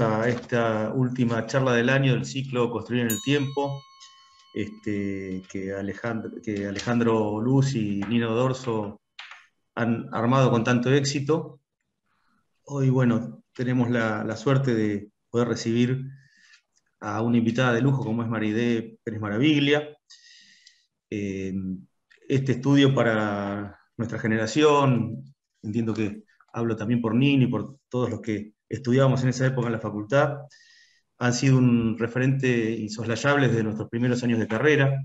a esta última charla del año del ciclo Construir en el Tiempo, este, que, Alejandro, Luz y Nino Dorso han armado con tanto éxito. Hoy, bueno, tenemos la, suerte de poder recibir a una invitada de lujo como es Maridé Pérez Maraviglia. Eh, este estudio para nuestra generación, entiendo que hablo también por Nino y por todos los que estudiábamos en esa época en la facultad, han sido un referente insoslayable desde nuestros primeros años de carrera.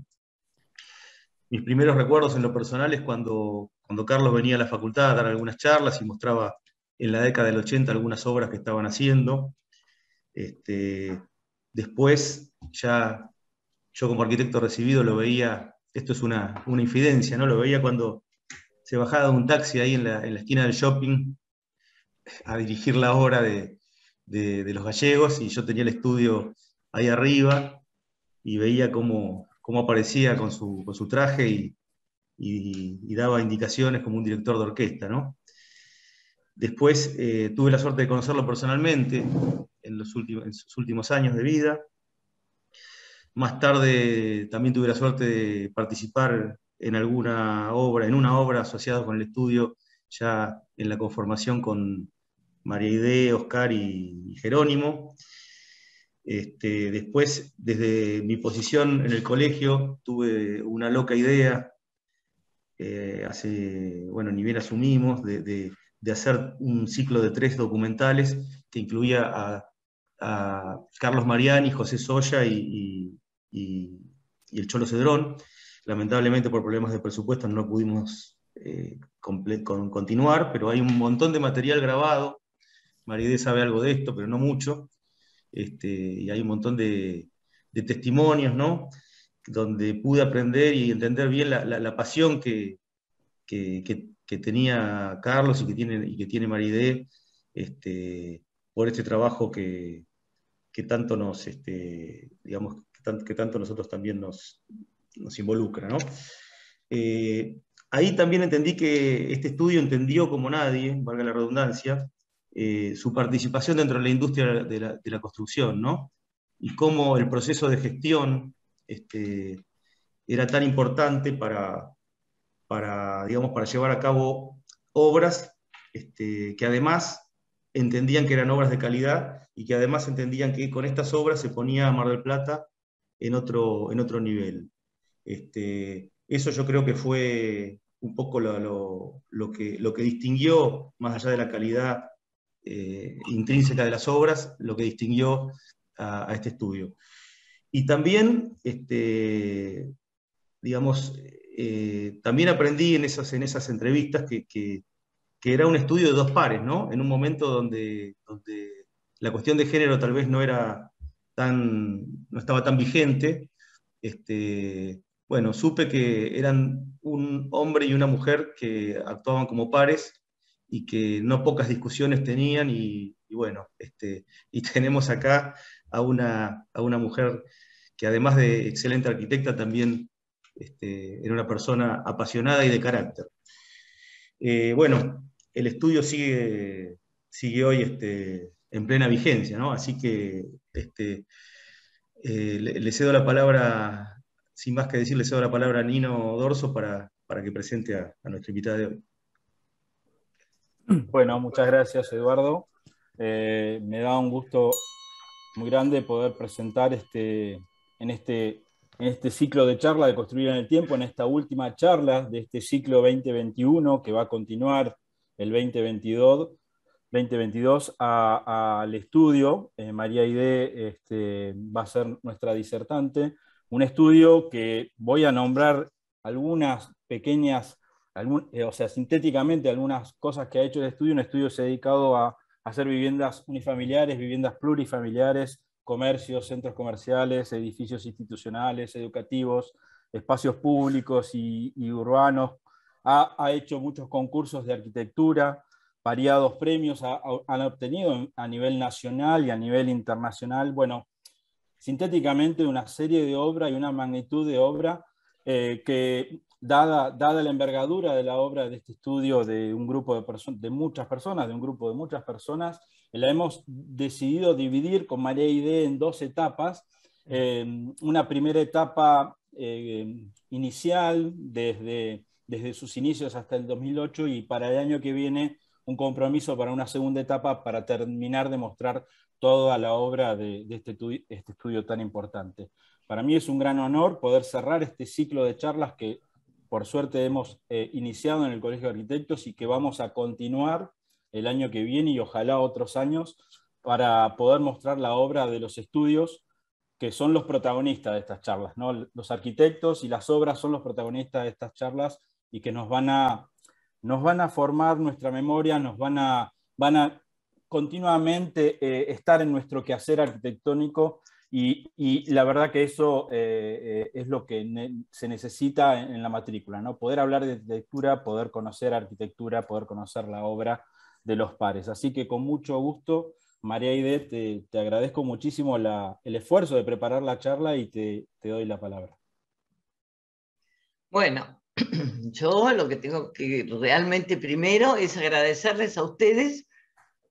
Mis primeros recuerdos en lo personal es cuando, cuando Carlos venía a la facultad a dar algunas charlas y mostraba en la década del 80 algunas obras que estaban haciendo. Este, después, ya yo como arquitecto recibido lo veía, esto es una, una, infidencia, ¿no? Lo veía cuando se bajaba de un taxi ahí en la, en la esquina del shopping a dirigir la obra de, los gallegos y yo tenía el estudio ahí arriba y veía cómo, aparecía con su, traje y, daba indicaciones como un director de orquesta. Después eh, tuve la suerte de conocerlo personalmente en, los últimos, sus últimos años de vida. Más tarde también tuve la suerte de participar en alguna obra, en una obra asociada con el estudio ya en la conformación con María Ide, Oscar y, Jerónimo. Este, después, desde mi posición en el colegio, tuve una loca idea, eh, hace, bueno, ni bien asumimos, de, hacer un ciclo de tres documentales que incluía a, Carlos Mariani, José Soya y el Cholo Cedrón. Lamentablemente por problemas de presupuesto no pudimos eh, con, continuar, pero hay un montón de material grabado. Maridé sabe algo de esto, pero no mucho. Este, y hay un montón de, testimonios, ¿no? Donde pude aprender y entender bien la, pasión que, tenía Carlos y que tiene, y que tiene Maridé este, por este trabajo que, tanto nos, este, digamos, que, tanto nosotros también nos, involucra, ¿no? Eh, Ahí también entendí que este estudio entendió como nadie, valga la redundancia, eh, su participación dentro de la industria de la, construcción, ¿no? Y cómo el proceso de gestión este, era tan importante para, digamos, para llevar a cabo obras este, que además entendían que eran obras de calidad y que además entendían que con estas obras se ponía Mar del Plata en otro, en otro nivel. Este, eso yo creo que fue un poco lo, que, lo que distinguió, más allá de la calidad eh, intrínseca de las obras, lo que distinguió a, este estudio. Y también, este, digamos, eh, también aprendí en esas, en esas entrevistas que, era un estudio de dos pares, ¿no? En un momento donde, donde la cuestión de género tal vez no era tan, no estaba tan vigente, este, bueno, supe que eran un hombre y una mujer que actuaban como pares y que no pocas discusiones tenían y, bueno, este, y tenemos acá a una, a una mujer que además de excelente arquitecta también este, era una persona apasionada y de carácter. Eh, bueno, el estudio sigue, hoy este, en plena vigencia, ¿no? Así que este, eh, le, le, cedo la palabra sin más que decir, le cedo la palabra a Nino Dorso para, que presente a, a nuestra invitada de hoy. Bueno, muchas gracias Eduardo. Eh, me da un gusto muy grande poder presentar este, este, en, este, ciclo de charla de Construir en el Tiempo, en esta última charla de este ciclo 2021 que va a continuar el 2022, 2022 al estudio. Eh, María Aide este, va a ser nuestra disertante un estudio que voy a nombrar algunas pequeñas, eh, o sea, sintéticamente algunas cosas que ha hecho el estudio. Un estudio se ha dedicado a, hacer viviendas unifamiliares, viviendas plurifamiliares, comercios, centros comerciales, edificios institucionales, educativos, espacios públicos y, urbanos. Ha, hecho muchos concursos de arquitectura, variados premios han obtenido a nivel nacional y a nivel internacional. Bueno, sintéticamente una serie de obra y una magnitud de obra eh, que, dada, la envergadura de la obra de este estudio de un grupo de, de muchas personas, de un grupo de muchas personas, la hemos decidido dividir con María D. en dos etapas. Eh, una primera etapa eh, inicial desde, desde sus inicios hasta el 2008 y para el año que viene un compromiso para una segunda etapa para terminar de mostrar toda la obra de, este, este, estudio tan importante. Para mí es un gran honor poder cerrar este ciclo de charlas que por suerte hemos eh, iniciado en el Colegio de Arquitectos y que vamos a continuar el año que viene y ojalá otros años para poder mostrar la obra de los estudios que son los protagonistas de estas charlas. Los arquitectos y las obras son los protagonistas de estas charlas y que nos van a, formar nuestra memoria, nos van a continuamente eh, estar en nuestro quehacer arquitectónico y, la verdad que eso eh, eh, es lo que se necesita en, la matrícula, ¿no? poder hablar de arquitectura, poder conocer arquitectura, poder conocer la obra de los pares. Así que con mucho gusto, María Aide, te, te agradezco muchísimo el esfuerzo de preparar la charla y te, te doy la palabra. Bueno, yo lo que tengo que realmente primero es agradecerles a ustedes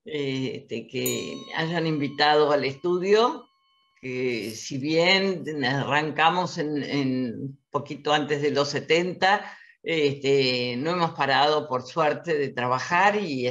este, que hayan invitado al estudio, que si bien arrancamos en, poquito antes de los 70, este, no hemos parado, por suerte, de trabajar y,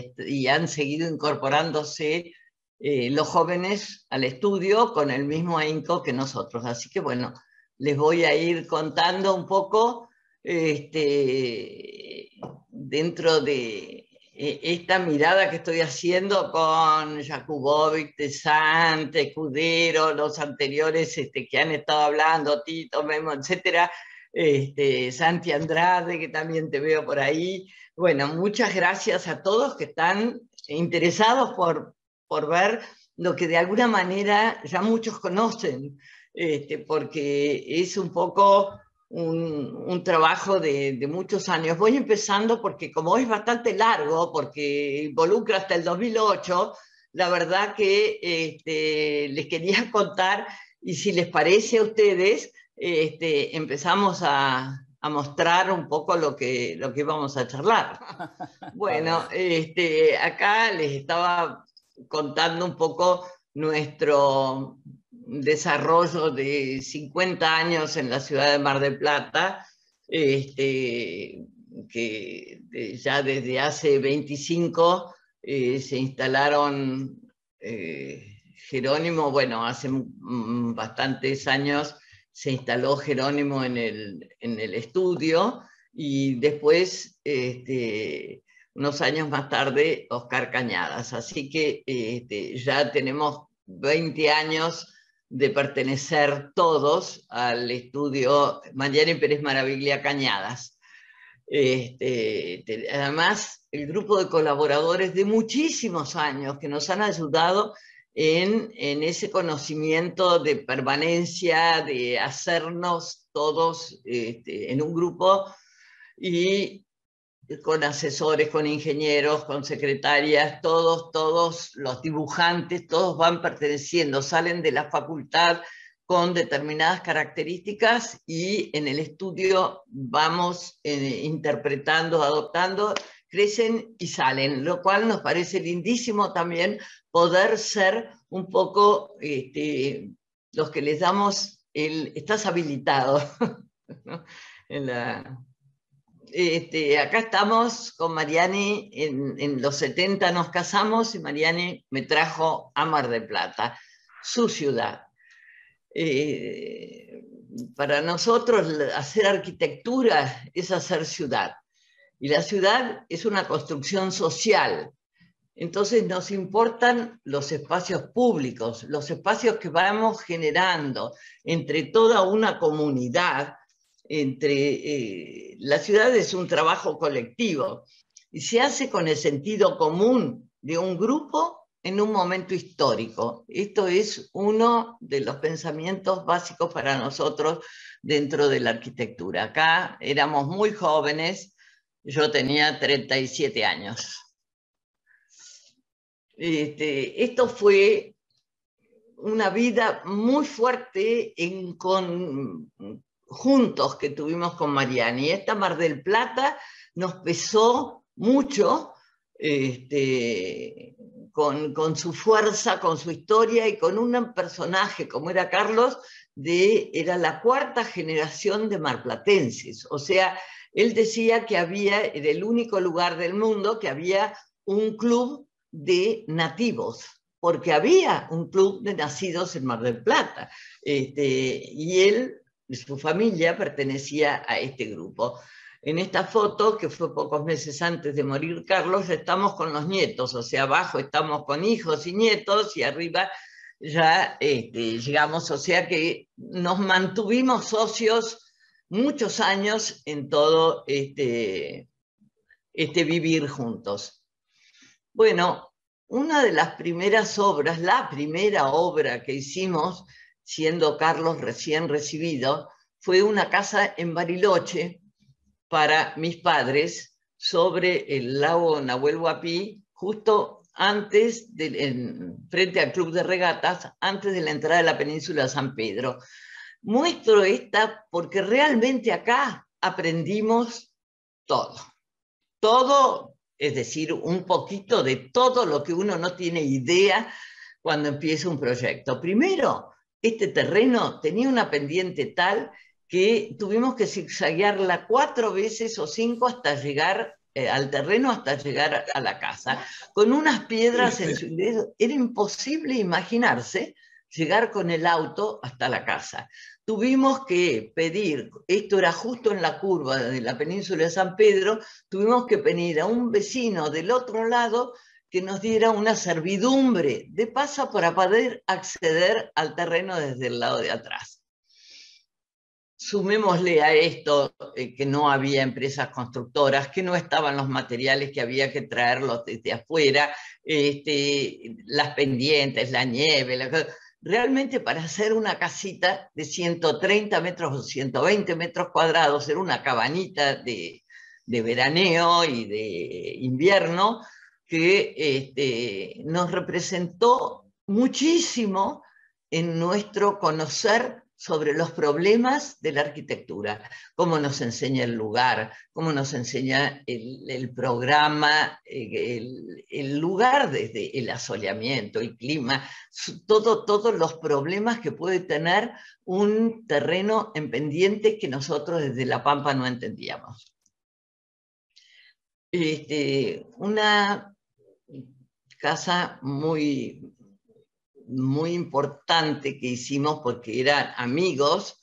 han seguido incorporándose eh, los jóvenes al estudio con el mismo ahínco que nosotros. Así que bueno, les voy a ir contando un poco este, dentro de, eh, esta mirada que estoy haciendo con Jakubovic, Sante, Escudero, los anteriores este, que han estado hablando, Tito, Memo, etcétera, este, Santi Andrade, que también te veo por ahí. Bueno, muchas gracias a todos que están interesados por, por ver lo que de alguna manera ya muchos conocen, este, porque es un poco un, trabajo de, muchos años. Voy empezando porque como es bastante largo, porque involucra hasta el 2008, la verdad que este, les quería contar y si les parece a ustedes, este, empezamos a, mostrar un poco lo que, lo que vamos a charlar. Bueno, este, acá les estaba contando un poco nuestro, desarrollo de 50 años en la ciudad de Mar del Plata, este, que ya desde hace 25 eh, se instalaron eh, Jerónimo, bueno, hace bastantes años se instaló Jerónimo en el, estudio y después, este, unos años más tarde, Oscar Cañadas. Así que este, ya tenemos 20 años de pertenecer todos al estudio en Pérez Maravilla Cañadas. Este, además, el grupo de colaboradores de muchísimos años que nos han ayudado en, ese conocimiento de permanencia, de hacernos todos este, en un grupo y con asesores, con ingenieros, con secretarias, todos, todos los dibujantes, todos van perteneciendo, salen de la facultad con determinadas características y en el estudio vamos eh, interpretando, adoptando, crecen y salen, lo cual nos parece lindísimo también poder ser un poco este, los que les damos el, estás habilitado en la, este, acá estamos con Mariani, en, los 70 nos casamos y Mariani me trajo a Mar de Plata, su ciudad. Eh, para nosotros hacer arquitectura es hacer ciudad y la ciudad es una construcción social. Entonces nos importan los espacios públicos, los espacios que vamos generando entre toda una comunidad entre eh, la ciudad es un trabajo colectivo y se hace con el sentido común de un grupo en un momento histórico. Esto es uno de los pensamientos básicos para nosotros dentro de la arquitectura. Acá éramos muy jóvenes, yo tenía 37 años. Este, esto fue una vida muy fuerte en, con, juntos que tuvimos con Mariana. Y esta Mar del Plata nos pesó mucho este, con, su fuerza, con su historia y con un personaje como era Carlos, de, era la cuarta generación de marplatenses. O sea, él decía que había, era el único lugar del mundo que había un club de nativos, porque había un club de nacidos en Mar del Plata. Este, y él su familia pertenecía a este grupo. En esta foto, que fue pocos meses antes de morir Carlos, estamos con los nietos, o sea, abajo estamos con hijos y nietos y arriba ya este, llegamos, o sea que nos mantuvimos socios muchos años en todo este, este vivir juntos. Bueno, una de las primeras obras, la primera obra que hicimos siendo Carlos recién recibido, fue una casa en Bariloche para mis padres sobre el lago Nahuel Huapi, justo antes, frente al Club de Regatas, antes de la entrada de la península San Pedro. Muestro esta porque realmente acá aprendimos todo. Todo, es decir, un poquito de todo lo que uno no tiene idea cuando empieza un proyecto. Primero, este terreno tenía una pendiente tal que tuvimos que zigzaguearla cuatro veces o cinco hasta llegar eh, al terreno, hasta llegar a la casa, con unas piedras en su dedo. Era imposible imaginarse llegar con el auto hasta la casa. Tuvimos que pedir, esto era justo en la curva de la península de San Pedro, tuvimos que pedir a un vecino del otro lado que nos diera una servidumbre de paso para poder acceder al terreno desde el lado de atrás. Sumémosle a esto eh, que no había empresas constructoras, que no estaban los materiales que había que traerlos desde afuera, este, las pendientes, la nieve, realmente para hacer una casita de 130 metros o 120 metros cuadrados, era una cabanita de, de veraneo y de invierno, que este, nos representó muchísimo en nuestro conocer sobre los problemas de la arquitectura, cómo nos enseña el lugar, cómo nos enseña el, programa, eh, el, lugar desde el asoleamiento, el clima, todo, todos los problemas que puede tener un terreno en pendiente que nosotros desde La Pampa no entendíamos. Este, una casa muy, muy importante que hicimos porque eran amigos,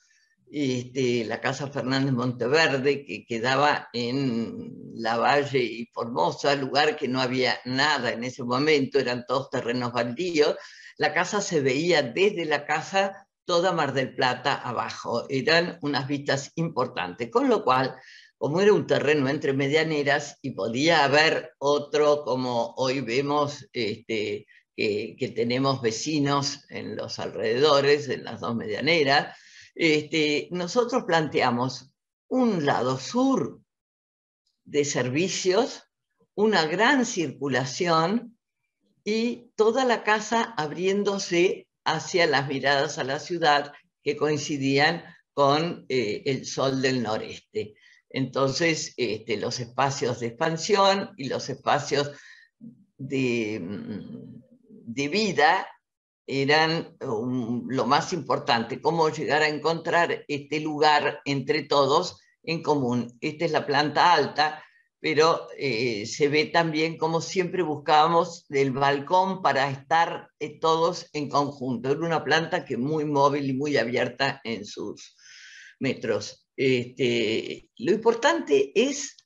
este, la casa Fernández Monteverde, que quedaba en la Valle y Formosa, lugar que no había nada en ese momento, eran todos terrenos baldíos. La casa se veía desde la casa toda Mar del Plata abajo, eran unas vistas importantes, con lo cual como era un terreno entre medianeras y podía haber otro, como hoy vemos este, que, tenemos vecinos en los alrededores, en las dos medianeras, este, nosotros planteamos un lado sur de servicios, una gran circulación y toda la casa abriéndose hacia las miradas a la ciudad que coincidían con eh, el sol del noreste. Entonces, este, los espacios de expansión y los espacios de, mm, vida eran um, lo más importante, cómo llegar a encontrar este lugar entre todos en común. Esta es la planta alta, pero eh, se ve también como siempre buscábamos del balcón para estar eh, todos en conjunto. Era una planta que muy móvil y muy abierta en sus metros. Este, lo importante es,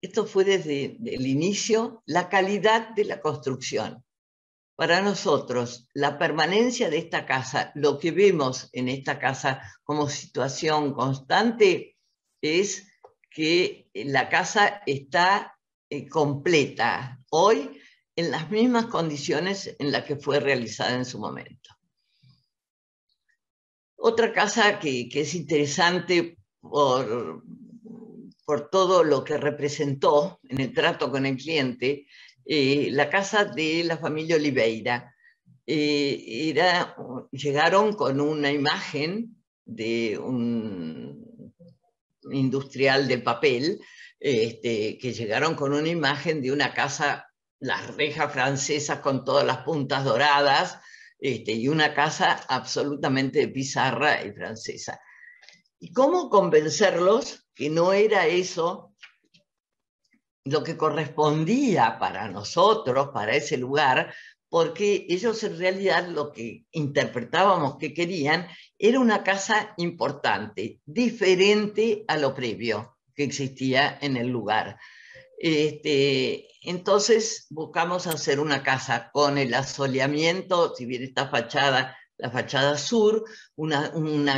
esto fue desde el inicio, la calidad de la construcción. Para nosotros, la permanencia de esta casa, lo que vemos en esta casa como situación constante, es que la casa está eh, completa hoy en las mismas condiciones en las que fue realizada en su momento. Otra casa que es interesante por, todo lo que representó en el trato con el cliente, eh, la casa de la familia Oliveira. Eh, llegaron con una imagen de un industrial de papel, este, que llegaron con una imagen de una casa, las rejas francesas con todas las puntas doradas, este, y una casa absolutamente bizarra pizarra y francesa. ¿Y cómo convencerlos que no era eso lo que correspondía para nosotros, para ese lugar? Porque ellos en realidad lo que interpretábamos que querían era una casa importante, diferente a lo previo que existía en el lugar. Este, entonces buscamos hacer una casa con el asoleamiento, si bien esta fachada la fachada sur, una,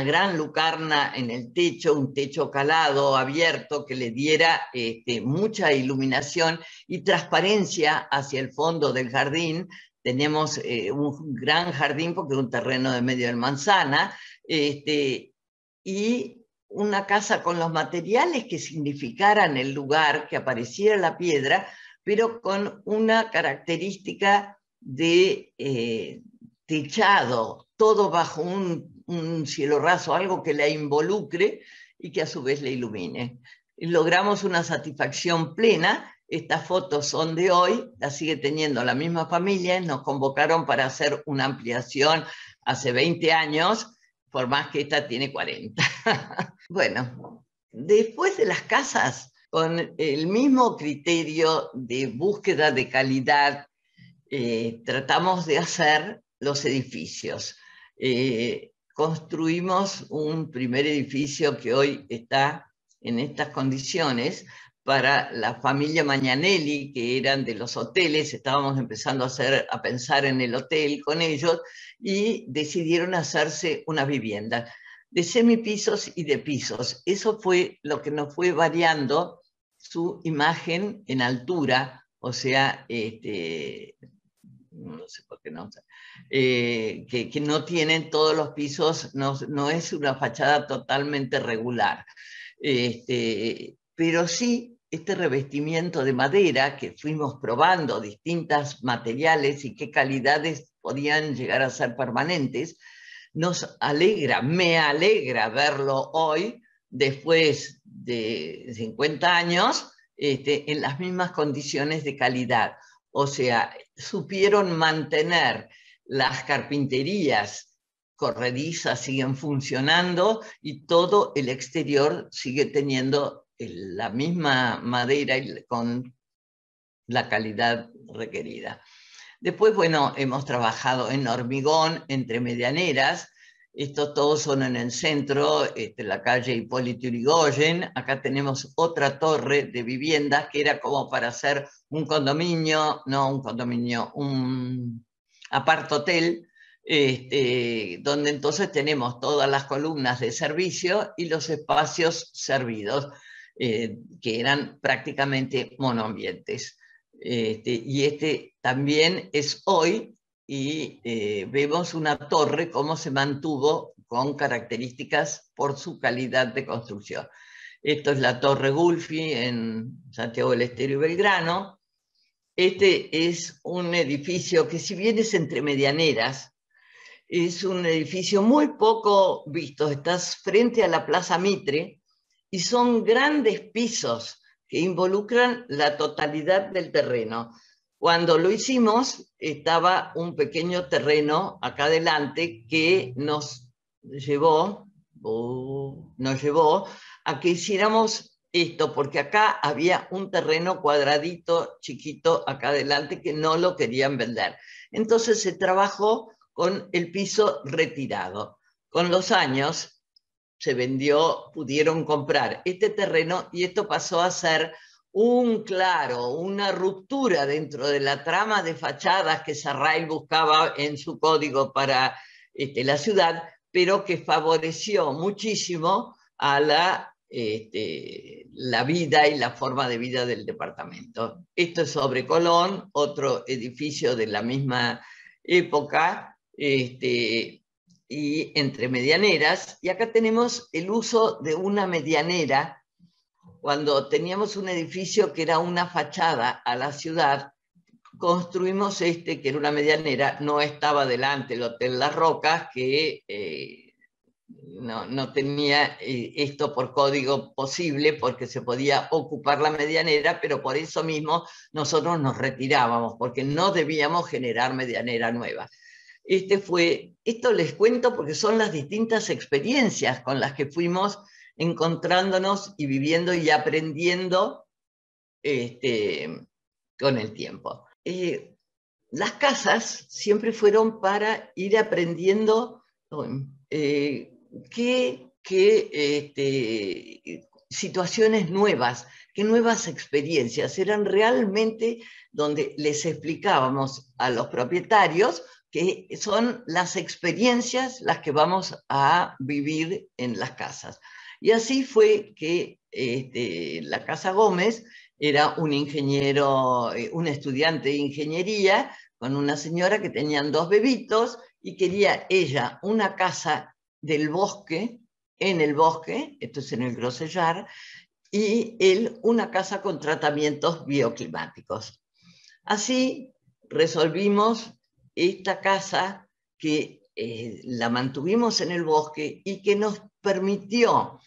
gran lucarna en el techo, un techo calado, abierto, que le diera este, mucha iluminación y transparencia hacia el fondo del jardín. Tenemos eh, un gran jardín porque es un terreno de medio de manzana, este, y una casa con los materiales que significaran el lugar, que apareciera la piedra, pero con una característica de... Eh, techado, todo bajo un, cielo raso, algo que la involucre y que a su vez le ilumine. Logramos una satisfacción plena. Estas fotos son de hoy, las sigue teniendo la misma familia. Nos convocaron para hacer una ampliación hace 20 años, por más que esta tiene 40. bueno, después de las casas, con el mismo criterio de búsqueda de calidad, eh, tratamos de hacer los edificios. Eh, construimos un primer edificio que hoy está en estas condiciones para la familia Mañanelli, que eran de los hoteles, estábamos empezando a, hacer, a pensar en el hotel con ellos, y decidieron hacerse una vivienda de semipisos y de pisos. Eso fue lo que nos fue variando su imagen en altura, o sea, este, no sé por qué no, eh, que, no tienen todos los pisos, no, es una fachada totalmente regular. Este, pero sí este revestimiento de madera que fuimos probando distintos materiales y qué calidades podían llegar a ser permanentes, nos alegra, me alegra verlo hoy, después de 50 años, este, en las mismas condiciones de calidad. O sea, supieron mantener las carpinterías corredizas siguen funcionando y todo el exterior sigue teniendo la misma madera y con la calidad requerida. Después, bueno, hemos trabajado en hormigón, entre medianeras, estos todos son en el centro, este, la calle Hipólito Urigoyen. Acá tenemos otra torre de viviendas que era como para hacer un condominio, no un condominio, un Apart Hotel, este, donde entonces tenemos todas las columnas de servicio y los espacios servidos, eh, que eran prácticamente monoambientes. Este, y este también es hoy, y eh, vemos una torre, cómo se mantuvo con características por su calidad de construcción. Esto es la Torre Gulfi en Santiago del Estero y Belgrano, este es un edificio que si bien es entre medianeras, es un edificio muy poco visto. Estás frente a la Plaza Mitre y son grandes pisos que involucran la totalidad del terreno. Cuando lo hicimos, estaba un pequeño terreno acá adelante que nos llevó, nos llevó a que hiciéramos esto, porque acá había un terreno cuadradito chiquito acá adelante que no lo querían vender. Entonces se trabajó con el piso retirado. Con los años se vendió, pudieron comprar este terreno y esto pasó a ser un claro, una ruptura dentro de la trama de fachadas que Sarrail buscaba en su código para este, la ciudad, pero que favoreció muchísimo a la este, la vida y la forma de vida del departamento. Esto es sobre Colón, otro edificio de la misma época, este, y entre medianeras. Y acá tenemos el uso de una medianera cuando teníamos un edificio que era una fachada a la ciudad, construimos este que era una medianera, no estaba delante el Hotel Las Rocas, que eh, no, tenía eh, esto por código posible porque se podía ocupar la medianera, pero por eso mismo nosotros nos retirábamos, porque no debíamos generar medianera nueva. Este fue, esto les cuento porque son las distintas experiencias con las que fuimos encontrándonos y viviendo y aprendiendo este, con el tiempo. Eh, las casas siempre fueron para ir aprendiendo eh, qué, este, situaciones nuevas, qué nuevas experiencias. Eran realmente donde les explicábamos a los propietarios que son las experiencias las que vamos a vivir en las casas. Y así fue que este, la Casa Gómez era un ingeniero, eh, un estudiante de ingeniería con una señora que tenían dos bebitos y quería ella una casa del bosque, en el bosque, esto es en el Grosellar, y una casa con tratamientos bioclimáticos. Así resolvimos esta casa que eh, la mantuvimos en el bosque y que nos permitió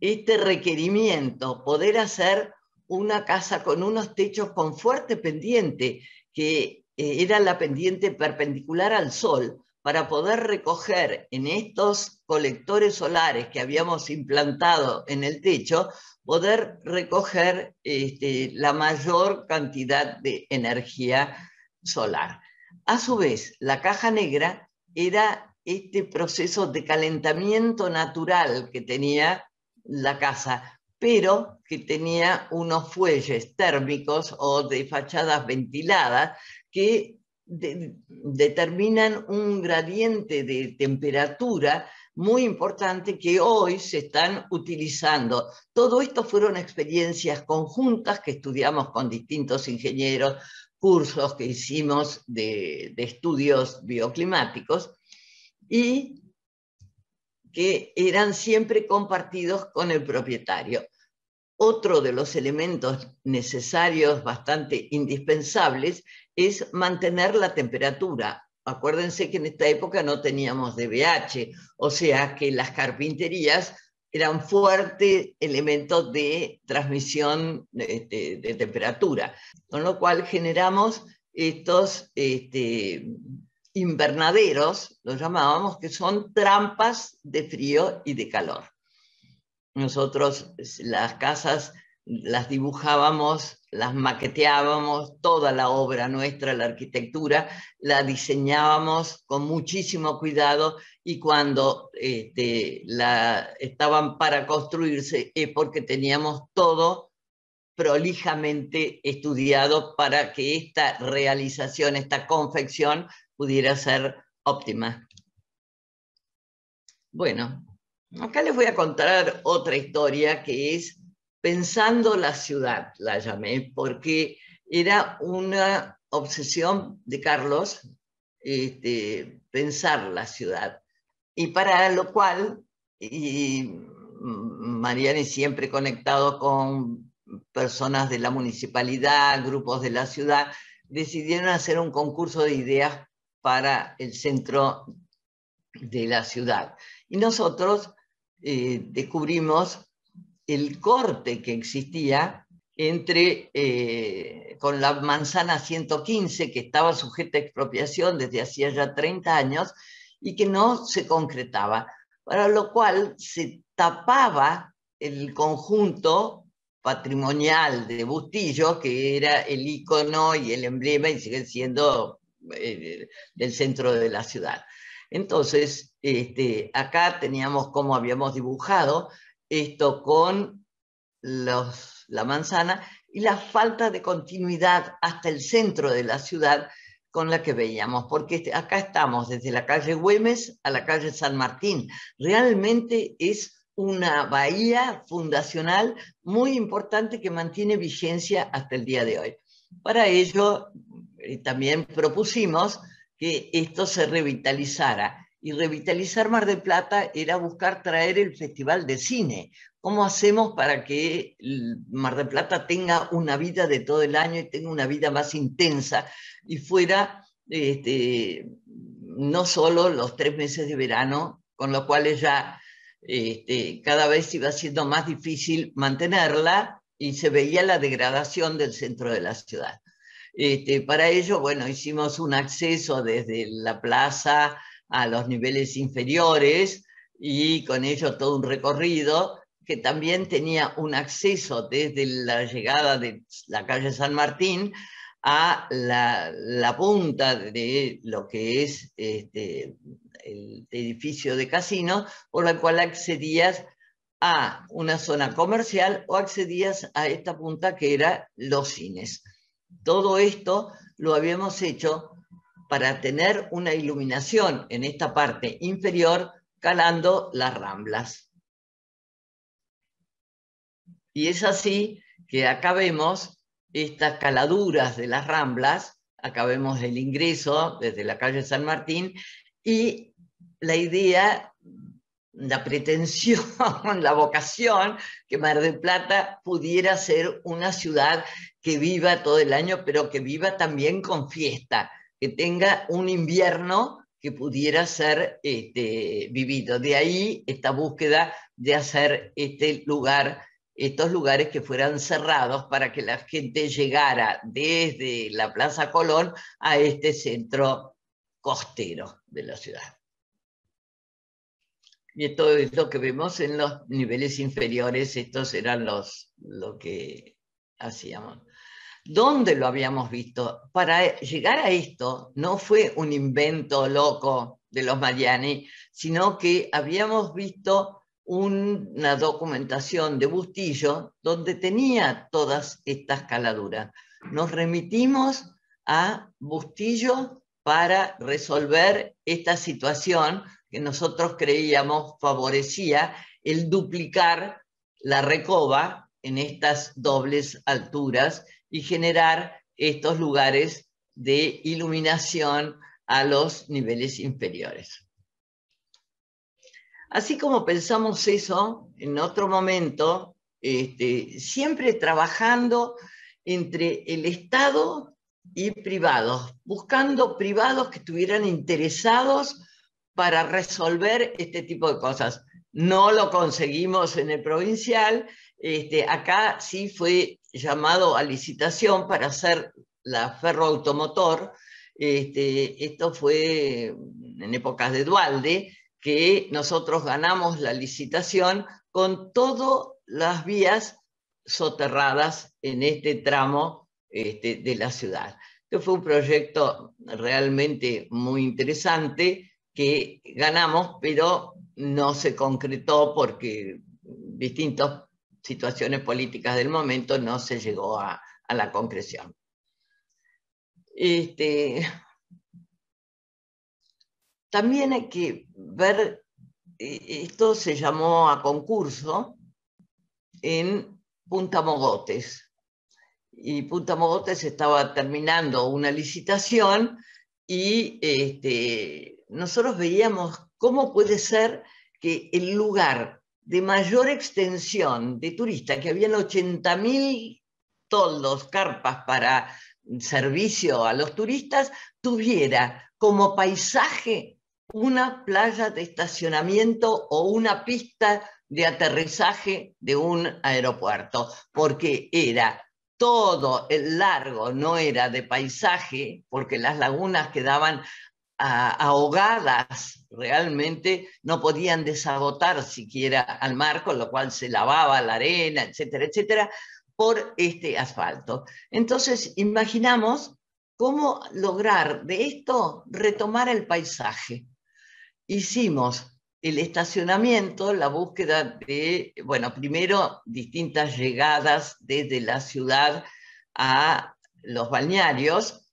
este requerimiento, poder hacer una casa con unos techos con fuerte pendiente, que eh, era la pendiente perpendicular al sol, para poder recoger en estos colectores solares que habíamos implantado en el techo, poder recoger este, la mayor cantidad de energía solar. A su vez, la caja negra era este proceso de calentamiento natural que tenía la casa, pero que tenía unos fuelles térmicos o de fachadas ventiladas que determinan un gradiente de temperatura muy importante que hoy se están utilizando. Todo esto fueron experiencias conjuntas que estudiamos con distintos ingenieros, cursos que hicimos de estudios bioclimáticos y que eran siempre compartidos con el propietario. Otro de los elementos necesarios, bastante indispensables, es mantener la temperatura. Acuérdense que en esta época no teníamos de DBH, o sea que las carpinterías eran fuertes elementos de transmisión este, de, temperatura, con lo cual generamos estos este, invernaderos, los llamábamos, que son trampas de frío y de calor. Nosotros las casas las dibujábamos las maqueteábamos, toda la obra nuestra, la arquitectura, la diseñábamos con muchísimo cuidado y cuando este, la, estaban para construirse es porque teníamos todo prolijamente estudiado para que esta realización, esta confección pudiera ser óptima. Bueno, acá les voy a contar otra historia que es Pensando la ciudad, la llamé, porque era una obsesión de Carlos este, pensar la ciudad. Y para lo cual, y Mariani siempre conectado con personas de la municipalidad, grupos de la ciudad, decidieron hacer un concurso de ideas para el centro de la ciudad. Y nosotros eh, descubrimos el corte que existía entre, eh, con la manzana 115, que estaba sujeta a expropiación desde hacía ya 30 años y que no se concretaba, para lo cual se tapaba el conjunto patrimonial de Bustillo, que era el icono y el emblema y sigue siendo eh, del centro de la ciudad. Entonces, este, acá teníamos como habíamos dibujado esto con la manzana y la falta de continuidad hasta el centro de la ciudad con la que veíamos, porque este, acá estamos desde la calle Güemes a la calle San Martín. Realmente es una bahía fundacional muy importante que mantiene vigencia hasta el día de hoy. Para ello, eh, también propusimos que esto se revitalizara y revitalizar Mar del Plata era buscar traer el Festival de Cine. ¿Cómo hacemos para que Mar del Plata tenga una vida de todo el año y tenga una vida más intensa y fuera este, no solo los tres meses de verano, con lo cual ya este, cada vez iba siendo más difícil mantenerla y se veía la degradación del centro de la ciudad. Este, para ello, bueno, hicimos un acceso desde la plaza a los niveles inferiores y con ello todo un recorrido que también tenía un acceso desde la llegada de la calle San Martín a la, punta de lo que es este, el edificio de casino, por la cual accedías a una zona comercial o accedías a esta punta que era los cines. Todo esto lo habíamos hecho para tener una iluminación en esta parte inferior calando las ramblas. Y es así que acá vemos estas caladuras de las ramblas, acá vemos el ingreso desde la calle San Martín y la idea, la pretensión, la vocación que Mar del Plata pudiera ser una ciudad que viva todo el año, pero que viva también con fiesta, que tenga un invierno que pudiera ser este, vivido. De ahí esta búsqueda de hacer este lugar, estos lugares que fueran cerrados para que la gente llegara desde la Plaza Colón a este centro costero de la ciudad. Y esto es lo que vemos en los niveles inferiores, estos eran los, lo que hacíamos. ¿Dónde lo habíamos visto? Para llegar a esto no fue un invento loco de los Mariani, sino que habíamos visto una documentación de Bustillo donde tenía todas estas caladuras. Nos remitimos a Bustillo para resolver esta situación que nosotros creíamos favorecía el duplicar la recoba en estas dobles alturas y generar estos lugares de iluminación a los niveles inferiores. Así como pensamos eso en otro momento, este, siempre trabajando entre el Estado y privados, buscando privados que estuvieran interesados para resolver este tipo de cosas. No lo conseguimos en el provincial, este, acá sí fue llamado a licitación para hacer la ferroautomotor. Este, esto fue en épocas de Dualde, que nosotros ganamos la licitación con todas las vías soterradas en este tramo este, de la ciudad. Este fue un proyecto realmente muy interesante que ganamos, pero no se concretó porque distintos situaciones políticas del momento no se llegó a, la concreción. Este, también hay que ver, eh, esto se llamó a concurso en Punta Mogotes. Y Punta Mogotes estaba terminando una licitación y este, nosotros veíamos cómo puede ser que el lugar de mayor extensión de turistas, que habían 80.000 toldos, carpas para servicio a los turistas, tuviera como paisaje una playa de estacionamiento o una pista de aterrizaje de un aeropuerto, porque era todo el largo, no era de paisaje, porque las lagunas quedaban ahogadas realmente, no podían desabotar siquiera al mar, con lo cual se lavaba la arena, etcétera, etcétera, por este asfalto. Entonces, imaginamos cómo lograr de esto retomar el paisaje. Hicimos el estacionamiento, la búsqueda de, bueno, primero distintas llegadas desde la ciudad a los balnearios,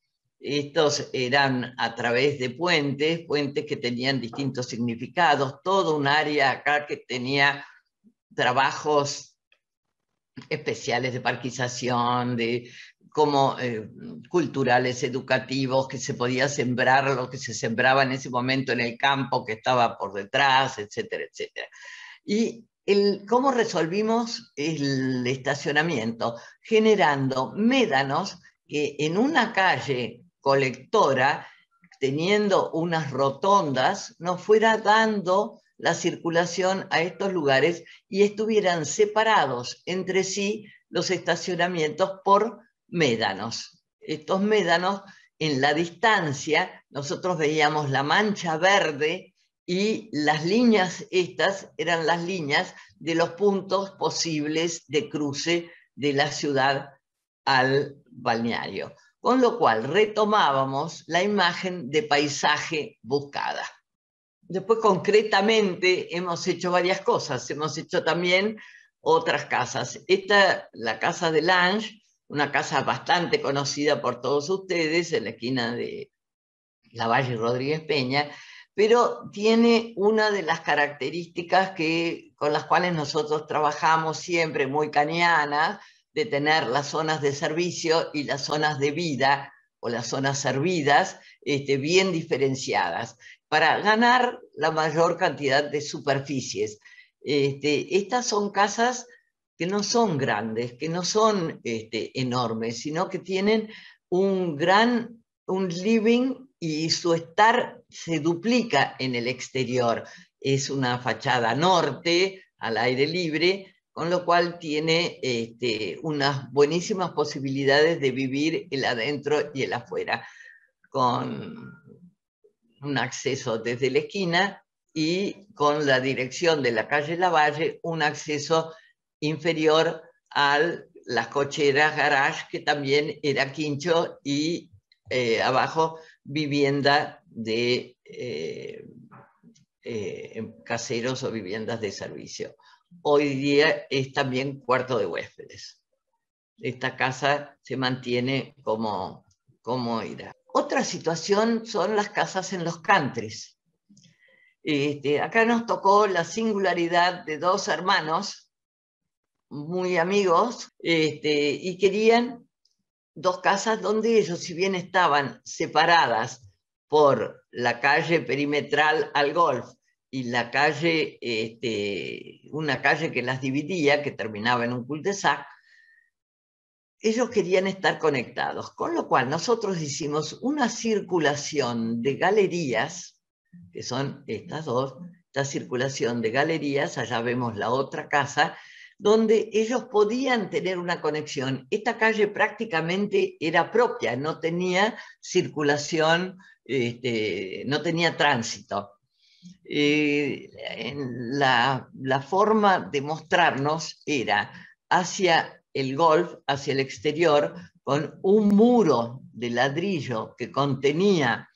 estos eran a través de puentes, puentes que tenían distintos significados, todo un área acá que tenía trabajos especiales de parquización, de como eh, culturales, educativos, que se podía sembrar lo que se sembraba en ese momento en el campo que estaba por detrás, etcétera, etcétera. Y el, cómo resolvimos el estacionamiento, generando médanos que en una calle colectora, teniendo unas rotondas, nos fuera dando la circulación a estos lugares y estuvieran separados entre sí los estacionamientos por médanos. Estos médanos, en la distancia, nosotros veíamos la mancha verde y las líneas estas eran las líneas de los puntos posibles de cruce de la ciudad al balneario con lo cual retomábamos la imagen de paisaje buscada. Después concretamente hemos hecho varias cosas, hemos hecho también otras casas. Esta, la casa de Lange, una casa bastante conocida por todos ustedes en la esquina de la Valle Rodríguez Peña, pero tiene una de las características que, con las cuales nosotros trabajamos siempre, muy caniana de tener las zonas de servicio y las zonas de vida o las zonas servidas este, bien diferenciadas para ganar la mayor cantidad de superficies. Este, estas son casas que no son grandes, que no son este, enormes, sino que tienen un gran, un living y su estar se duplica en el exterior. Es una fachada norte, al aire libre, con lo cual tiene este, unas buenísimas posibilidades de vivir el adentro y el afuera, con un acceso desde la esquina y con la dirección de la calle Lavalle, un acceso inferior a las cocheras garage, que también era quincho, y eh, abajo vivienda de eh, eh, caseros o viviendas de servicio hoy día es también cuarto de huéspedes. Esta casa se mantiene como, como era. Otra situación son las casas en los countries. Este, acá nos tocó la singularidad de dos hermanos muy amigos este, y querían dos casas donde ellos, si bien estaban separadas por la calle perimetral al golf y la calle, este, una calle que las dividía, que terminaba en un cul-de-sac, ellos querían estar conectados, con lo cual nosotros hicimos una circulación de galerías, que son estas dos, esta circulación de galerías, allá vemos la otra casa, donde ellos podían tener una conexión. Esta calle prácticamente era propia, no tenía circulación, este, no tenía tránsito y eh, la, la, forma de mostrarnos era hacia el golf, hacia el exterior, con un muro de ladrillo que contenía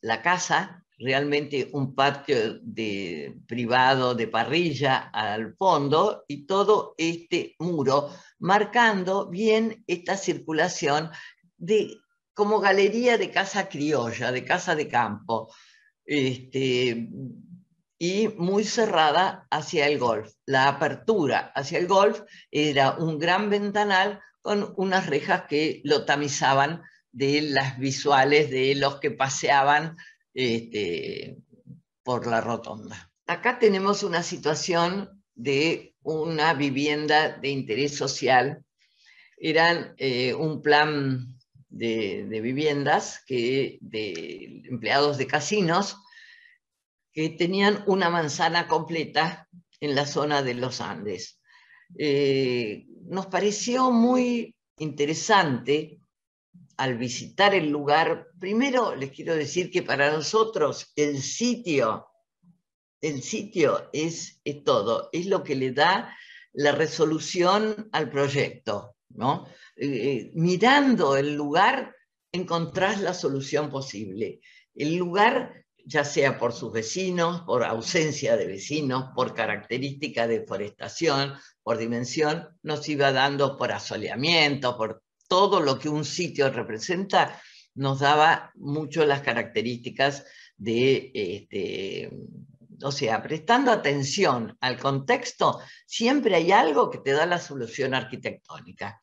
la casa, realmente un patio de, privado de parrilla al fondo y todo este muro, marcando bien esta circulación de, como galería de casa criolla, de casa de campo este, y muy cerrada hacia el golf. La apertura hacia el golf era un gran ventanal con unas rejas que lo tamizaban de las visuales de los que paseaban este, por la rotonda. Acá tenemos una situación de una vivienda de interés social. Eran eh, un plan de, viviendas, que, de empleados de casinos, que tenían una manzana completa en la zona de los Andes. Eh, nos pareció muy interesante al visitar el lugar. Primero les quiero decir que para nosotros el sitio, el sitio es, es todo, es lo que le da la resolución al proyecto, ¿no? Eh, mirando el lugar, encontrás la solución posible. El lugar, ya sea por sus vecinos, por ausencia de vecinos, por característica de forestación, por dimensión, nos iba dando por asoleamiento, por todo lo que un sitio representa, nos daba mucho las características de, este, o sea, prestando atención al contexto, siempre hay algo que te da la solución arquitectónica.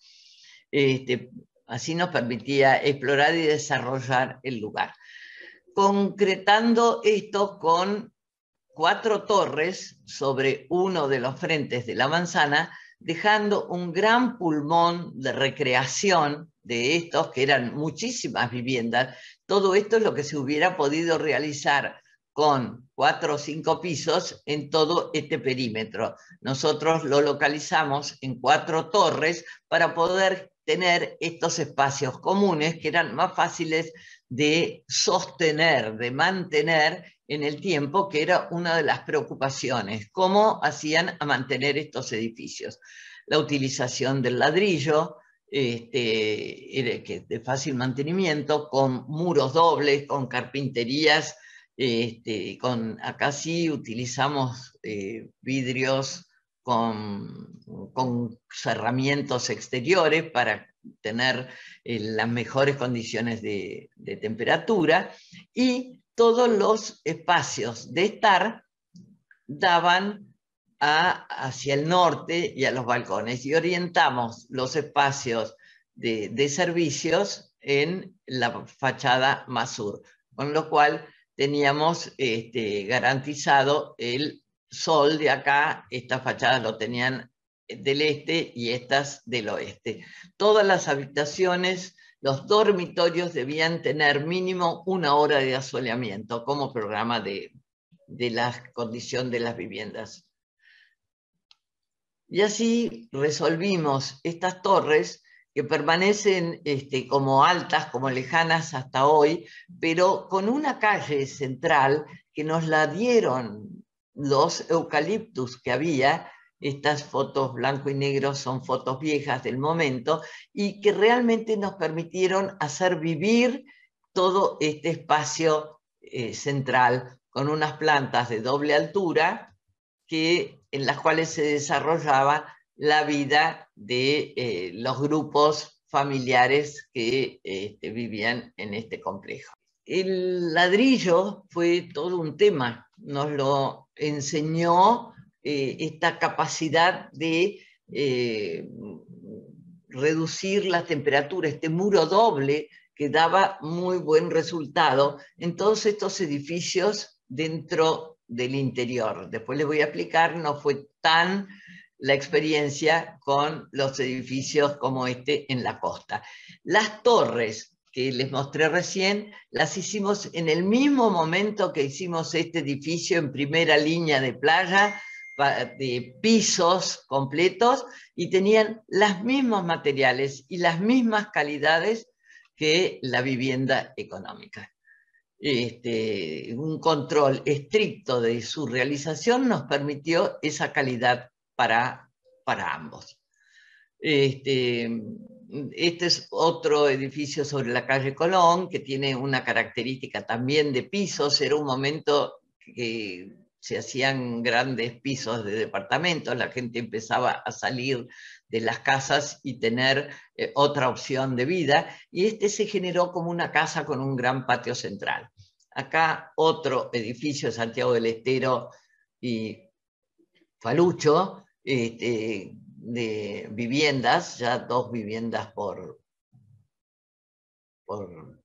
Este, así nos permitía explorar y desarrollar el lugar. Concretando esto con cuatro torres sobre uno de los frentes de la manzana, dejando un gran pulmón de recreación de estos, que eran muchísimas viviendas. Todo esto es lo que se hubiera podido realizar con cuatro o cinco pisos en todo este perímetro. Nosotros lo localizamos en cuatro torres para poder tener estos espacios comunes que eran más fáciles de sostener, de mantener en el tiempo, que era una de las preocupaciones, cómo hacían a mantener estos edificios. La utilización del ladrillo, este, de fácil mantenimiento, con muros dobles, con carpinterías, este, con, acá sí utilizamos eh, vidrios con, cerramientos exteriores para tener eh, las mejores condiciones de, temperatura y todos los espacios de estar daban hacia el norte y a los balcones y orientamos los espacios de, servicios en la fachada más sur, con lo cual teníamos este, garantizado el sol de acá, estas fachadas lo tenían eh, del este y estas del oeste. Todas las habitaciones, los dormitorios debían tener mínimo una hora de asoleamiento como programa de, la condición de las viviendas. Y así resolvimos estas torres que permanecen este, como altas, como lejanas hasta hoy, pero con una calle central que nos la dieron los eucaliptus que había, estas fotos blanco y negro son fotos viejas del momento, y que realmente nos permitieron hacer vivir todo este espacio eh, central con unas plantas de doble altura que, en las cuales se desarrollaba la vida de eh, los grupos familiares que este, vivían en este complejo. El ladrillo fue todo un tema, nos lo enseñó eh, esta capacidad de eh, reducir la temperatura, este muro doble que daba muy buen resultado en todos estos edificios dentro del interior. Después les voy a explicar, no fue tan la experiencia con los edificios como este en la costa. Las torres, que les mostré recién, las hicimos en el mismo momento que hicimos este edificio en primera línea de playa, de pisos completos, y tenían los mismos materiales y las mismas calidades que la vivienda económica. Este, un control estricto de su realización nos permitió esa calidad para, para ambos. Este, este es otro edificio sobre la calle Colón, que tiene una característica también de pisos. Era un momento que se hacían grandes pisos de departamentos, la gente empezaba a salir de las casas y tener eh, otra opción de vida, y este se generó como una casa con un gran patio central. Acá otro edificio de Santiago del Estero y Falucho, este, de viviendas, ya dos viviendas por, por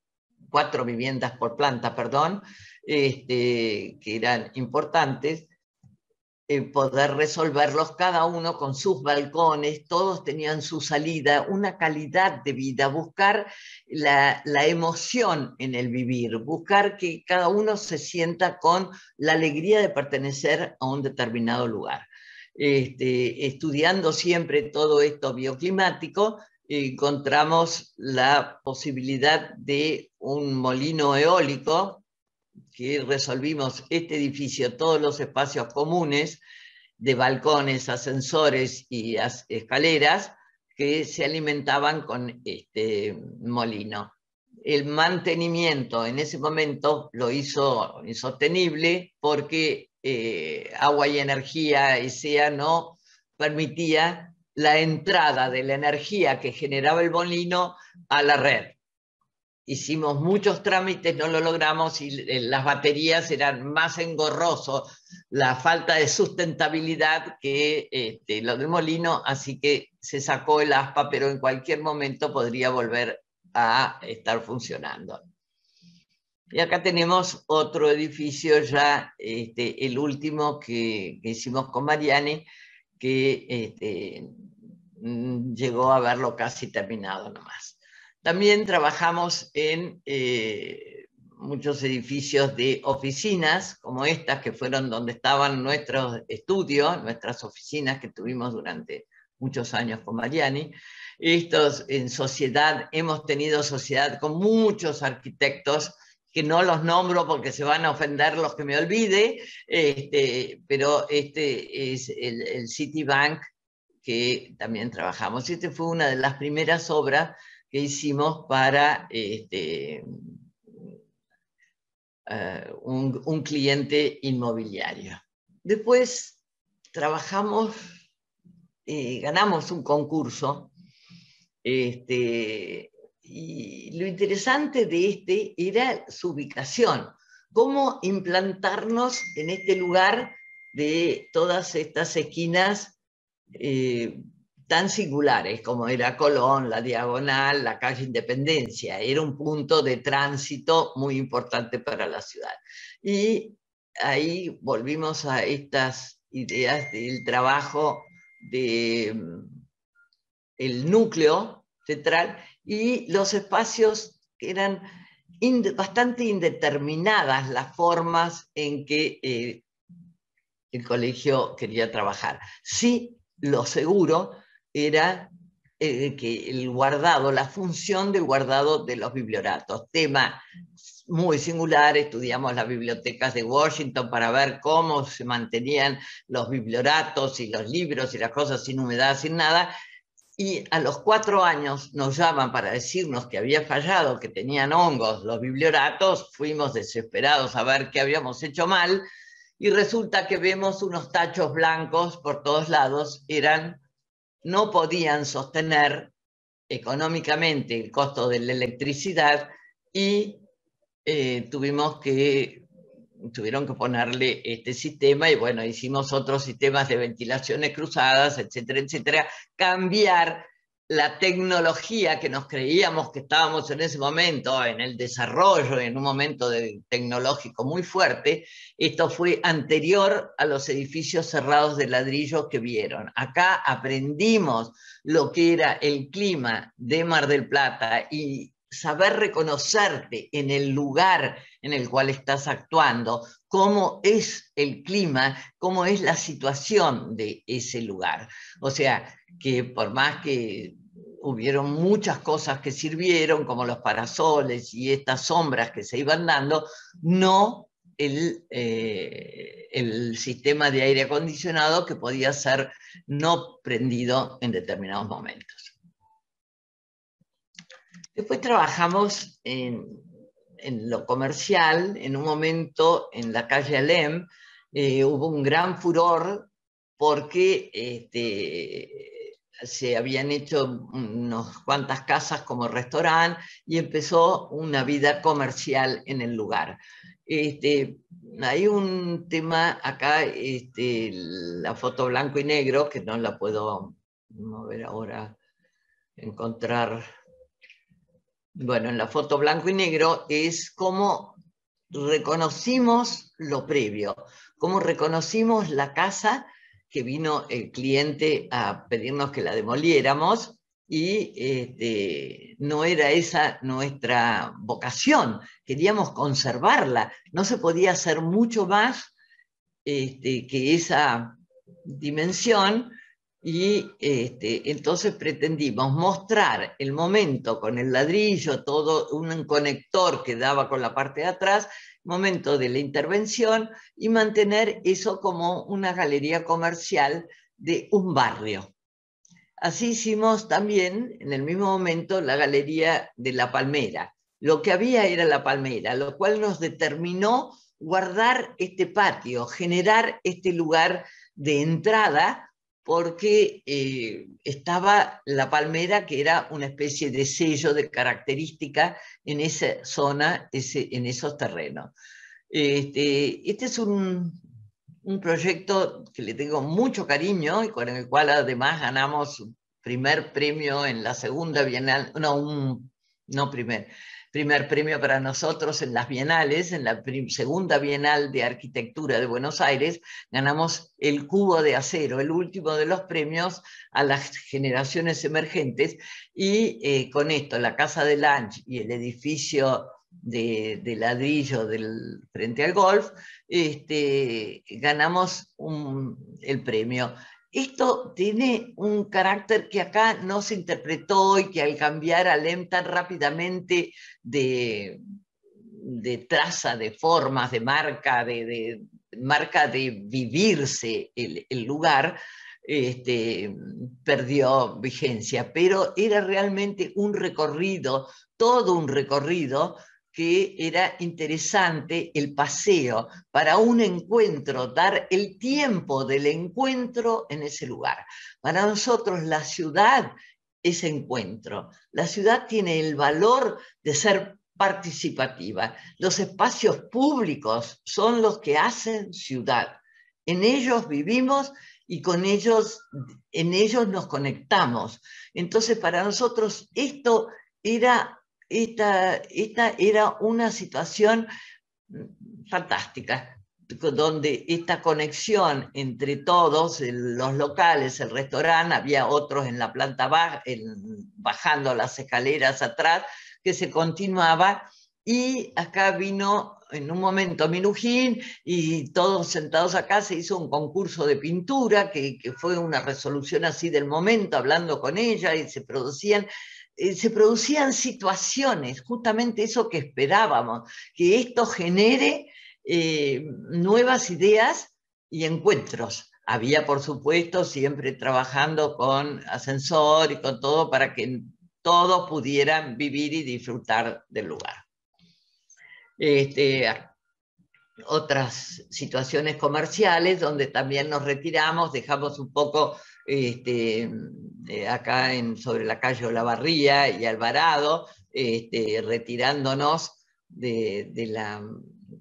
cuatro viviendas por planta, perdón, este, que eran importantes, eh, poder resolverlos cada uno con sus balcones, todos tenían su salida, una calidad de vida, buscar la, la emoción en el vivir, buscar que cada uno se sienta con la alegría de pertenecer a un determinado lugar. Este, estudiando siempre todo esto bioclimático, eh, encontramos la posibilidad de un molino eólico, que resolvimos este edificio, todos los espacios comunes de balcones, ascensores y escaleras, que se alimentaban con este molino. El mantenimiento en ese momento lo hizo insostenible porque eh, agua y energía y sea, no permitía la entrada de la energía que generaba el molino a la red. Hicimos muchos trámites, no lo logramos y eh, las baterías eran más engorrosos, la falta de sustentabilidad que este, lo del molino, así que se sacó el aspa, pero en cualquier momento podría volver a estar funcionando. Y acá tenemos otro edificio ya, este, el último que, hicimos con Mariani, que este, mm, llegó a verlo casi terminado nomás. También trabajamos en eh, muchos edificios de oficinas, como estas, que fueron donde estaban nuestros estudios, nuestras oficinas que tuvimos durante muchos años con Mariani. Estos en sociedad, hemos tenido sociedad con muchos arquitectos, que no los nombro porque se van a ofender los que me olvide, este, pero este es el, Citibank que también trabajamos. Y esta fue una de las primeras obras que hicimos para este, eh, un, cliente inmobiliario. Después trabajamos, eh, ganamos un concurso este, y lo interesante de este era su ubicación, cómo implantarnos en este lugar de todas estas esquinas eh, tan singulares como era Colón, la Diagonal, la calle Independencia. Era un punto de tránsito muy importante para la ciudad. Y ahí volvimos a estas ideas del trabajo del mm, núcleo central y los espacios eran bastante indeterminadas las formas en que eh, el colegio quería trabajar. Sí, lo seguro era eh, que el guardado, la función del guardado de los biblioratos, tema muy singular, estudiamos las bibliotecas de Washington para ver cómo se mantenían los biblioratos y los libros y las cosas sin humedad, sin nada, y a los cuatro años nos llaman para decirnos que había fallado, que tenían hongos los biblioratos, fuimos desesperados a ver qué habíamos hecho mal, y resulta que vemos unos tachos blancos por todos lados, eran, no podían sostener económicamente el costo de la electricidad y eh, tuvimos que tuvieron que ponerle este sistema y bueno, hicimos otros sistemas de ventilaciones cruzadas, etcétera, etcétera, cambiar la tecnología que nos creíamos que estábamos en ese momento, en el desarrollo, en un momento tecnológico muy fuerte, esto fue anterior a los edificios cerrados de ladrillo que vieron. Acá aprendimos lo que era el clima de Mar del Plata y saber reconocerte en el lugar en el cual estás actuando, cómo es el clima, cómo es la situación de ese lugar. O sea, que por más que hubieron muchas cosas que sirvieron, como los parasoles y estas sombras que se iban dando, no el, eh, el, sistema de aire acondicionado que podía ser no prendido en determinados momentos. Después trabajamos en, lo comercial, en un momento en la calle Alem eh, hubo un gran furor porque este, se habían hecho unas cuantas casas como restaurante y empezó una vida comercial en el lugar. Este, hay un tema acá, este, la foto blanco y negro, que no la puedo mover ahora, encontrar bueno, en la foto blanco y negro, es cómo reconocimos lo previo, cómo reconocimos la casa que vino el cliente a pedirnos que la demoliéramos y este, no era esa nuestra vocación, queríamos conservarla, no se podía hacer mucho más este, que esa dimensión y este, entonces pretendimos mostrar el momento con el ladrillo, todo un conector que daba con la parte de atrás, momento de la intervención y mantener eso como una galería comercial de un barrio. Así hicimos también en el mismo momento la galería de La Palmera. Lo que había era La Palmera, lo cual nos determinó guardar este patio, generar este lugar de entrada porque eh, estaba la palmera, que era una especie de sello de característica en esa zona, en esos terrenos. Este, este es un, proyecto que le tengo mucho cariño y con el cual además ganamos primer premio en la segunda Bienal, no, un, no primer, primer premio para nosotros en las bienales, en la segunda bienal de arquitectura de Buenos Aires, ganamos el cubo de acero, el último de los premios a las generaciones emergentes. Y eh, con esto, la Casa de Lange y el edificio de, ladrillo del, frente al golf, este, ganamos el premio esto tiene un carácter que acá no se interpretó y que al cambiar a rápidamente de, de traza, de formas, de marca, de, marca de vivirse el, lugar, este, perdió vigencia, pero era realmente un recorrido, todo un recorrido que era interesante el paseo para un encuentro, dar el tiempo del encuentro en ese lugar. Para nosotros la ciudad es encuentro. La ciudad tiene el valor de ser participativa. Los espacios públicos son los que hacen ciudad. En ellos vivimos y con ellos, en ellos nos conectamos. Entonces, para nosotros esto era esta, era una situación mm, fantástica, donde esta conexión entre todos, los locales, el restaurante, había otros en la planta baja, bajando las escaleras atrás, que se continuaba. Y acá vino en un momento Minujín y todos sentados acá se hizo un concurso de pintura que fue una resolución así del momento, hablando con ella y se producían eh, se producían situaciones, justamente eso que esperábamos, que esto genere eh, nuevas ideas y encuentros. Había, por supuesto, siempre trabajando con ascensor y con todo para que todos pudieran vivir y disfrutar del lugar. Este, otras situaciones comerciales donde también nos retiramos, dejamos un poco este, eh, acá en, sobre la calle Olavarría y Alvarado, este, retirándonos de, de, la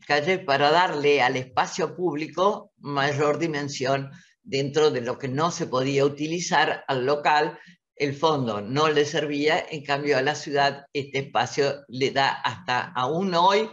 calle para darle al espacio público mayor dimensión dentro de lo que no se podía utilizar al local. El fondo no le servía, en cambio a la ciudad este espacio le da hasta aún hoy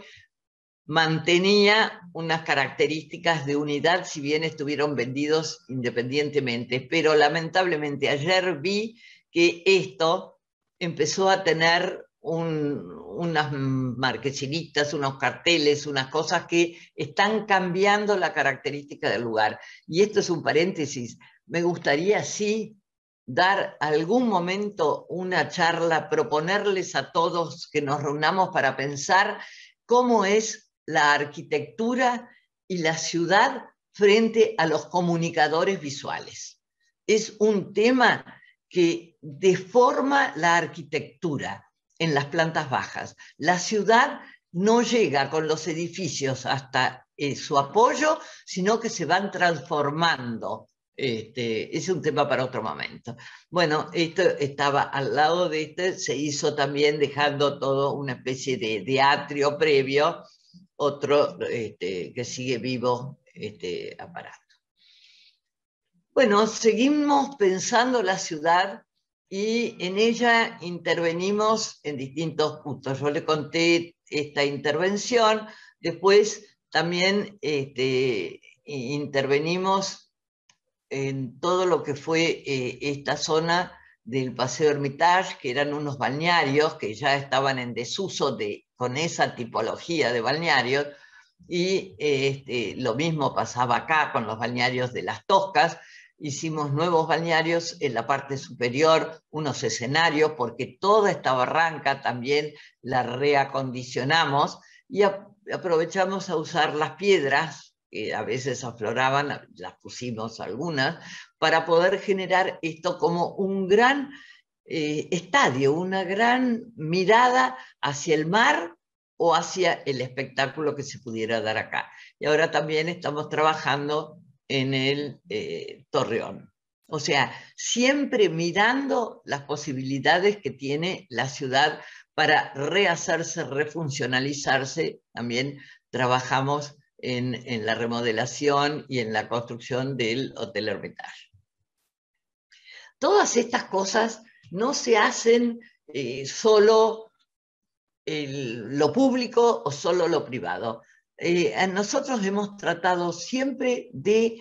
mantenía unas características de unidad, si bien estuvieron vendidos independientemente. Pero lamentablemente ayer vi que esto empezó a tener unas marquesinitas, unos carteles, unas cosas que están cambiando la característica del lugar. Y esto es un paréntesis. Me gustaría, sí, dar algún momento una charla, proponerles a todos que nos reunamos para pensar cómo es la arquitectura y la ciudad frente a los comunicadores visuales. Es un tema que deforma la arquitectura en las plantas bajas. La ciudad no llega con los edificios hasta eh, su apoyo, sino que se van transformando. Este, es un tema para otro momento. Bueno, esto estaba al lado de este, se hizo también dejando todo una especie de, de atrio previo otro este, que sigue vivo este aparato. Bueno, seguimos pensando la ciudad y en ella intervenimos en distintos puntos. Yo le conté esta intervención, después también este, intervenimos en todo lo que fue eh, esta zona del Paseo Hermitage, que eran unos balnearios que ya estaban en desuso de con esa tipología de balnearios, y este, lo mismo pasaba acá con los balnearios de las Toscas. Hicimos nuevos balnearios en la parte superior, unos escenarios, porque toda esta barranca también la reacondicionamos y aprovechamos a usar las piedras, que a veces afloraban, las pusimos algunas, para poder generar esto como un gran eh, estadio, una gran mirada hacia el mar o hacia el espectáculo que se pudiera dar acá. Y ahora también estamos trabajando en el eh, Torreón. O sea, siempre mirando las posibilidades que tiene la ciudad para rehacerse, refuncionalizarse. También trabajamos en, en la remodelación y en la construcción del Hotel Hermitage. Todas estas cosas no se hacen eh, solo lo público o solo lo privado. Eh, nosotros hemos tratado siempre de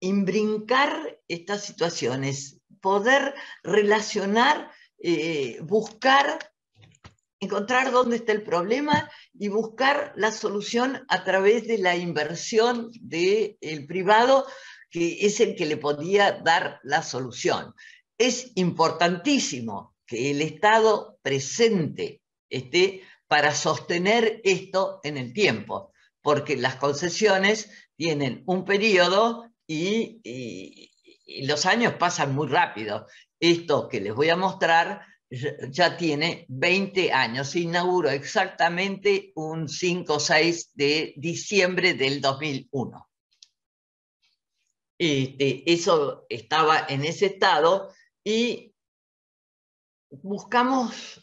imbrincar estas situaciones, poder relacionar, eh, buscar, encontrar dónde está el problema y buscar la solución a través de la inversión del privado, que es el que le podía dar la solución es importantísimo que el Estado presente esté para sostener esto en el tiempo, porque las concesiones tienen un periodo y, los años pasan muy rápido. Esto que les voy a mostrar ya tiene 20 años, se inauguró exactamente un 5 o 6 de diciembre del 2001. Este, eso estaba en ese estado y buscamos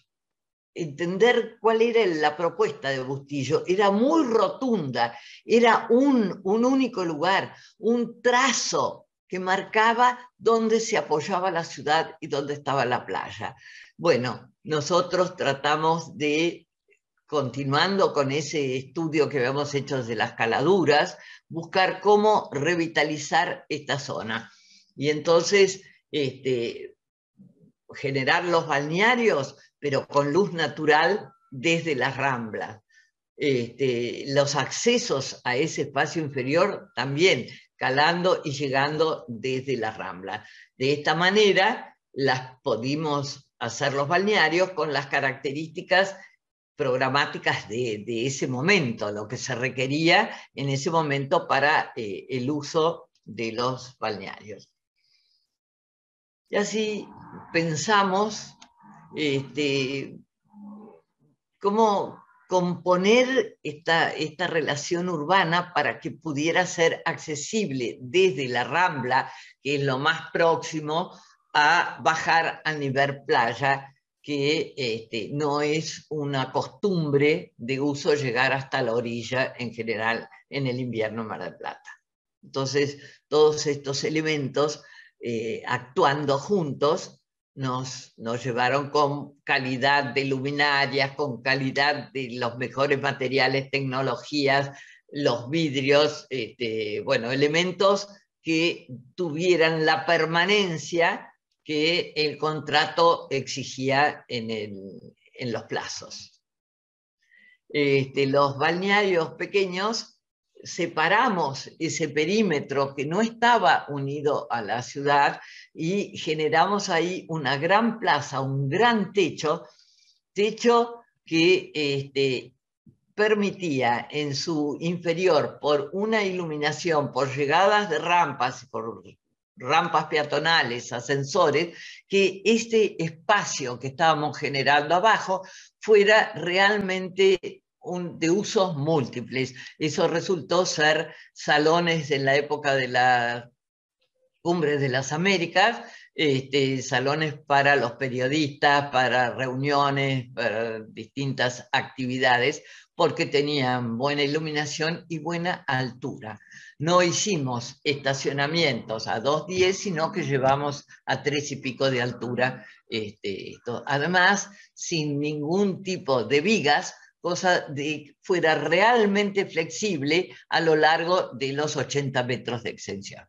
entender cuál era la propuesta de Bustillo. Era muy rotunda, era un, un único lugar, un trazo que marcaba dónde se apoyaba la ciudad y dónde estaba la playa. Bueno, nosotros tratamos de, continuando con ese estudio que habíamos hecho de las caladuras, buscar cómo revitalizar esta zona. Y entonces este, generar los balnearios, pero con luz natural desde las ramblas. Este, los accesos a ese espacio inferior también calando y llegando desde la rambla. De esta manera las pudimos hacer los balnearios con las características programáticas de, ese momento, lo que se requería en ese momento para eh, el uso de los balnearios. Y así pensamos este, cómo componer esta, relación urbana para que pudiera ser accesible desde la Rambla, que es lo más próximo, a bajar a nivel playa, que este, no es una costumbre de uso llegar hasta la orilla en general en el invierno en Mar del Plata. Entonces, todos estos elementos eh, actuando juntos nos, llevaron con calidad de luminarias, con calidad de los mejores materiales, tecnologías, los vidrios, este, bueno, elementos que tuvieran la permanencia que el contrato exigía en, los plazos. Este, los balnearios pequeños separamos ese perímetro que no estaba unido a la ciudad y generamos ahí una gran plaza, un gran techo, techo que este, permitía en su inferior, por una iluminación, por llegadas de rampas, por rampas peatonales, ascensores, que este espacio que estábamos generando abajo fuera realmente de usos múltiples. Eso resultó ser salones en la época de la Cumbre de las Américas, este, salones para los periodistas, para reuniones, para distintas actividades, porque tenían buena iluminación y buena altura. No hicimos estacionamientos a 2.10, sino que llevamos a tres y pico de altura este, esto. Además, sin ningún tipo de vigas, cosa de fuera realmente flexible a lo largo de los 80 metros de extensión.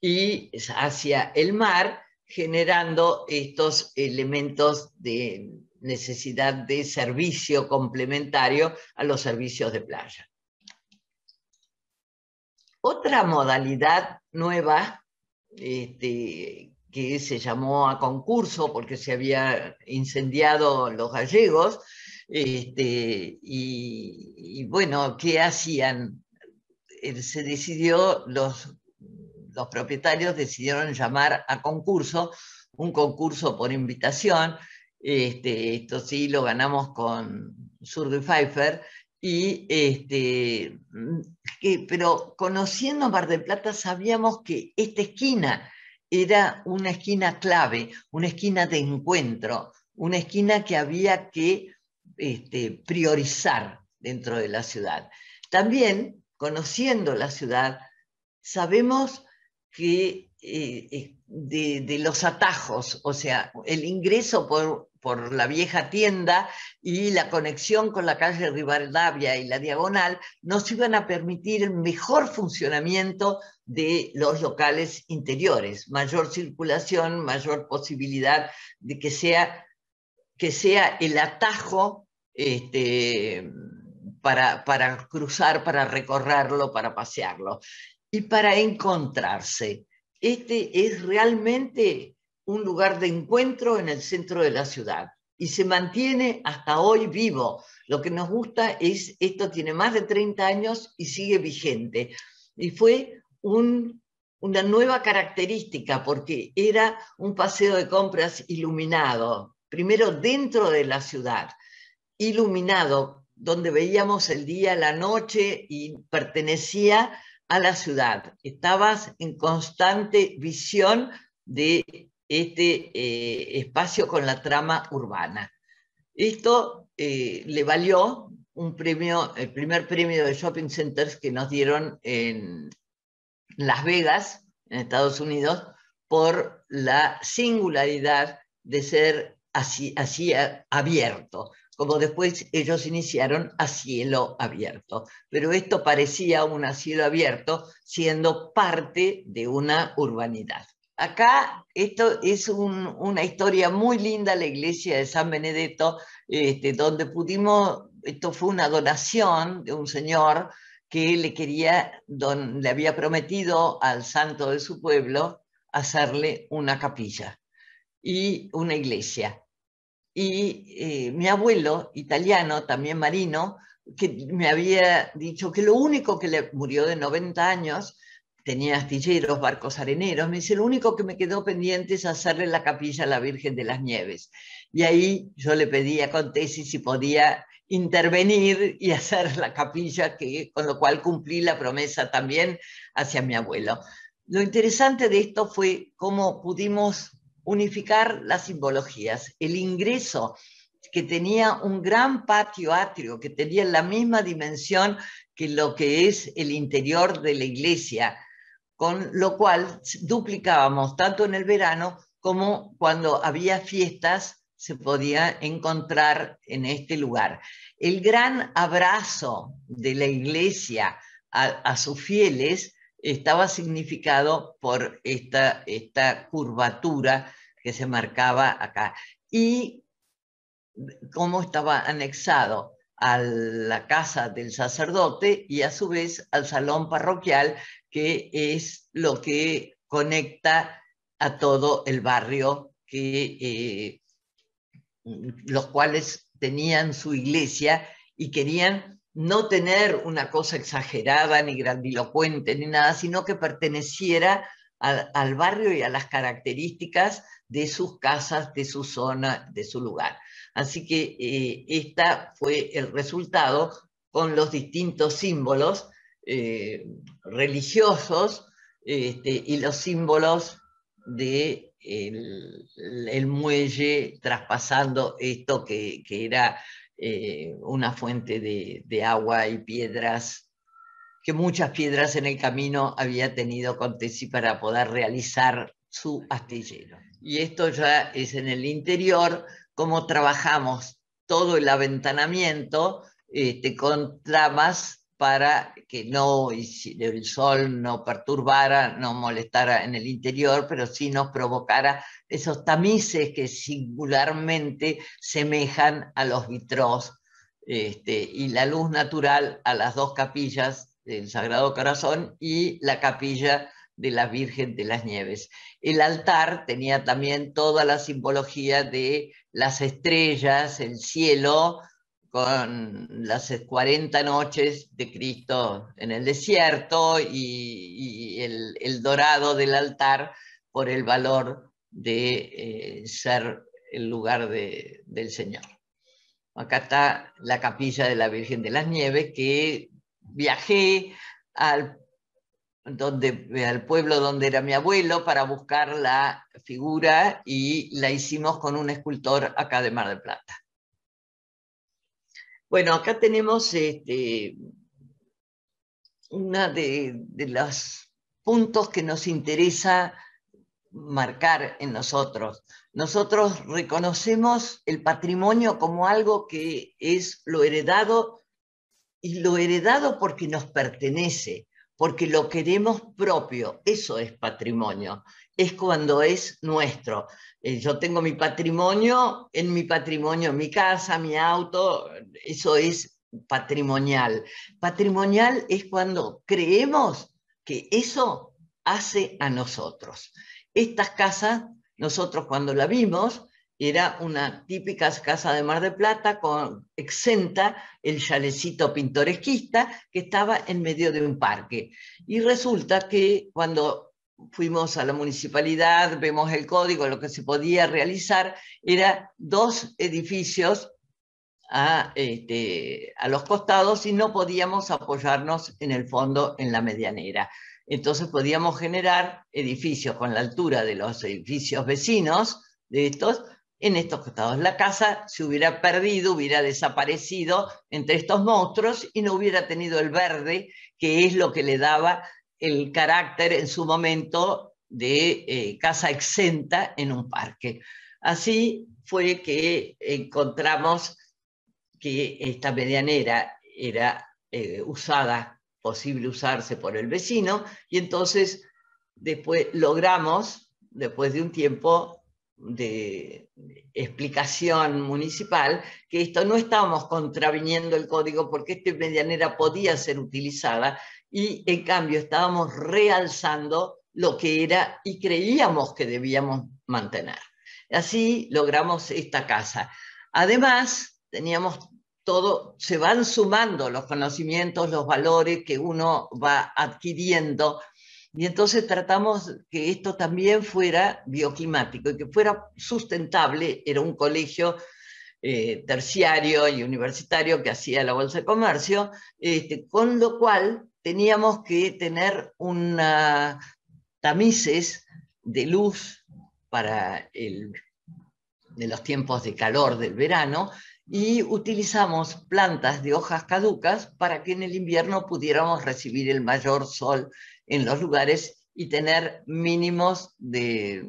Y hacia el mar, generando estos elementos de necesidad de servicio complementario a los servicios de playa. Otra modalidad nueva este, que se llamó a concurso porque se había incendiado los gallegos, este, y, bueno, ¿qué hacían? Eh, se decidió, los, los propietarios decidieron llamar a concurso, un concurso por invitación. Este, esto sí lo ganamos con de Pfeiffer, y este, mm, pero conociendo Mar del Plata sabíamos que esta esquina era una esquina clave, una esquina de encuentro, una esquina que había que este, priorizar dentro de la ciudad. También, conociendo la ciudad, sabemos que eh, de, los atajos, o sea, el ingreso por, la vieja tienda y la conexión con la calle Rivadavia y la Diagonal nos iban a permitir el mejor funcionamiento de los locales interiores, mayor circulación, mayor posibilidad de que sea, que sea el atajo este, para, cruzar, para recorrerlo, para pasearlo y para encontrarse. Este es realmente un lugar de encuentro en el centro de la ciudad y se mantiene hasta hoy vivo. Lo que nos gusta es, esto tiene más de 30 años y sigue vigente. Y fue una nueva característica porque era un paseo de compras iluminado, primero dentro de la ciudad iluminado, donde veíamos el día, la noche y pertenecía a la ciudad. Estabas en constante visión de este eh, espacio con la trama urbana. Esto eh, le valió un premio, el primer premio de Shopping Centers que nos dieron en Las Vegas, en Estados Unidos, por la singularidad de ser así eh, abierto como después ellos iniciaron, a cielo abierto. Pero esto parecía un cielo abierto siendo parte de una urbanidad. Acá esto es una historia muy linda, la iglesia de San Benedetto, este, donde pudimos, esto fue una donación de un señor que le quería, le había prometido al santo de su pueblo hacerle una capilla y una iglesia y eh, mi abuelo italiano, también marino, que me había dicho que lo único que le murió de 90 años, tenía astilleros, barcos areneros, me dice, lo único que me quedó pendiente es hacerle la capilla a la Virgen de las Nieves. Y ahí yo le pedía con tesis si podía intervenir y hacer la capilla, que, con lo cual cumplí la promesa también hacia mi abuelo. Lo interesante de esto fue cómo pudimos unificar las simbologías. El ingreso que tenía un gran patio atrio, que tenía la misma dimensión que lo que es el interior de la iglesia, con lo cual duplicábamos tanto en el verano como cuando había fiestas se podía encontrar en este lugar. El gran abrazo de la iglesia a, a sus fieles estaba significado por esta, esta curvatura que se marcaba acá. Y cómo estaba anexado a la casa del sacerdote y a su vez al salón parroquial, que es lo que conecta a todo el barrio, que, eh, los cuales tenían su iglesia y querían no tener una cosa exagerada ni grandilocuente ni nada, sino que perteneciera al, barrio y a las características de sus casas, de su zona, de su lugar. Así que este fue el resultado con los distintos símbolos eh, religiosos este, y los símbolos de el, muelle traspasando esto que, que era eh, una fuente de, agua y piedras, que muchas piedras en el camino había tenido con para poder realizar su astillero. Y esto ya es en el interior, cómo trabajamos todo el aventanamiento este, con tramas para que no el sol no perturbara, no molestara en el interior, pero sí nos provocara esos tamices que singularmente semejan a los vitros este, y la luz natural a las dos capillas del Sagrado Corazón y la capilla de la Virgen de las Nieves. El altar tenía también toda la simbología de las estrellas, el cielo, con las 40 noches de Cristo en el desierto y, el, el dorado del altar por el valor de eh, ser el lugar del Señor. Acá está la capilla de la Virgen de las Nieves, que viajé al, donde, eh, al pueblo donde era mi abuelo para buscar la figura y la hicimos con un escultor acá de Mar del Plata. Bueno, acá tenemos este, una de, de los puntos que nos interesa marcar en nosotros. Nosotros reconocemos el patrimonio como algo que es lo heredado y lo heredado porque nos pertenece, porque lo queremos propio. Eso es patrimonio, es cuando es nuestro. Eh, yo tengo mi patrimonio, en mi patrimonio, mi casa, mi auto, eso es patrimonial. Patrimonial es cuando creemos que eso hace a nosotros. Estas casas, nosotros cuando la vimos, era una típica casa de Mar de Plata, con, exenta el chalecito pintoresquista, que estaba en medio de un parque. Y resulta que cuando fuimos a la municipalidad, vemos el código, lo que se podía realizar, era dos edificios a este, los costados y no podíamos apoyarnos en el fondo en la medianera. Entonces podíamos generar edificios con la altura de los edificios vecinos de estos en estos costados. La casa se hubiera perdido, hubiera desaparecido entre estos monstruos y no hubiera tenido el verde, que es lo que le daba el carácter en su momento de eh, casa exenta en un parque. Así fue que encontramos que esta medianera era eh, usada posible usarse por el vecino, y entonces después logramos, después de un tiempo de explicación municipal, que esto no estábamos contraviniendo el código porque esta medianera podía ser utilizada y en cambio estábamos realzando lo que era y creíamos que debíamos mantener. Así logramos esta casa. Además, teníamos todo, se van sumando los conocimientos, los valores que uno va adquiriendo. Y entonces tratamos que esto también fuera bioclimático y que fuera sustentable. Era un colegio eh, terciario y universitario que hacía la Bolsa de Comercio, este, con lo cual teníamos que tener una, tamices de luz para de los tiempos de calor del verano y utilizamos plantas de hojas caducas para que en el invierno pudiéramos recibir el mayor sol en los lugares y tener mínimos de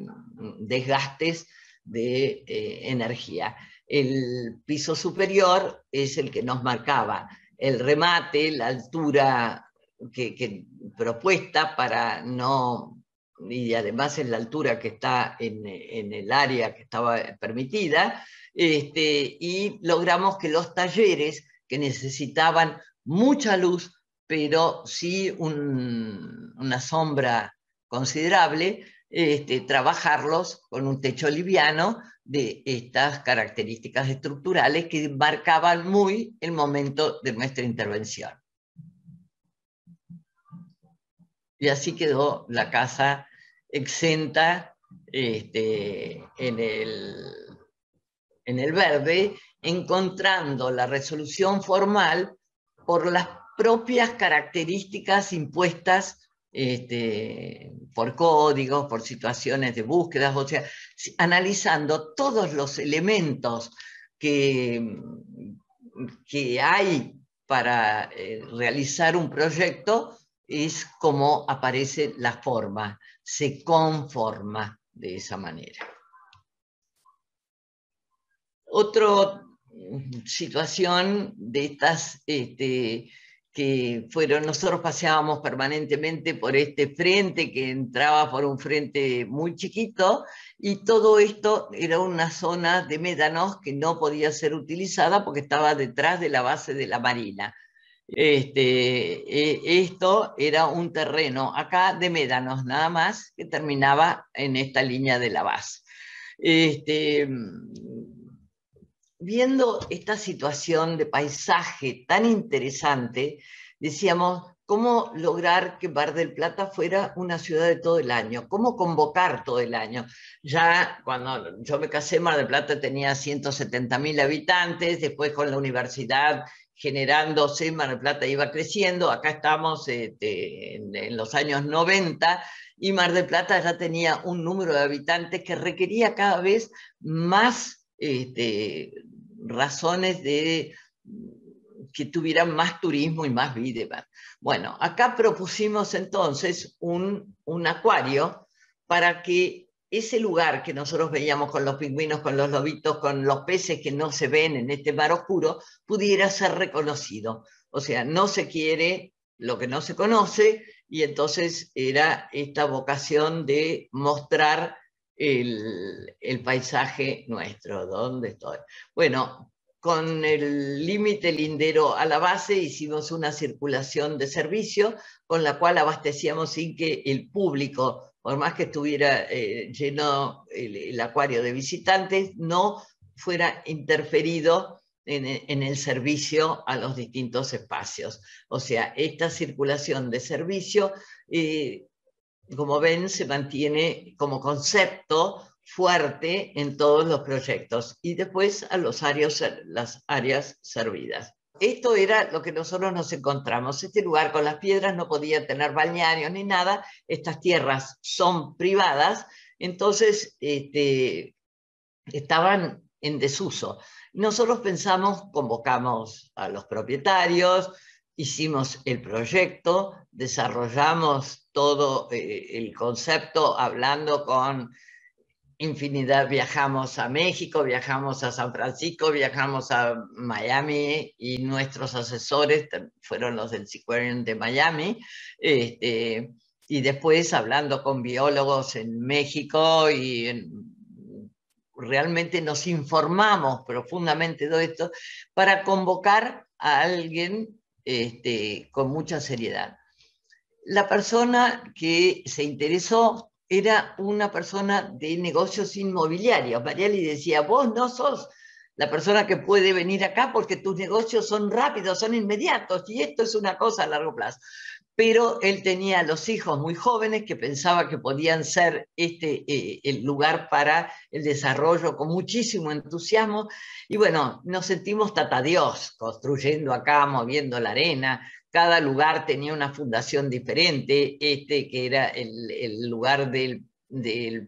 desgastes de eh, energía. El piso superior es el que nos marcaba el remate, la altura que, propuesta para no y además es la altura que está en, el área que estaba permitida, este, y logramos que los talleres que necesitaban mucha luz, pero sí una sombra considerable, este, trabajarlos con un techo liviano de estas características estructurales que marcaban muy el momento de nuestra intervención. Y así quedó la casa exenta este, en el en el verde, encontrando la resolución formal por las propias características impuestas este, por códigos, por situaciones de búsquedas, o sea, analizando todos los elementos que, hay para eh, realizar un proyecto, es como aparece la forma, se conforma de esa manera. Otra mm, situación de estas este, que fueron, nosotros paseábamos permanentemente por este frente que entraba por un frente muy chiquito y todo esto era una zona de médanos que no podía ser utilizada porque estaba detrás de la base de la marina. Este, eh, esto era un terreno acá de médanos nada más que terminaba en esta línea de la base. Este, mm, viendo esta situación de paisaje tan interesante, decíamos, ¿cómo lograr que Mar del Plata fuera una ciudad de todo el año? ¿Cómo convocar todo el año? Ya cuando yo me casé, Mar del Plata tenía 170.000 habitantes, después con la universidad generándose, Mar del Plata iba creciendo, acá estamos este, en, en los años 90 y Mar del Plata ya tenía un número de habitantes que requería cada vez más este, razones de mm, que tuvieran más turismo y más vida. Bueno, acá propusimos entonces un, un acuario para que ese lugar que nosotros veíamos con los pingüinos, con los lobitos, con los peces que no se ven en este mar oscuro, pudiera ser reconocido. O sea, no se quiere lo que no se conoce y entonces era esta vocación de mostrar el, paisaje nuestro, ¿dónde estoy. Bueno, con el límite lindero a la base hicimos una circulación de servicio con la cual abastecíamos sin que el público, por más que estuviera eh, lleno el, acuario de visitantes, no fuera interferido en, el servicio a los distintos espacios. O sea, esta circulación de servicio eh, como ven, se mantiene como concepto fuerte en todos los proyectos y después a los las áreas servidas. Esto era lo que nosotros nos encontramos. Este lugar con las piedras no podía tener balnearios ni nada. Estas tierras son privadas, entonces este, estaban en desuso. Nosotros pensamos, convocamos a los propietarios, hicimos el proyecto, desarrollamos todo eh, el concepto hablando con infinidad, viajamos a México, viajamos a San Francisco, viajamos a Miami y nuestros asesores fueron los del Sequarium de Miami. Este, y después hablando con biólogos en México y realmente nos informamos profundamente de esto para convocar a alguien este, con mucha seriedad. La persona que se interesó era una persona de negocios inmobiliarios. le decía, vos no sos la persona que puede venir acá porque tus negocios son rápidos, son inmediatos y esto es una cosa a largo plazo pero él tenía los hijos muy jóvenes que pensaba que podían ser este, eh, el lugar para el desarrollo con muchísimo entusiasmo. Y bueno, nos sentimos tatadios, construyendo acá, moviendo la arena. Cada lugar tenía una fundación diferente, este que era el, lugar del,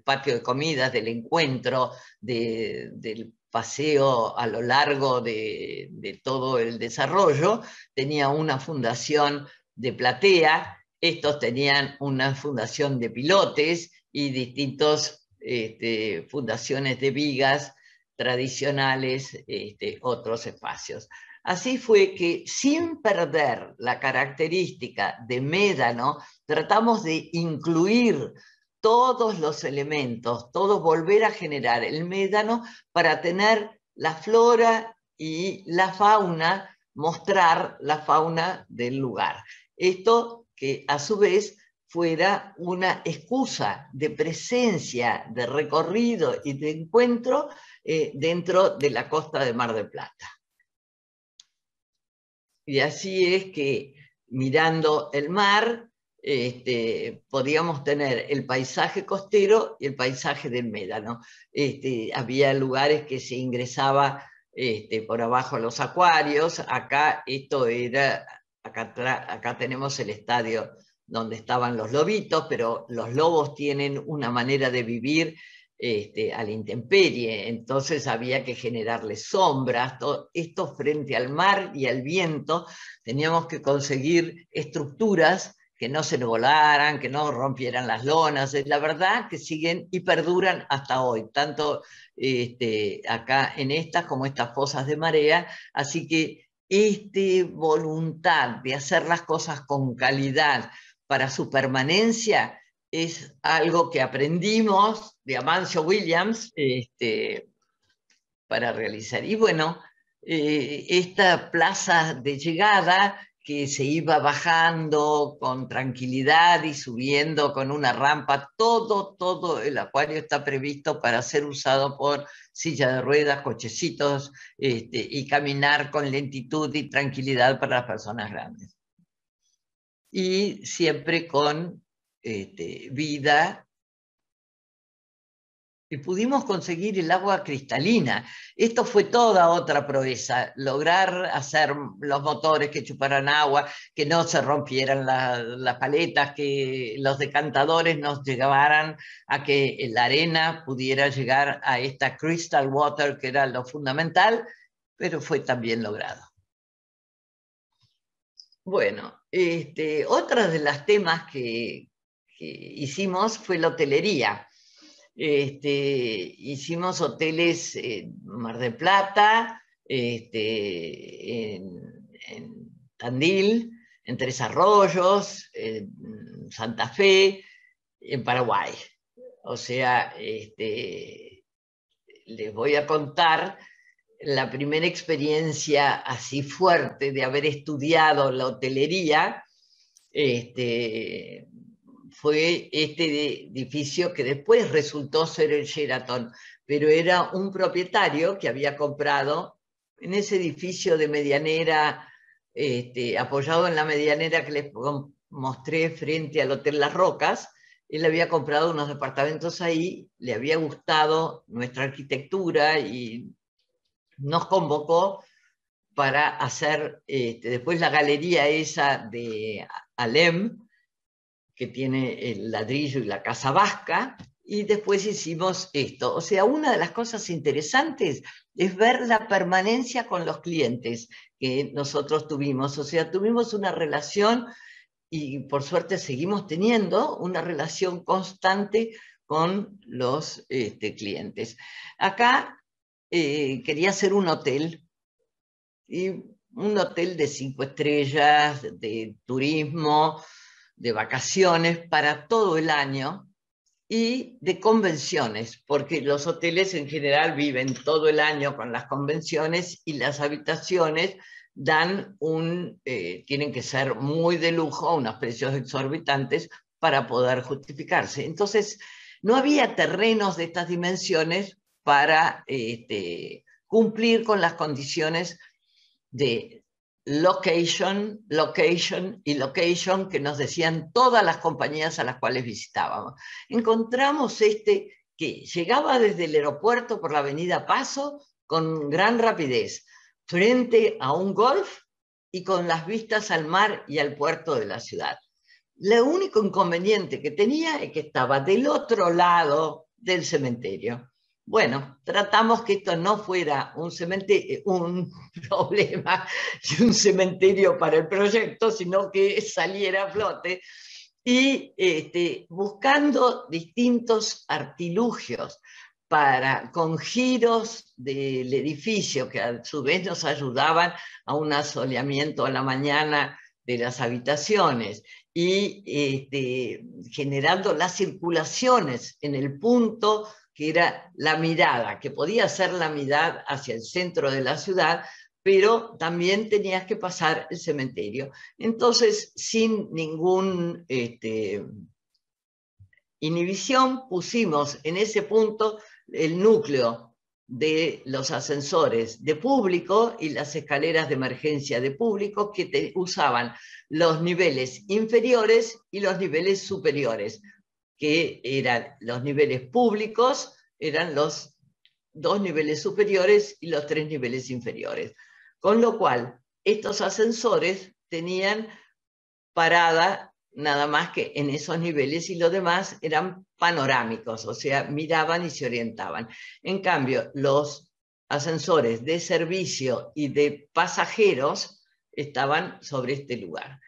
patio de comidas, del encuentro, del paseo a lo largo de, de todo el desarrollo, tenía una fundación de platea, estos tenían una fundación de pilotes y distintas este, fundaciones de vigas tradicionales, este, otros espacios. Así fue que sin perder la característica de médano, tratamos de incluir todos los elementos, todos volver a generar el médano para tener la flora y la fauna mostrar la fauna del lugar. Esto que a su vez fuera una excusa de presencia, de recorrido y de encuentro eh, dentro de la costa de Mar del Plata. Y así es que mirando el mar, este, podíamos tener el paisaje costero y el paisaje del médano. Este, había lugares que se ingresaba este, por abajo los acuarios, acá esto era, acá, acá tenemos el estadio donde estaban los lobitos, pero los lobos tienen una manera de vivir este, a la intemperie, entonces había que generarles sombras, esto frente al mar y al viento, teníamos que conseguir estructuras que no se volaran, que no rompieran las lonas, es la verdad que siguen y perduran hasta hoy, tanto este, acá en estas como estas fosas de marea, así que esta voluntad de hacer las cosas con calidad para su permanencia es algo que aprendimos de Amancio Williams este, para realizar. Y bueno, eh, esta plaza de llegada que se iba bajando con tranquilidad y subiendo con una rampa. Todo, todo el acuario está previsto para ser usado por silla de ruedas, cochecitos este, y caminar con lentitud y tranquilidad para las personas grandes. Y siempre con este, vida y pudimos conseguir el agua cristalina. Esto fue toda otra proeza, lograr hacer los motores que chuparan agua, que no se rompieran las paletas, que los decantadores nos llegaran a que la arena pudiera llegar a esta crystal water, que era lo fundamental, pero fue también logrado. Bueno, este, de los temas que hicimos fue la hotelería este, hicimos hoteles en Mar de Plata, este, en, Tandil, en Tres Arroyos, en Santa Fe, en Paraguay. O sea, este, les voy a contar la primera experiencia así fuerte de haber estudiado la hotelería, este, fue este edificio que después resultó ser el Sheraton, pero era un propietario que había comprado en ese edificio de medianera, este, apoyado en la medianera que les mostré frente al Hotel Las Rocas, él había comprado unos departamentos ahí, le había gustado nuestra arquitectura y nos convocó para hacer este, después la galería esa de Alem, que tiene el ladrillo y la casa vasca, y después hicimos esto. O sea, una de las cosas interesantes es ver la permanencia con los clientes que nosotros tuvimos. O sea, tuvimos una relación y por suerte seguimos teniendo una relación constante con los este, clientes. Acá eh, quería hacer un hotel, y un hotel de cinco estrellas, de turismo, de vacaciones para todo el año y de convenciones, porque los hoteles en general viven todo el año con las convenciones y las habitaciones dan un, eh, tienen que ser muy de lujo, unos precios exorbitantes para poder justificarse. Entonces, no había terrenos de estas dimensiones para este, cumplir con las condiciones de, location, location y location que nos decían todas las compañías a las cuales visitábamos. Encontramos este que llegaba desde el aeropuerto por la avenida Paso con gran rapidez, frente a un golf y con las vistas al mar y al puerto de la ciudad. Lo único inconveniente que tenía es que estaba del otro lado del cementerio. Bueno, tratamos que esto no fuera un, eh, problema y un cementerio para el proyecto, sino que saliera a flote y este, buscando distintos artilugios para, con giros del edificio que a su vez nos ayudaban a un asoleamiento a la mañana de las habitaciones y este, generando las circulaciones en el punto que era la mirada, que podía ser la mirada hacia el centro de la ciudad, pero también tenías que pasar el cementerio. Entonces, sin ningún este, inhibición, pusimos en ese punto el núcleo de los ascensores de público y las escaleras de emergencia de público que usaban los niveles inferiores y los niveles superiores que eran los niveles públicos, eran los dos niveles superiores y los tres niveles inferiores. Con lo cual, estos ascensores tenían parada nada más que en esos niveles y los demás eran panorámicos, o sea, miraban y se orientaban. En cambio, los ascensores de servicio y de pasajeros estaban sobre este lugar.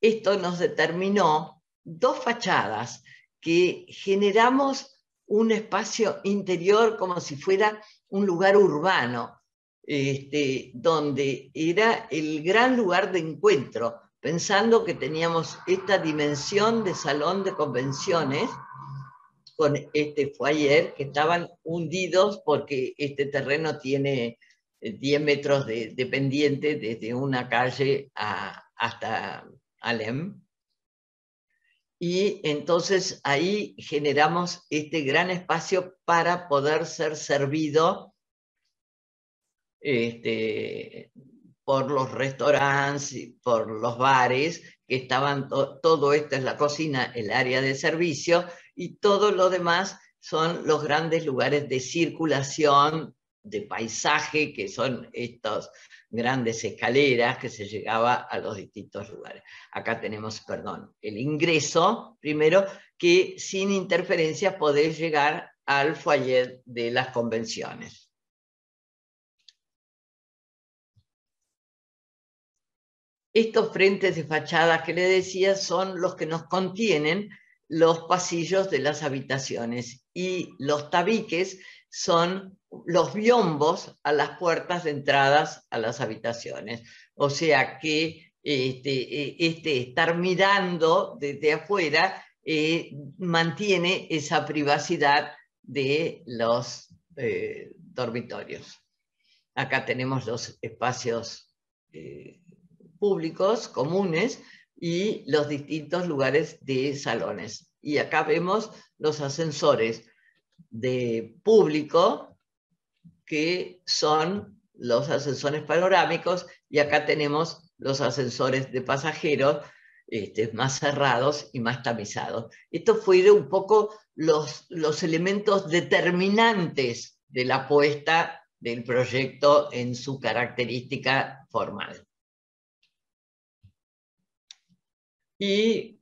Esto nos determinó dos fachadas que generamos un espacio interior como si fuera un lugar urbano, este, donde era el gran lugar de encuentro, pensando que teníamos esta dimensión de salón de convenciones, con este foyer, que estaban hundidos porque este terreno tiene 10 eh, metros de, pendiente desde una calle hasta Alem y entonces ahí generamos este gran espacio para poder ser servido este, por los restaurantes, por los bares, que estaban, todo esto es la cocina, el área de servicio, y todo lo demás son los grandes lugares de circulación, de paisaje, que son estos grandes escaleras que se llegaba a los distintos lugares. Acá tenemos, perdón, el ingreso primero, que sin interferencia podés llegar al foyer de las convenciones. Estos frentes de fachadas que le decía son los que nos contienen los pasillos de las habitaciones y los tabiques son los biombos a las puertas de entradas a las habitaciones. O sea que este, e, este estar mirando desde afuera eh, mantiene esa privacidad de los eh, dormitorios. Acá tenemos los espacios eh, públicos comunes y los distintos lugares de salones. Y acá vemos los ascensores de público, que son los ascensores panorámicos, y acá tenemos los ascensores de pasajeros este, más cerrados y más tamizados. Esto fueron un poco los, los elementos determinantes de la apuesta del proyecto en su característica formal. Y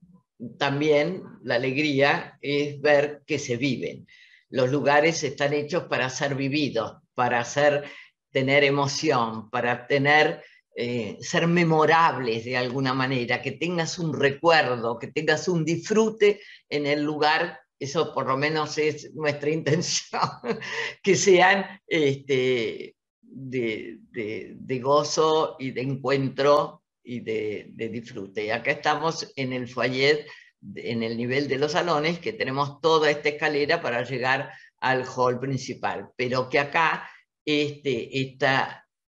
también la alegría es ver que se viven. Los lugares están hechos para ser vividos, para hacer tener emoción, para tener, eh, ser memorables de alguna manera, que tengas un recuerdo, que tengas un disfrute en el lugar eso por lo menos es nuestra intención, que sean este, de, gozo y de encuentro y de, de disfrute. Y acá estamos en el foyer en el nivel de los salones, que tenemos toda esta escalera para llegar al hall principal, pero que acá este,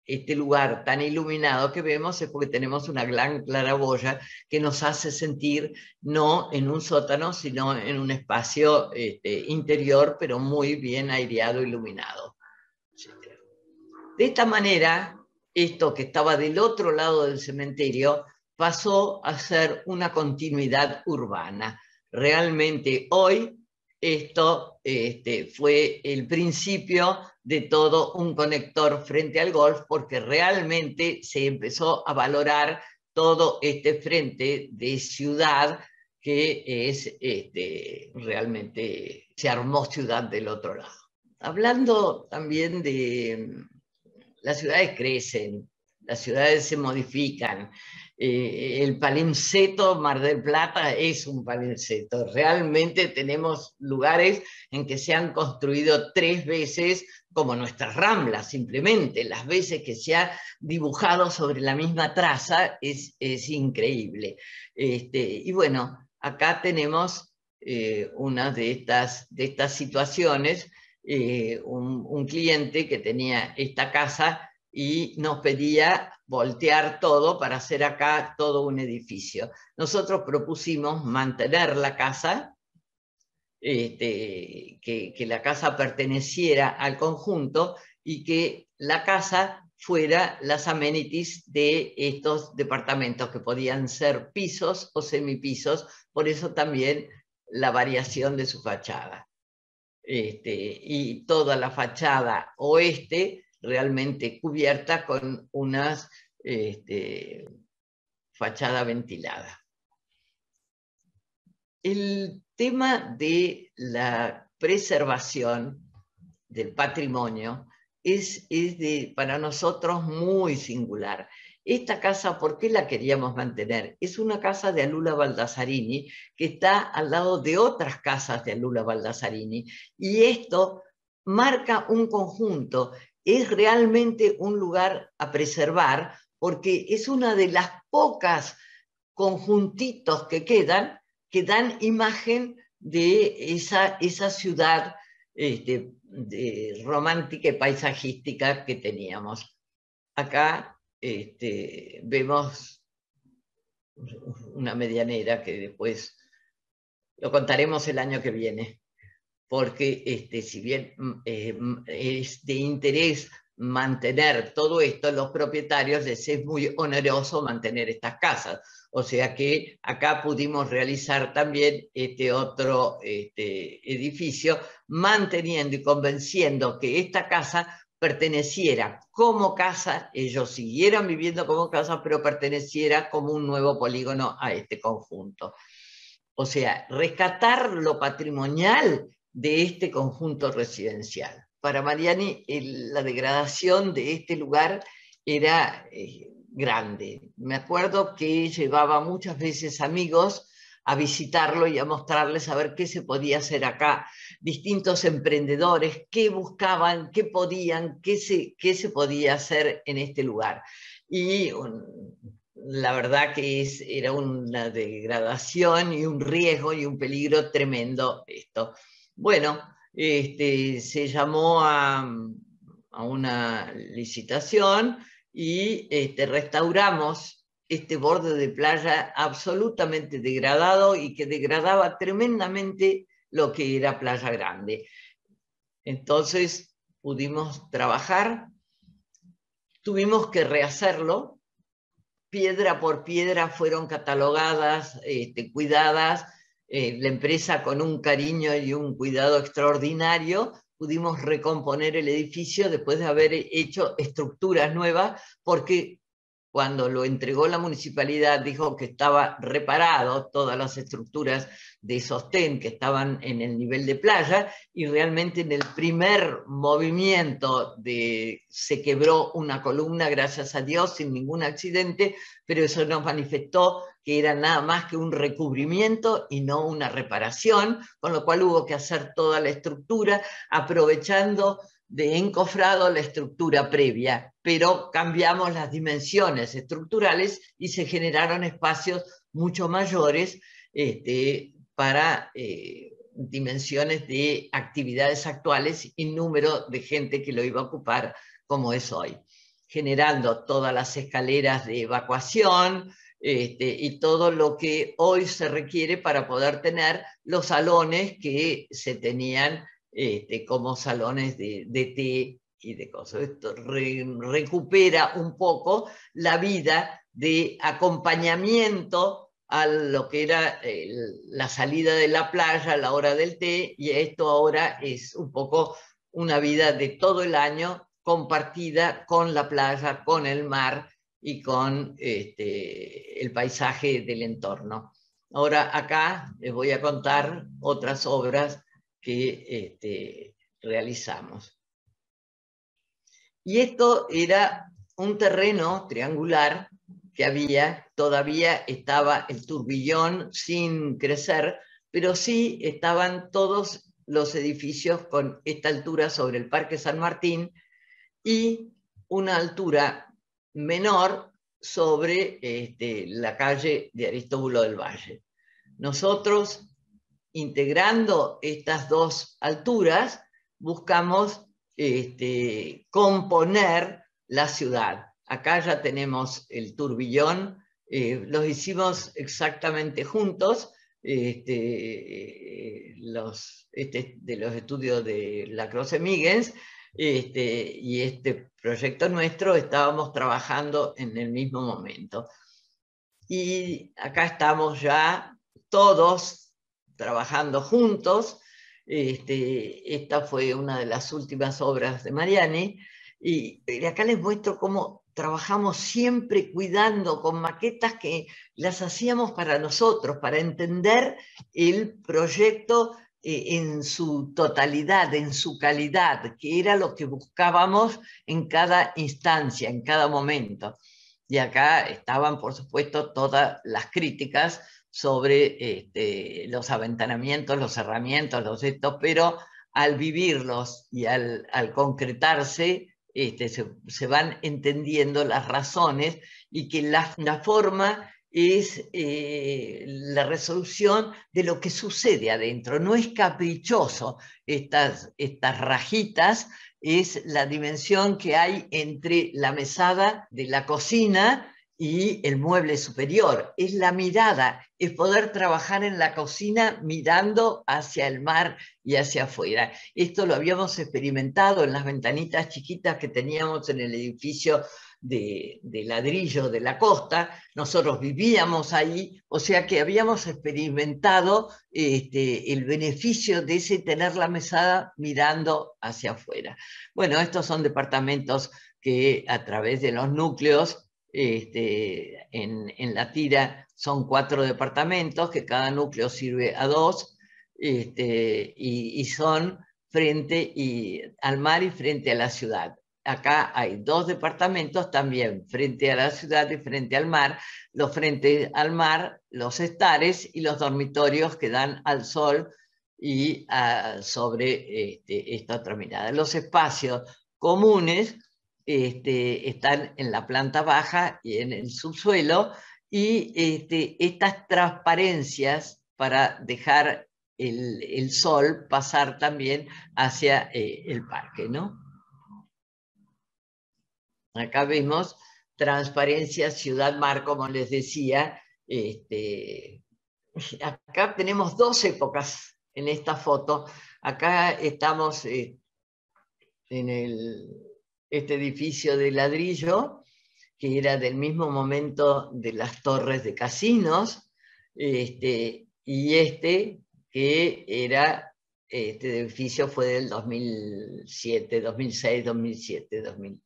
este lugar tan iluminado que vemos es porque tenemos una gran claraboya que nos hace sentir no en un sótano, sino en un espacio este, interior, pero muy bien aireado, iluminado. De esta manera, esto que estaba del otro lado del cementerio pasó a ser una continuidad urbana. Realmente hoy esto este, fue el principio de todo un conector frente al golf porque realmente se empezó a valorar todo este frente de ciudad que es este, realmente se armó ciudad del otro lado. Hablando también de mm, las ciudades crecen, las ciudades se modifican, eh, el palinceto Mar del Plata es un palinceto. Realmente tenemos lugares en que se han construido tres veces como nuestras ramblas, simplemente las veces que se ha dibujado sobre la misma traza es, es increíble. Este, y bueno, acá tenemos eh, una de estas, de estas situaciones, eh, un cliente que tenía esta casa y nos pedía voltear todo para hacer acá todo un edificio. Nosotros propusimos mantener la casa, este, que, la casa perteneciera al conjunto y que la casa fuera las amenities de estos departamentos, que podían ser pisos o semipisos, por eso también la variación de su fachada. Este, y toda la fachada oeste realmente cubierta con una este, fachada ventilada. El tema de la preservación del patrimonio es, es de, para nosotros muy singular. Esta casa, ¿por qué la queríamos mantener? Es una casa de Alula Baldassarini que está al lado de otras casas de Alula Baldassarini y esto marca un conjunto es realmente un lugar a preservar porque es una de las pocas conjuntitos que quedan que dan imagen de esa, esa ciudad este, romántica y paisajística que teníamos. Acá este, vemos una medianera que después lo contaremos el año que viene porque este, si bien mm, eh, mm, es de interés mantener todo esto, los propietarios les es muy oneroso mantener estas casas. O sea que acá pudimos realizar también este otro este, edificio, manteniendo y convenciendo que esta casa perteneciera como casa, ellos siguieran viviendo como casa, pero perteneciera como un nuevo polígono a este conjunto. O sea, rescatar lo patrimonial de este conjunto residencial. Para Mariani, la degradación de este lugar era eh, grande. Me acuerdo que llevaba muchas veces amigos a visitarlo y a mostrarles a ver qué se podía hacer acá. Distintos emprendedores, qué buscaban, qué podían, qué se, podía hacer en este lugar. Y la verdad que era una degradación y un riesgo y un peligro tremendo esto. Bueno, este, se llamó a, una licitación y este, restauramos este borde de playa absolutamente degradado y que degradaba tremendamente lo que era Playa Grande. Entonces pudimos trabajar, tuvimos que rehacerlo, piedra por piedra fueron catalogadas, este, cuidadas, eh, la empresa con un cariño y un cuidado extraordinario pudimos recomponer el edificio después de haber hecho estructuras nuevas, porque cuando lo entregó la municipalidad dijo que estaba reparado todas las estructuras de sostén que estaban en el nivel de playa y realmente en el primer movimiento de, se quebró una columna, gracias a Dios, sin ningún accidente, pero eso nos manifestó que era nada más que un recubrimiento y no una reparación, con lo cual hubo que hacer toda la estructura aprovechando de encofrado la estructura previa, pero cambiamos las dimensiones estructurales y se generaron espacios mucho mayores este, para eh, dimensiones de actividades actuales y número de gente que lo iba a ocupar como es hoy, generando todas las escaleras de evacuación, este, y todo lo que hoy se requiere para poder tener los salones que se tenían este, como salones de, té y de cosas. Esto recupera un poco la vida de acompañamiento a lo que era eh, la salida de la playa a la hora del té y esto ahora es un poco una vida de todo el año compartida con la playa, con el mar y con este, el paisaje del entorno. Ahora acá les voy a contar otras obras que este, realizamos. Y esto era un terreno triangular que había, todavía estaba el turbillón sin crecer, pero sí estaban todos los edificios con esta altura sobre el Parque San Martín y una altura menor sobre este, la calle de Aristóbulo del Valle. Nosotros, integrando estas dos alturas, buscamos este, componer la ciudad. Acá ya tenemos el turbillón, eh, los hicimos exactamente juntos, este, eh, los, de los estudios de la Croce y este proyecto nuestro estábamos trabajando en el mismo momento. Y acá estamos ya todos trabajando juntos. Este, esta fue una de las últimas obras de Mariani. Y, y acá les muestro cómo trabajamos siempre cuidando con maquetas que las hacíamos para nosotros, para entender el proyecto eh, en su totalidad, en su calidad, que era lo que buscábamos en cada instancia, en cada momento. Y acá estaban, por supuesto, todas las críticas sobre este, los aventanamientos, los cerramientos, los estos, pero al vivirlos y al, concretarse, este, se, van entendiendo las razones y que la, la forma es eh, la resolución de lo que sucede adentro. No es caprichoso estas, estas rajitas, es la dimensión que hay entre la mesada de la cocina y el mueble superior. Es la mirada, es poder trabajar en la cocina mirando hacia el mar y hacia afuera. Esto lo habíamos experimentado en las ventanitas chiquitas que teníamos en el edificio de, ladrillo de la costa, nosotros vivíamos ahí, o sea que habíamos experimentado este, el beneficio de ese tener la mesada mirando hacia afuera. Bueno, estos son departamentos que a través de los núcleos este, en, la tira son cuatro departamentos, que cada núcleo sirve a dos, este, y, son frente y, al mar y frente a la ciudad acá hay dos departamentos también, frente a la ciudad y frente al mar, los frente al mar, los estares y los dormitorios que dan al sol y ah, sobre este, esta otra mirada. Los espacios comunes este, están en la planta baja y en el subsuelo y este, estas transparencias para dejar el, sol pasar también hacia eh, el parque, ¿no? Acá vemos Transparencia Ciudad Mar, como les decía. Este, acá tenemos dos épocas en esta foto. Acá estamos eh, en este edificio de ladrillo, que era del mismo momento de las torres de casinos, este, y este que era, este edificio fue del 2007, 2006, 2007, 2000.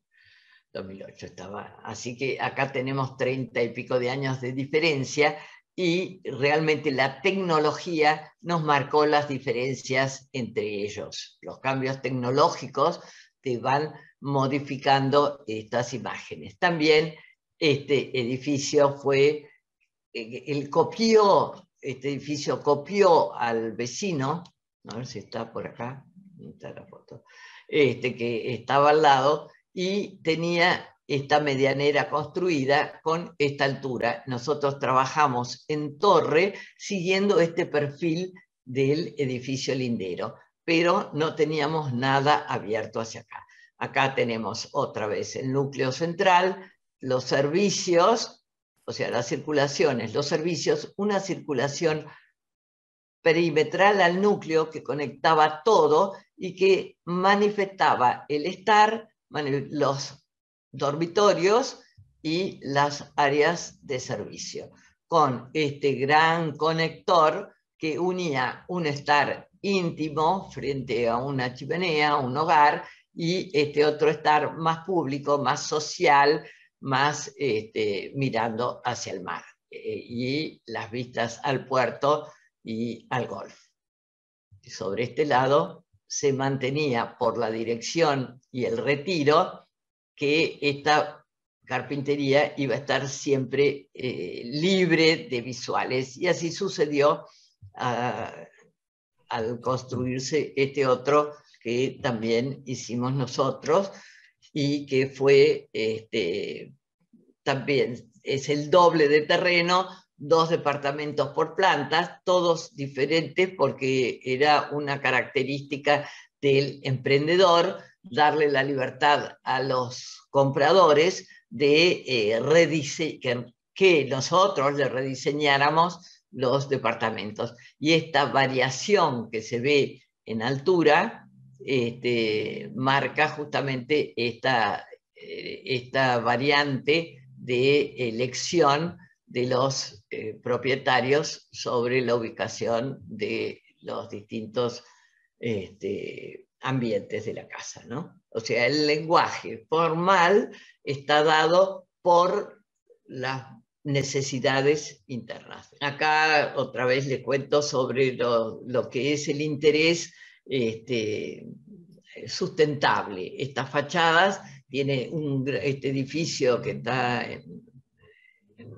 2008 estaba. Así que acá tenemos treinta y pico de años de diferencia y realmente la tecnología nos marcó las diferencias entre ellos. Los cambios tecnológicos te van modificando estas imágenes. También este edificio fue, eh, el copió, este edificio copió al vecino, a ver si está por acá, la foto, este, que estaba al lado, y tenía esta medianera construida con esta altura. Nosotros trabajamos en torre siguiendo este perfil del edificio lindero, pero no teníamos nada abierto hacia acá. Acá tenemos otra vez el núcleo central, los servicios, o sea, las circulaciones, los servicios, una circulación perimetral al núcleo que conectaba todo y que manifestaba el estar, los dormitorios y las áreas de servicio, con este gran conector que unía un estar íntimo frente a una chimenea, un hogar, y este otro estar más público, más social, más este, mirando hacia el mar eh, y las vistas al puerto y al golf. Sobre este lado se mantenía por la dirección y el retiro que esta carpintería iba a estar siempre eh, libre de visuales. Y así sucedió ah, al construirse este otro que también hicimos nosotros y que fue este, también es el doble de terreno, dos departamentos por plantas, todos diferentes porque era una característica del emprendedor darle la libertad a los compradores de eh, que, nosotros le rediseñáramos los departamentos. Y esta variación que se ve en altura este, marca justamente esta, eh, esta variante de elección de los eh, propietarios sobre la ubicación de los distintos este, ambientes de la casa. ¿no? O sea, el lenguaje formal está dado por las necesidades internas. Acá otra vez les cuento sobre lo, que es el interés este, sustentable. Estas fachadas tiene un, este edificio que está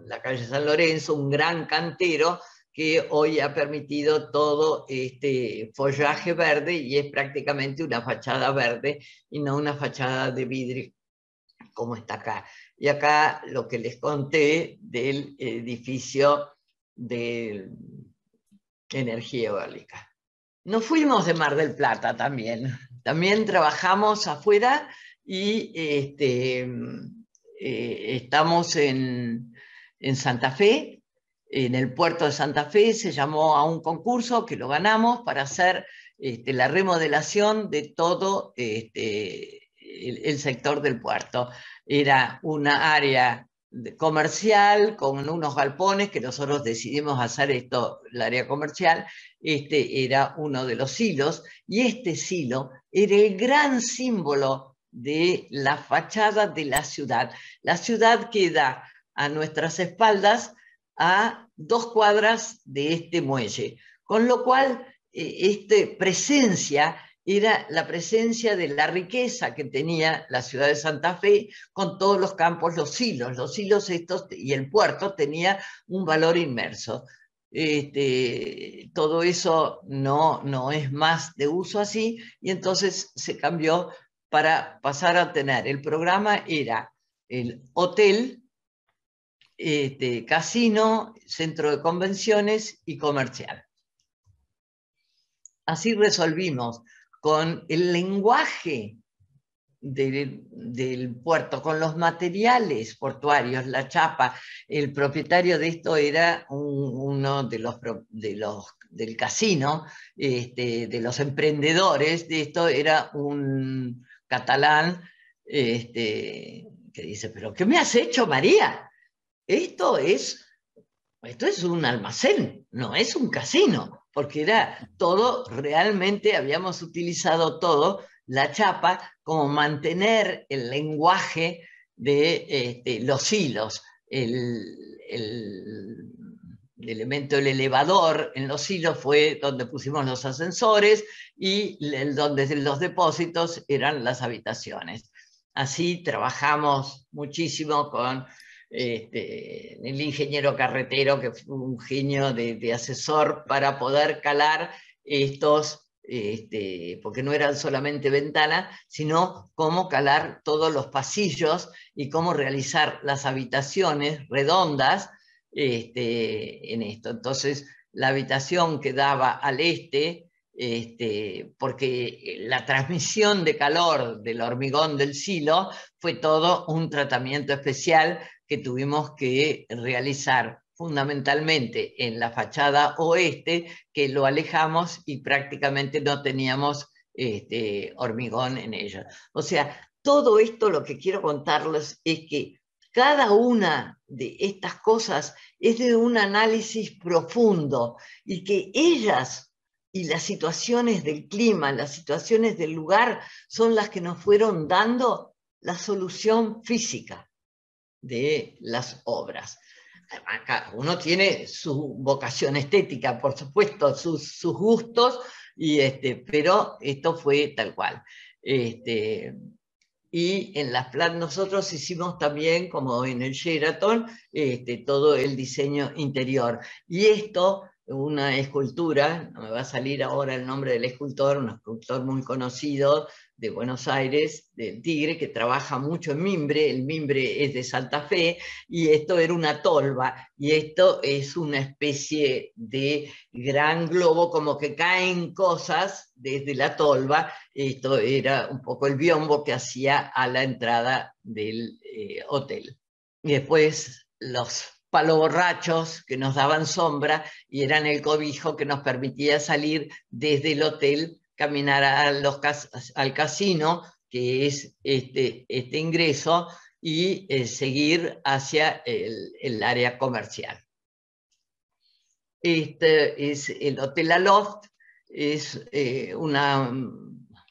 la calle San Lorenzo, un gran cantero que hoy ha permitido todo este follaje verde y es prácticamente una fachada verde y no una fachada de vidrio como está acá. Y acá lo que les conté del edificio de energía eólica. Nos fuimos de Mar del Plata también. También trabajamos afuera y este, eh, estamos en, en Santa Fe, en el puerto de Santa Fe, se llamó a un concurso que lo ganamos para hacer este, la remodelación de todo este, el, sector del puerto. Era una área comercial con unos galpones que nosotros decidimos hacer esto, el área comercial, este era uno de los silos y este silo era el gran símbolo de la fachada de la ciudad. La ciudad queda a nuestras espaldas a dos cuadras de este muelle. Con lo cual, eh, esta presencia era la presencia de la riqueza que tenía la ciudad de Santa Fe con todos los campos, los hilos, los hilos estos y el puerto tenía un valor inmerso. Este, todo eso no, no es más de uso así y entonces se cambió para pasar a tener. El programa era el hotel este, casino, centro de convenciones y comercial. Así resolvimos con el lenguaje del, puerto, con los materiales portuarios, la chapa. El propietario de esto era uno de los, de del casino, este, de los emprendedores de esto, era un catalán este, que dice, pero ¿qué me has hecho, María? esto es, esto es un almacén, no es un casino, porque era todo, realmente habíamos utilizado todo, la chapa, como mantener el lenguaje de este, los hilos, el, elemento, el, elevador en los hilos fue donde pusimos los ascensores y donde los depósitos eran las habitaciones. Así trabajamos muchísimo con este, el ingeniero carretero, que fue un genio de, asesor para poder calar estos, este, porque no eran solamente ventanas, sino cómo calar todos los pasillos y cómo realizar las habitaciones redondas este, en esto. Entonces, la habitación que daba al este, porque la transmisión de calor del hormigón del silo fue todo un tratamiento especial que tuvimos que realizar fundamentalmente en la fachada oeste, que lo alejamos y prácticamente no teníamos este, hormigón en ella. O sea, todo esto lo que quiero contarles es que cada una de estas cosas es de un análisis profundo y que ellas y las situaciones del clima, las situaciones del lugar, son las que nos fueron dando la solución física de las obras. uno tiene su vocación estética, por supuesto, sus, gustos, y este, pero esto fue tal cual. Este, y en las plan nosotros hicimos también, como en el Sheraton, este, todo el diseño interior. Y esto, una escultura, no me va a salir ahora el nombre del escultor, un escultor muy conocido de Buenos Aires, del Tigre, que trabaja mucho en mimbre, el mimbre es de Santa Fe, y esto era una tolva, y esto es una especie de gran globo, como que caen cosas desde la tolva, esto era un poco el biombo que hacía a la entrada del eh, hotel. Y después los palo borrachos que nos daban sombra y eran el cobijo que nos permitía salir desde el hotel caminar al casino, que es este, este ingreso, y eh, seguir hacia el, área comercial. Este es el Hotel Aloft, es eh, una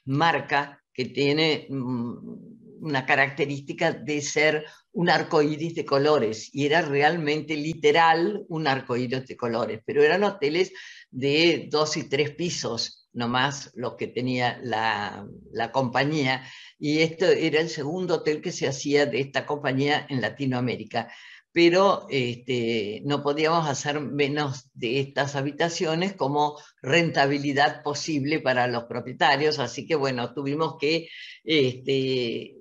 marca que tiene mm, una característica de ser un arcoíris de colores, y era realmente literal un arcoíris de colores, pero eran hoteles de dos y tres pisos, nomás los que tenía la, la compañía, y esto era el segundo hotel que se hacía de esta compañía en Latinoamérica pero este, no podíamos hacer menos de estas habitaciones como rentabilidad posible para los propietarios, así que bueno, tuvimos que este,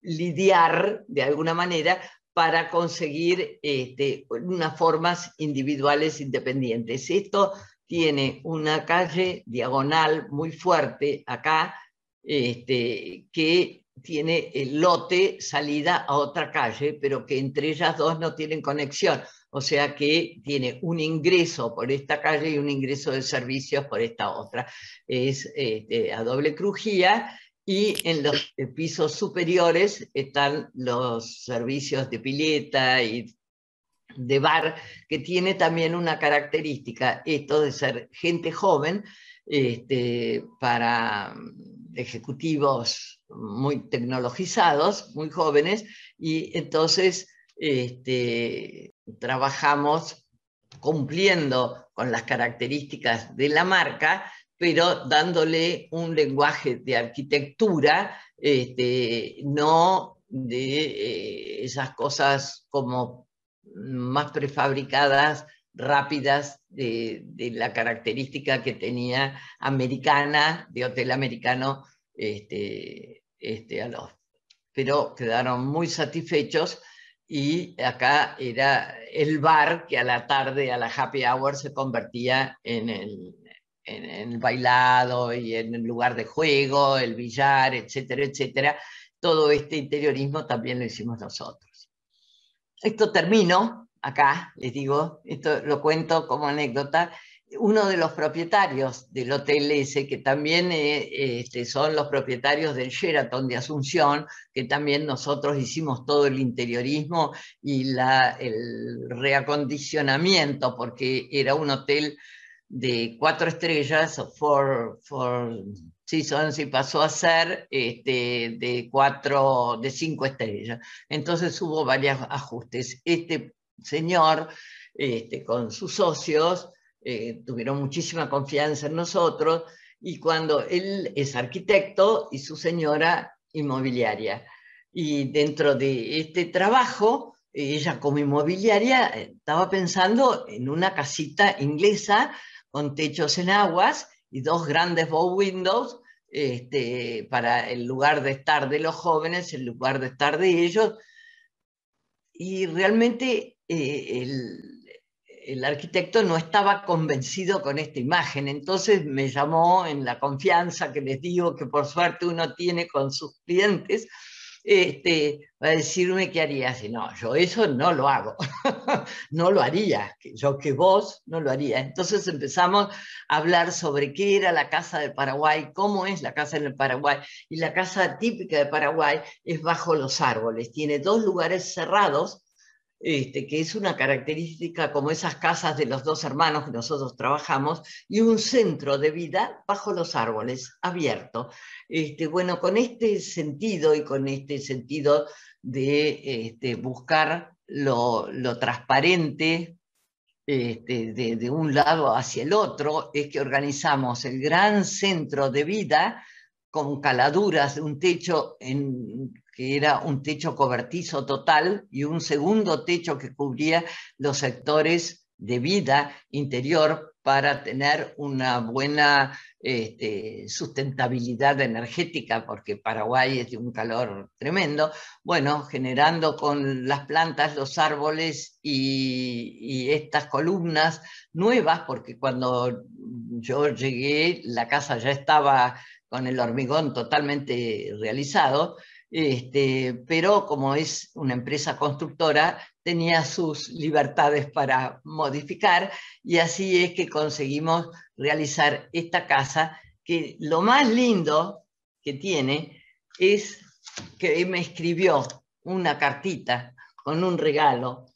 lidiar de alguna manera para conseguir este, unas formas individuales independientes. Esto tiene una calle diagonal muy fuerte acá, este, que tiene el lote salida a otra calle, pero que entre ellas dos no tienen conexión. O sea que tiene un ingreso por esta calle y un ingreso de servicios por esta otra. Es este, a doble crujía y en los pisos superiores están los servicios de pileta y de bar que tiene también una característica, esto de ser gente joven este, para ejecutivos muy tecnologizados, muy jóvenes, y entonces este, trabajamos cumpliendo con las características de la marca, pero dándole un lenguaje de arquitectura, este, no de eh, esas cosas como más prefabricadas, rápidas, de, la característica que tenía americana, de hotel americano, este, este, Pero quedaron muy satisfechos y acá era el bar que a la tarde, a la happy hour, se convertía en el, en el bailado y en el lugar de juego, el billar, etcétera, etcétera. Todo este interiorismo también lo hicimos nosotros esto termino acá, les digo, esto lo cuento como anécdota, uno de los propietarios del hotel ese, que también eh, este, son los propietarios del Sheraton de Asunción, que también nosotros hicimos todo el interiorismo y la, el reacondicionamiento, porque era un hotel de cuatro estrellas, for four Sí, si pasó a ser este, de cuatro, de cinco estrellas. Entonces hubo varios ajustes. Este señor, este, con sus socios, eh, tuvieron muchísima confianza en nosotros y cuando él es arquitecto y su señora inmobiliaria. Y dentro de este trabajo, ella como inmobiliaria eh, estaba pensando en una casita inglesa con techos en aguas y dos grandes bow windows este, para el lugar de estar de los jóvenes, el lugar de estar de ellos. Y realmente eh, el, arquitecto no estaba convencido con esta imagen, entonces me llamó en la confianza que les digo que por suerte uno tiene con sus clientes este, a decirme qué harías. si no, yo eso no lo hago, no lo haría, yo que vos no lo haría. Entonces empezamos a hablar sobre qué era la Casa del Paraguay, cómo es la Casa el Paraguay. Y la Casa típica de Paraguay es bajo los árboles, tiene dos lugares cerrados este, que es una característica como esas casas de los dos hermanos que nosotros trabajamos, y un centro de vida bajo los árboles, abierto. Este, bueno, con este sentido y con este sentido de este, buscar lo, transparente este, de, de, un lado hacia el otro, es que organizamos el gran centro de vida con caladuras de un techo en que era un techo cobertizo total y un segundo techo que cubría los sectores de vida interior para tener una buena este, sustentabilidad energética, porque Paraguay es de un calor tremendo, bueno, generando con las plantas, los árboles y estas columnas nuevas, porque cuando yo llegué la casa ya estaba con el hormigón totalmente realizado, este, pero como es una empresa constructora, tenía sus libertades para modificar y así es que conseguimos realizar esta casa que lo más lindo que tiene es que me escribió una cartita con un regalo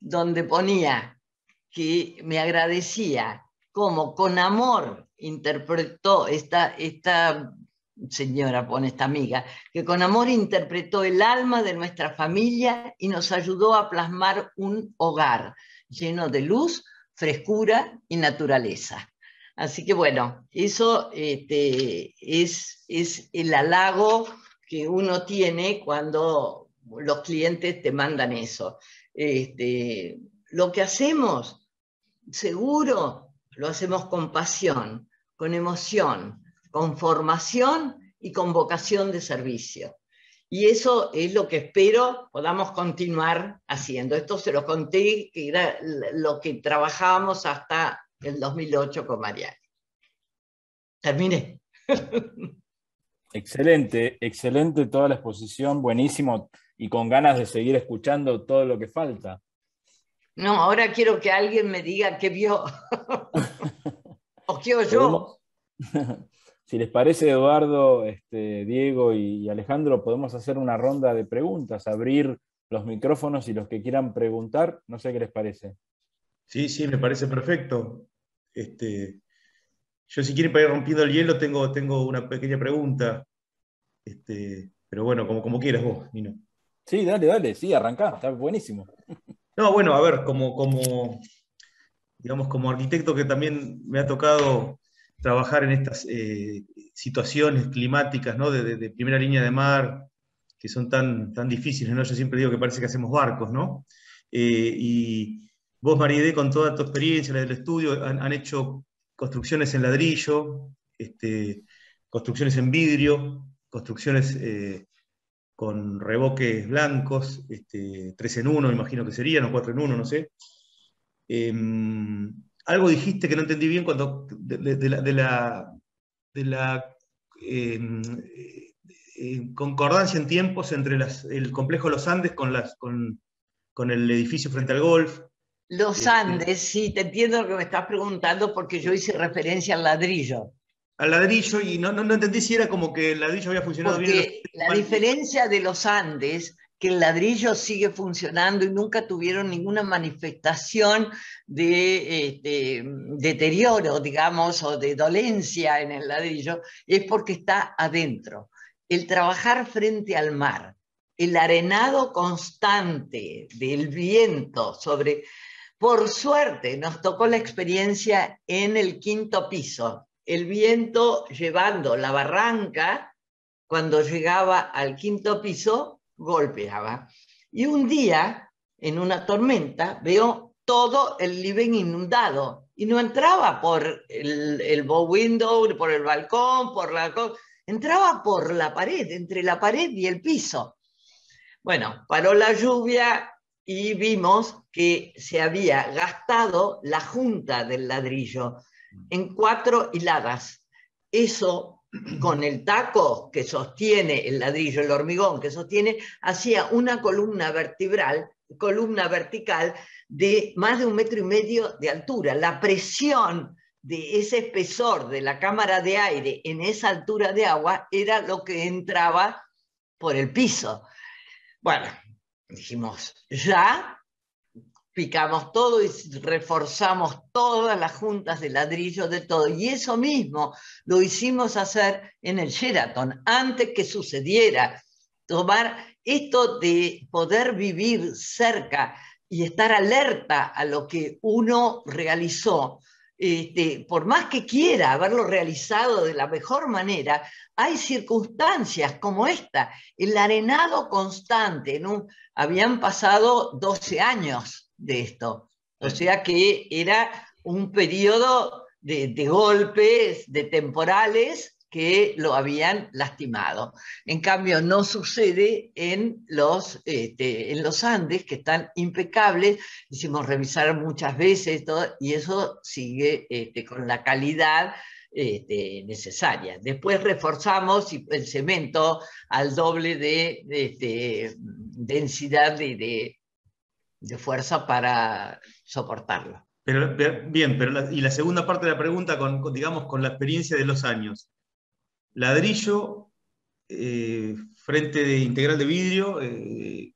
donde ponía que me agradecía como con amor interpretó esta, esta señora, pone esta amiga, que con amor interpretó el alma de nuestra familia y nos ayudó a plasmar un hogar lleno de luz, frescura y naturaleza. Así que bueno, eso este, es, el halago que uno tiene cuando los clientes te mandan eso. Este, lo que hacemos, seguro, lo hacemos con pasión, con emoción, con formación y con vocación de servicio. Y eso es lo que espero podamos continuar haciendo. Esto se lo conté, que era lo que trabajábamos hasta el 2008 con María Terminé. Excelente, excelente toda la exposición, buenísimo y con ganas de seguir escuchando todo lo que falta. No, ahora quiero que alguien me diga qué vio o qué oyó. Si les parece, Eduardo, este, Diego y, Alejandro, podemos hacer una ronda de preguntas, abrir los micrófonos y los que quieran preguntar, no sé qué les parece. Sí, sí, me parece perfecto. Este, yo si quieren para ir rompiendo el hielo tengo, tengo una pequeña pregunta. Este, pero bueno, como, como quieras vos, Nino. Sí, dale, dale, sí, arrancá, está buenísimo. No, bueno, a ver, como, como, digamos, como arquitecto que también me ha tocado trabajar en estas eh, situaciones climáticas ¿no? de, primera línea de mar, que son tan, tan difíciles, ¿no? Yo siempre digo que parece que hacemos barcos, ¿no? Eh, y vos, Maride, con toda tu experiencia la del estudio, han, hecho construcciones en ladrillo, este, construcciones en vidrio, construcciones eh, con reboques blancos, este, tres en uno, imagino que serían, o cuatro en uno, no sé. Em, algo dijiste que no entendí bien cuando de, la, em, eh, concordancia en tiempos entre el complejo Los Andes con, el edificio frente al golf. Los este, Andes, sí, te entiendo lo que me estás preguntando porque yo hice referencia al ladrillo. Al ladrillo y no, entendí si era como que el ladrillo había funcionado porque bien. La diferencia de los Andes que el ladrillo sigue funcionando y nunca tuvieron ninguna manifestación de, este, deterioro, digamos, o de dolencia en el ladrillo, es porque está adentro. El trabajar frente al mar, el arenado constante del viento sobre... Por suerte nos tocó la experiencia en el quinto piso, el viento llevando la barranca cuando llegaba al quinto piso golpeaba. ¿ah, y un día, en una tormenta, veo todo el living inundado y no entraba por el, bow window, por el balcón, por la... Entraba por la pared, entre la pared y el piso. Bueno, paró la lluvia y vimos que se había gastado la junta del ladrillo en cuatro hiladas. Eso con el taco que sostiene el ladrillo, el hormigón que sostiene, hacía una columna vertebral, columna vertical de más de un metro y medio de altura. La presión de ese espesor de la cámara de aire en esa altura de agua era lo que entraba por el piso. Bueno, dijimos, ya picamos todo y reforzamos todas las juntas de ladrillo de todo. Y eso mismo lo hicimos hacer en el Sheraton, antes que sucediera. Tomar esto de poder vivir cerca y estar alerta a lo que uno realizó, este, por más que quiera haberlo realizado de la mejor manera, hay circunstancias como esta, el arenado constante, habían pasado 12 años de esto. O sea que era un periodo de, golpes, de temporales que lo habían lastimado. En cambio, no sucede en los, este, en los Andes, que están impecables. Hicimos revisar muchas veces todo, y eso sigue este, con la calidad este, necesaria. Después reforzamos el cemento al doble de, de densidad de, de fuerza para soportarlo. Pero, bien, pero y la segunda parte de la pregunta, con, digamos, con la experiencia de los años. Ladrillo, eh, frente de integral de vidrio, eh,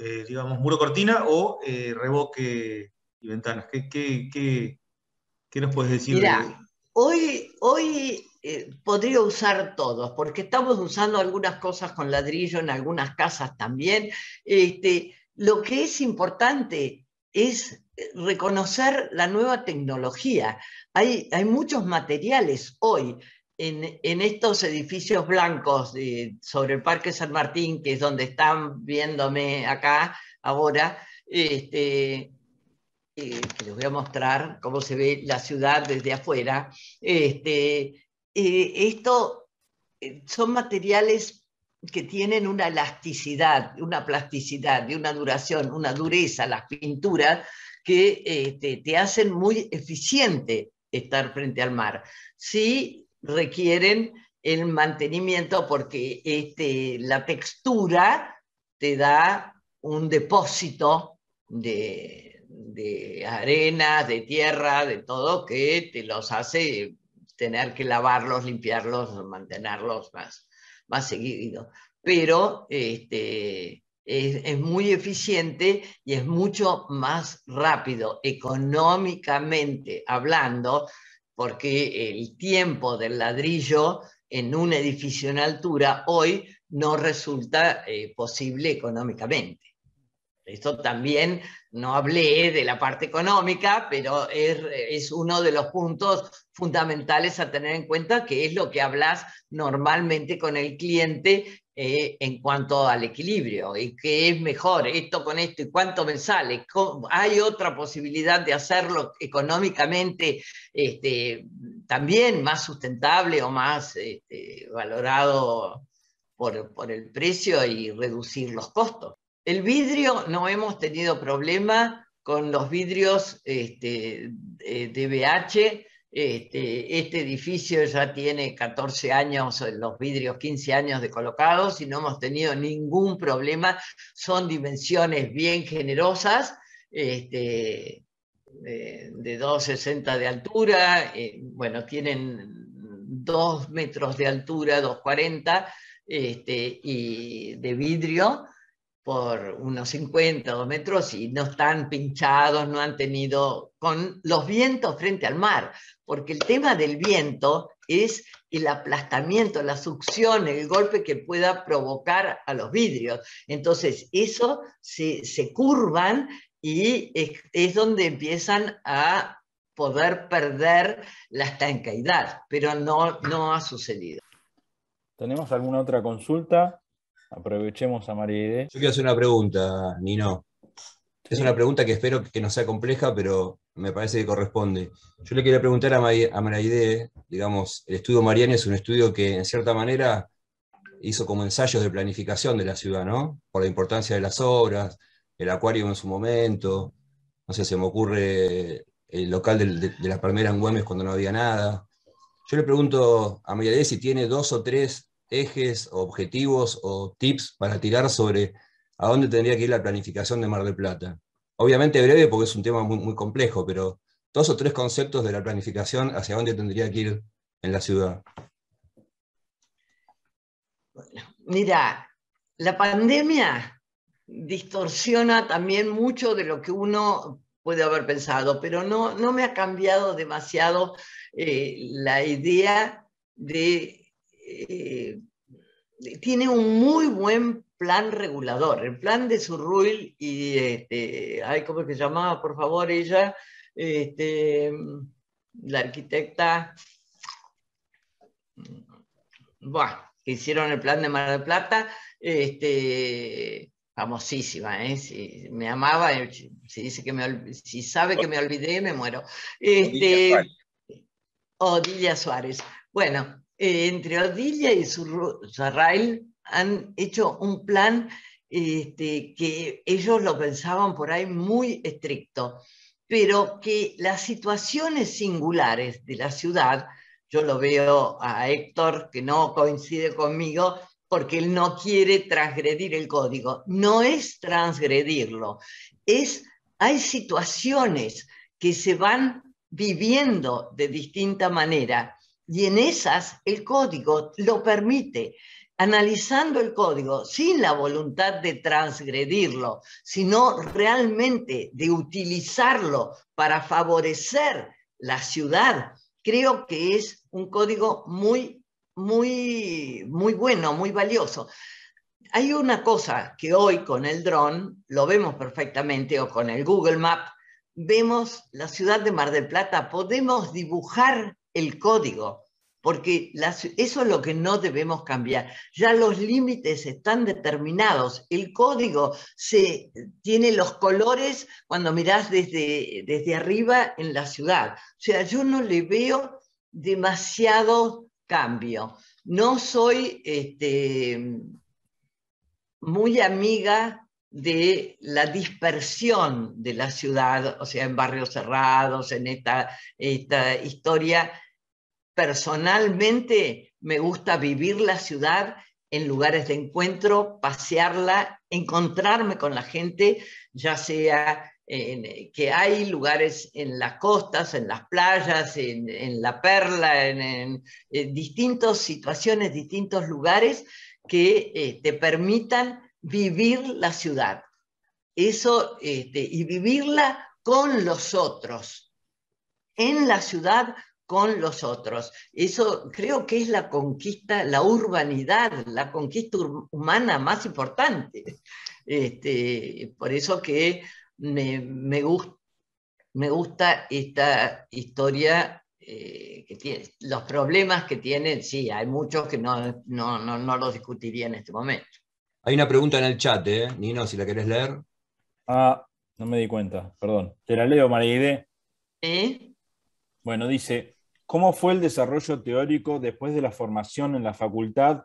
eh, digamos, muro cortina o revoque y ventanas. ¿Qué, nos puedes decir? Mira, hoy, hoy podría usar todos, porque estamos usando algunas cosas con ladrillo en algunas casas también. Este, lo que es importante es eh, reconocer la nueva tecnología. Hay, muchos materiales hoy en, estos edificios blancos sobre el Parque San Martín, que es donde están viéndome acá ahora, este, eh, que les voy a mostrar cómo se ve la ciudad desde afuera. Este, eh, esto son materiales que tienen una elasticidad, una plasticidad una duración, una dureza, las pinturas, que este, te, hacen muy eficiente estar frente al mar. Sí requieren el mantenimiento porque este, la textura te da un depósito de, de de tierra, de todo, que te los hace tener que lavarlos, limpiarlos, mantenerlos más más seguido. Pero este, es, muy eficiente y es mucho más rápido económicamente hablando, porque el tiempo del ladrillo en un edificio en altura hoy no resulta eh, posible económicamente. Esto también no hablé de la parte económica, pero es, uno de los puntos fundamentales a tener en cuenta, que es lo que hablas normalmente con el cliente eh, en cuanto al equilibrio, y que es mejor esto con esto y cuánto me sale. ¿Hay otra posibilidad de hacerlo económicamente este, también más sustentable o más este, valorado por el precio y reducir los costos? El vidrio, no hemos tenido problema con los vidrios este, de BH. Este, este, edificio ya tiene 14 años, eh, los vidrios 15 años de colocados y no hemos tenido ningún problema. Son dimensiones bien generosas, este, eh, de, 2,60 de altura, eh, bueno, tienen 2 metros de altura, 2,40 y de vidrio por unos 50 metros y no están pinchados, no han tenido con los vientos frente al mar, porque el tema del viento es el aplastamiento, la succión, el golpe que pueda provocar a los vidrios. Entonces, eso se, se curvan y es, donde empiezan a poder perder la estancaidad, pero no, no ha sucedido. ¿Tenemos alguna otra consulta? Aprovechemos a Maride. Yo quiero hacer una pregunta, Nino. Es una pregunta que espero que no sea compleja, pero me parece que corresponde. Yo le quería preguntar a, Maride, digamos, el estudio Mariani es un estudio que en cierta manera hizo como ensayos de planificación de la ciudad, ¿no? Por la importancia de las obras, el acuario en su momento, no sé, se me ocurre el local de, las Palmeras la palmera en Güemes cuando no había nada. Yo le pregunto a Idé si tiene dos o tres ejes, objetivos o tips para tirar sobre a dónde tendría que ir la planificación de Mar del Plata? Obviamente breve porque es un tema muy, complejo, pero dos o tres conceptos de la planificación hacia dónde tendría que ir en la ciudad. Mira, la pandemia distorsiona también mucho de lo que uno puede haber pensado, pero no, no me ha cambiado demasiado eh, la idea de eh, tiene un muy buen plan regulador. El plan de Surruil y, este, ay, ¿cómo es que llamaba, por favor, ella? Este, la arquitecta, bueno, que hicieron el plan de Mar del Plata, este, famosísima, ¿eh? me amaba, si, dice que si sabe que me olvidé, me muero. Este, Odilia Suárez. Bueno, entre Odilia y Sarrail han hecho un plan este, que ellos lo pensaban por ahí muy estricto, pero que las situaciones singulares de la ciudad, yo lo veo a Héctor que no coincide conmigo, porque él no quiere transgredir el código. No es transgredirlo, hay situaciones que se van viviendo de distinta manera y en esas el código lo permite. Analizando el código sin la voluntad de transgredirlo, sino realmente de utilizarlo para favorecer la ciudad, creo que es un código muy, muy, muy bueno, muy valioso. Hay una cosa que hoy con el dron lo vemos perfectamente o con el Google Map, vemos la ciudad de Mar del Plata, podemos dibujar el código, porque eso es lo que no debemos cambiar. Ya los límites están determinados, el código se, tiene los colores cuando mirás desde, desde arriba en la ciudad. O sea, yo no le veo demasiado cambio. No soy este, muy amiga de la dispersión de la ciudad, o sea, en barrios cerrados, en esta, esta historia personalmente me gusta vivir la ciudad en lugares de encuentro, pasearla, encontrarme con la gente, ya sea eh, que hay lugares en las costas, en las playas, en, la perla, en, eh, distintas situaciones, distintos lugares que eh, te permitan vivir la ciudad. Eso, este, y vivirla con los otros. En la ciudad con los otros. Eso creo que es la conquista, la urbanidad, la conquista humana más importante. Este, por eso que me, gusta esta historia eh, que tiene, los problemas que tienen, sí, hay muchos que no, no, no, los discutiría en este momento. Hay una pregunta en el chat, eh, Nino, si la querés leer. Ah, no me di cuenta, perdón. Te la leo, María Sí. ¿Eh? Bueno, dice, ¿Cómo fue el desarrollo teórico después de la formación en la facultad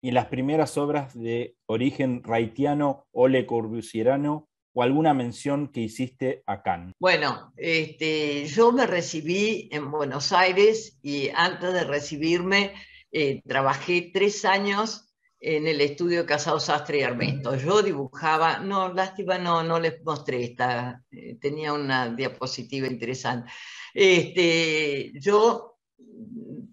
y las primeras obras de origen raitiano o le o alguna mención que hiciste acá? Bueno, este, yo me recibí en Buenos Aires y antes de recibirme eh, trabajé tres años en el estudio Casado Sastre y Armesto. Yo dibujaba, no, lástima, no, no les mostré esta, eh, tenía una diapositiva interesante. Este, yo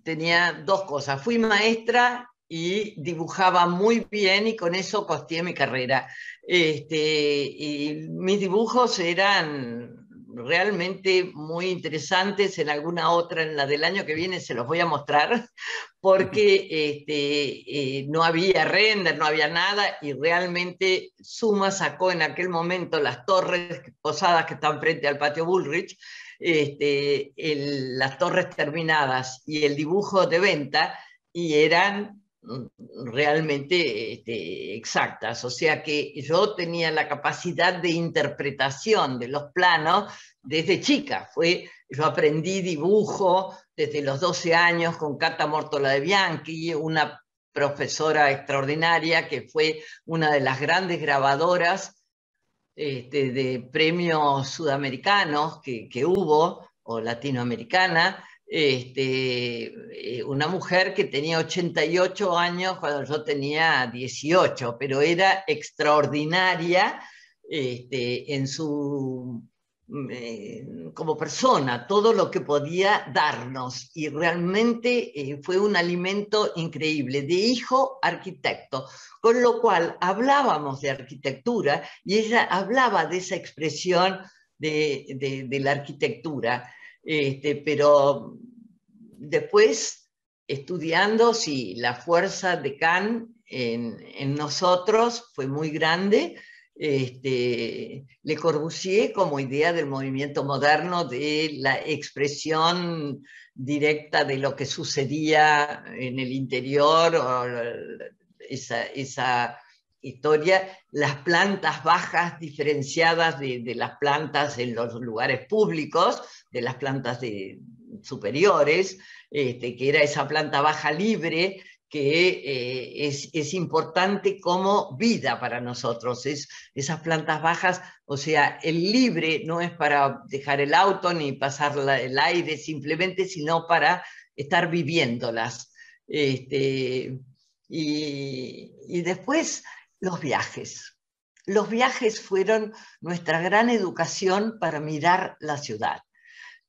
tenía dos cosas. Fui maestra y dibujaba muy bien y con eso costeé mi carrera. Este, mis dibujos eran realmente muy interesantes. En alguna otra, en la del año que viene, se los voy a mostrar, porque este, eh, no había render, no había nada, y realmente Suma sacó en aquel momento las torres posadas que están frente al patio Bullrich, este, las torres terminadas y el dibujo de venta y eran mm, realmente este, exactas. O sea que yo tenía la capacidad de interpretación de los planos desde chica. Fue, yo aprendí dibujo desde los 12 años con Cata Mortola de Bianchi, una profesora extraordinaria que fue una de las grandes grabadoras este, de premios sudamericanos que, hubo, o latinoamericana, este, eh, una mujer que tenía 88 años cuando yo tenía 18, pero era extraordinaria este, en su Mm, eh, como persona, todo lo que podía darnos y realmente eh, fue un alimento increíble de hijo arquitecto, con lo cual hablábamos de arquitectura y ella hablaba de esa expresión de, la arquitectura, este, pero después estudiando, si la fuerza de Kant en, en nosotros fue muy grande este, Le Corbusier como idea del movimiento moderno de la expresión directa de lo que sucedía en el interior, o esa, historia, las plantas bajas diferenciadas de, las plantas en los lugares públicos, de las plantas superiores, este, que era esa planta baja libre que eh, es, importante como vida para nosotros. Es, esas plantas bajas, o sea, el libre no es para dejar el auto ni pasar el aire simplemente, sino para estar viviéndolas. Este, y, y después los viajes. Los viajes fueron nuestra gran educación para mirar la ciudad.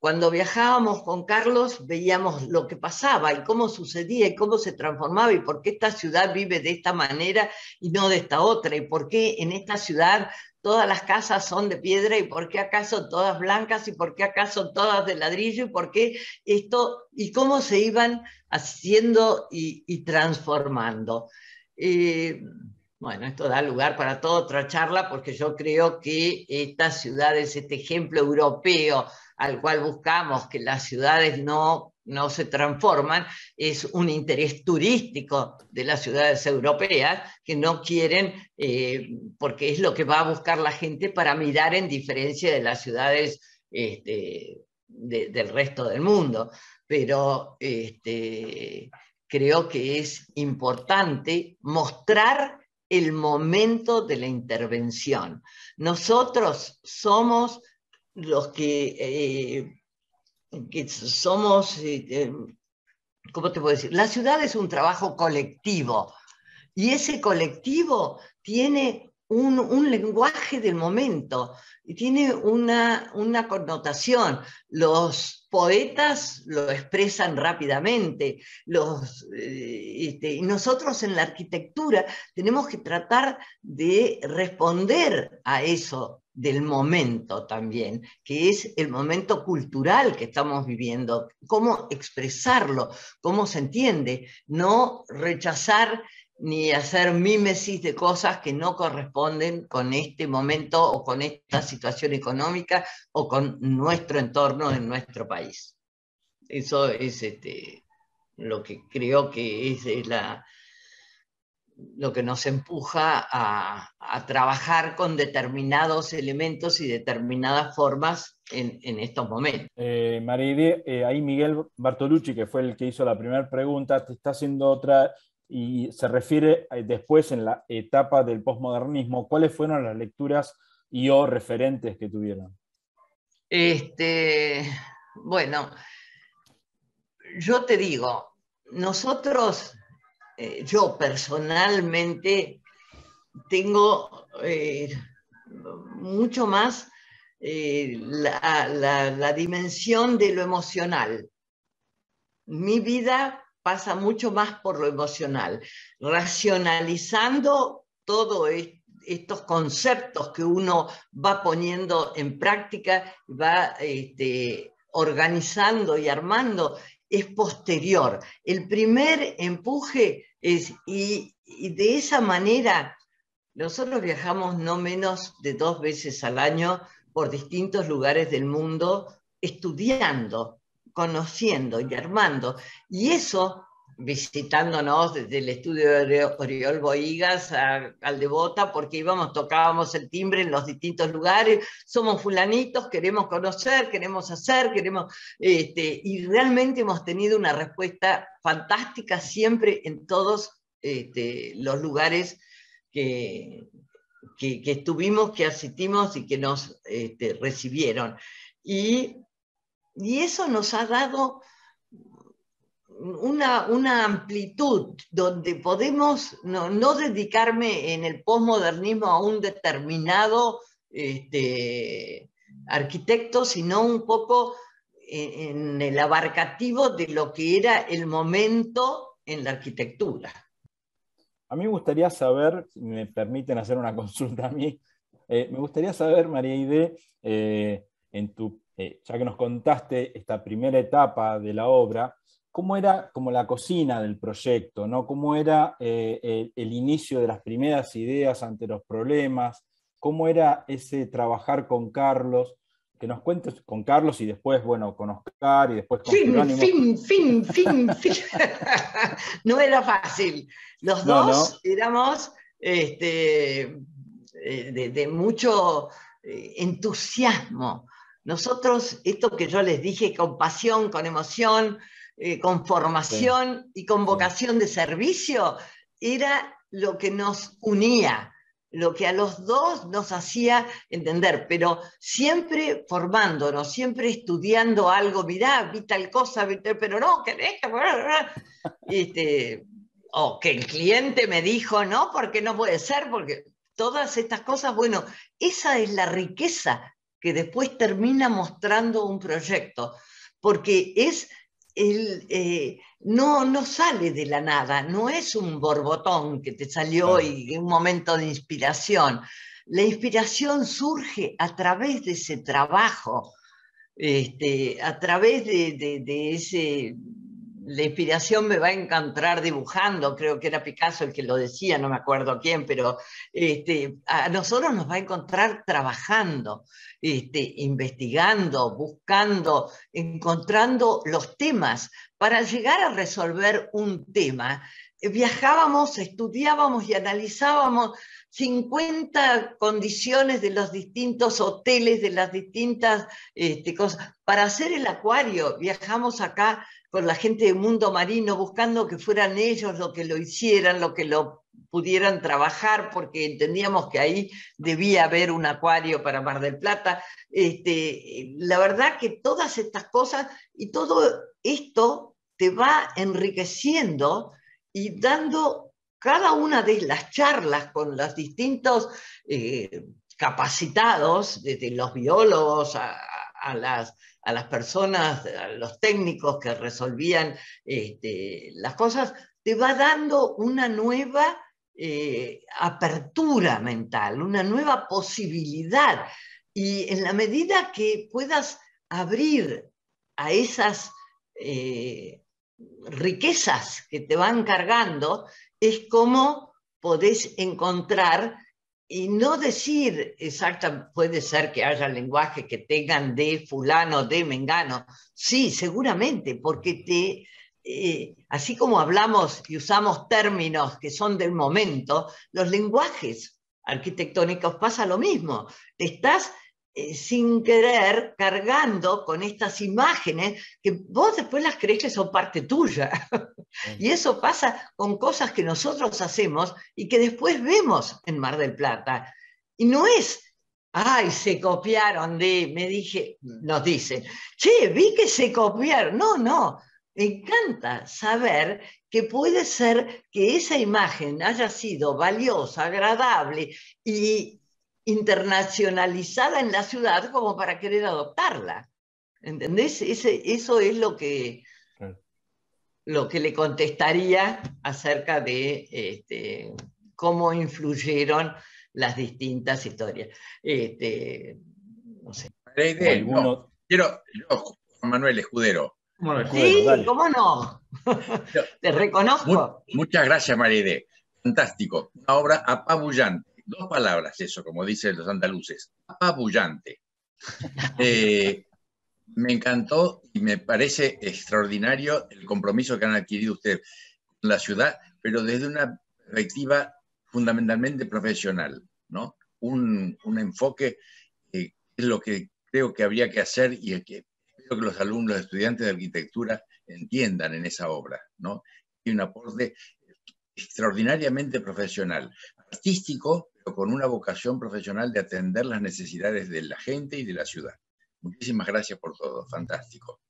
Cuando viajábamos con Carlos veíamos lo que pasaba y cómo sucedía y cómo se transformaba y por qué esta ciudad vive de esta manera y no de esta otra y por qué en esta ciudad todas las casas son de piedra y por qué acaso todas blancas y por qué acaso todas de ladrillo y por qué esto y cómo se iban haciendo y, transformando. Eh, bueno, esto da lugar para toda otra charla porque yo creo que estas ciudades, este ejemplo europeo al cual buscamos que las ciudades no, no se transforman, es un interés turístico de las ciudades europeas que no quieren, eh, porque es lo que va a buscar la gente para mirar en diferencia de las ciudades este, del resto del mundo. Pero este, creo que es importante mostrar el momento de la intervención. Nosotros somos los que, eh, somos, eh, eh, ¿cómo te puedo decir? La ciudad es un trabajo colectivo y ese colectivo tiene un, lenguaje del momento, y tiene una, connotación. Los poetas lo expresan rápidamente, los, eh, este, y nosotros en la arquitectura tenemos que tratar de responder a eso del momento también, que es el momento cultural que estamos viviendo, cómo expresarlo, cómo se entiende, no rechazar ni hacer mímesis de cosas que no corresponden con este momento o con esta situación económica o con nuestro entorno en nuestro país. Eso es este, lo que creo que es, la, lo que nos empuja a, trabajar con determinados elementos y determinadas formas en, en estos momentos. Eh, María eh, ahí Miguel Bartolucci, que fue el que hizo la primera pregunta, te está haciendo otra y se refiere eh, después en la etapa del posmodernismo, ¿cuáles fueron las lecturas y o referentes que tuvieron? Este, bueno, yo te digo, nosotros, eh, yo personalmente tengo eh, mucho más la dimensión de lo emocional. Mi vida pasa mucho más por lo emocional, racionalizando todos estos conceptos que uno va poniendo en práctica, va este, organizando y armando, es posterior. El primer empuje es, y de esa manera, nosotros viajamos no menos de dos veces al año por distintos lugares del mundo estudiando conociendo y armando. Y eso, visitándonos desde el estudio de Oriol Boigas al Devota, porque íbamos, tocábamos el timbre en los distintos lugares, somos fulanitos, queremos conocer, queremos hacer, queremos... Este, y realmente hemos tenido una respuesta fantástica siempre en todos este, los lugares que, estuvimos, que asistimos y que nos este, recibieron. Y y eso nos ha dado una, amplitud donde podemos no, dedicarme en el posmodernismo a un determinado este, arquitecto, sino un poco en, el abarcativo de lo que era el momento en la arquitectura. A mí me gustaría saber, si me permiten hacer una consulta a mí, eh, me gustaría saber, María Ide, eh, en tu eh, ya que nos contaste esta primera etapa de la obra, ¿cómo era como la cocina del proyecto? ¿no? ¿Cómo era eh, el, inicio de las primeras ideas ante los problemas? ¿Cómo era ese trabajar con Carlos? Que nos cuentes con Carlos y después, bueno, con Oscar y después con Fin, fin, fin, fin, no era fácil. Los dos éramos este, eh, de, mucho entusiasmo nosotros, esto que yo les dije, con pasión, con emoción, eh, con formación y con vocación de servicio, era lo que nos unía, lo que a los dos nos hacía entender, pero siempre formándonos, siempre estudiando algo, mirá, vi tal cosa, pero no, Este, o que el cliente me dijo, no, porque no puede ser, porque todas estas cosas, bueno, esa es la riqueza que después termina mostrando un proyecto, porque es el, eh, no, no sale de la nada, no es un borbotón que te salió y un momento de inspiración. La inspiración surge a través de ese trabajo, este, a través de ese la inspiración me va a encontrar dibujando, creo que era Picasso el que lo decía, no me acuerdo quién, pero este, a nosotros nos va a encontrar trabajando, este, investigando, buscando, encontrando los temas. Para llegar a resolver un tema, viajábamos, estudiábamos y analizábamos 50 condiciones de los distintos hoteles, de las distintas este, cosas. Para hacer el acuario, viajamos acá con la gente del Mundo Marino buscando que fueran ellos los que lo hicieran, los que lo pudieran trabajar, porque entendíamos que ahí debía haber un acuario para Mar del Plata. Este, la verdad que todas estas cosas y todo esto te va enriqueciendo y dando cada una de las charlas con los distintos eh, capacitados, desde los biólogos a, las, personas, a los técnicos que resolvían este, las cosas, te va dando una nueva eh, apertura mental, una nueva posibilidad. Y en la medida que puedas abrir a esas eh, riquezas que te van cargando, es como podés encontrar y no decir exacta, puede ser que haya lenguajes que tengan de fulano, de mengano. Sí, seguramente, porque te, eh, así como hablamos y usamos términos que son del momento, los lenguajes arquitectónicos pasa lo mismo. Estás eh, sin querer cargando con estas imágenes que vos después las crees que son parte tuya. y eso pasa con cosas que nosotros hacemos y que después vemos en Mar del Plata. Y no es Ay, se copiaron de, me dije, mm. nos dicen, che, vi que se copiaron. No, no, me encanta saber que puede ser que esa imagen haya sido valiosa, agradable y internacionalizada en la ciudad como para querer adoptarla. ¿Entendés? eso es lo que, lo que le contestaría acerca de este, cómo influyeron las distintas historias. Este, no sé. quiero, yo, Manuel Escudero. sí, ¿cómo no? Te reconozco. Muchas gracias, Maride. Fantástico. Una obra apabullante dos palabras, eso, como dicen los andaluces, apabullante. Eh, me encantó y me parece extraordinario el compromiso que han adquirido ustedes con la ciudad, pero desde una perspectiva fundamentalmente profesional, ¿no? Un, enfoque eh, que es lo que creo que habría que hacer y que espero que los alumnos, estudiantes de arquitectura entiendan en esa obra, ¿no? Y un aporte extraordinariamente profesional, artístico, con una vocación profesional de atender las necesidades de la gente y de la ciudad. Muchísimas gracias por todo, fantástico.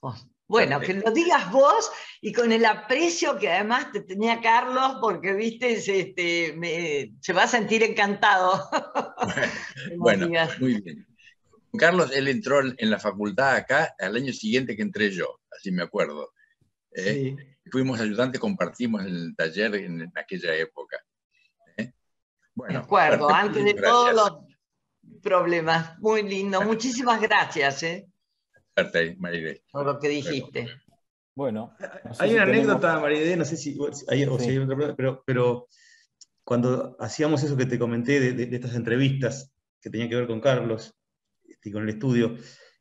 Oh, bueno, que lo digas vos y con el aprecio que además te tenía Carlos, porque viste, este, me, se va a sentir encantado. bueno, muy bien. Carlos, él entró en la facultad acá al año siguiente que entré yo, así me acuerdo. ¿eh? Fuimos ayudantes, compartimos el taller en aquella época. Bueno, de acuerdo, antes de todos los problemas. Muy lindo, muchísimas gracias ¿eh? por lo que dijiste. Bueno, hay una anécdota, anécdota, Maribel, no sé si, hay, otra pregunta, pero, cuando hacíamos eso que te comenté de, estas entrevistas que tenían que ver con Carlos este, y con el estudio,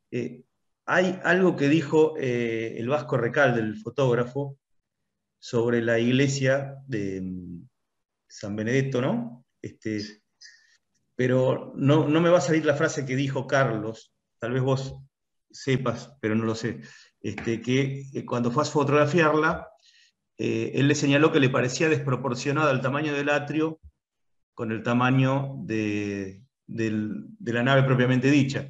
eh, hay algo que dijo eh, el Vasco Recal, del fotógrafo, sobre la iglesia de mm, San Benedetto, ¿no? Este, pero no, me va a salir la frase que dijo Carlos, tal vez vos sepas, pero no lo sé, este, que cuando fue a fotografiarla, eh, él le señaló que le parecía desproporcionada el tamaño del atrio con el tamaño de, la nave propiamente dicha.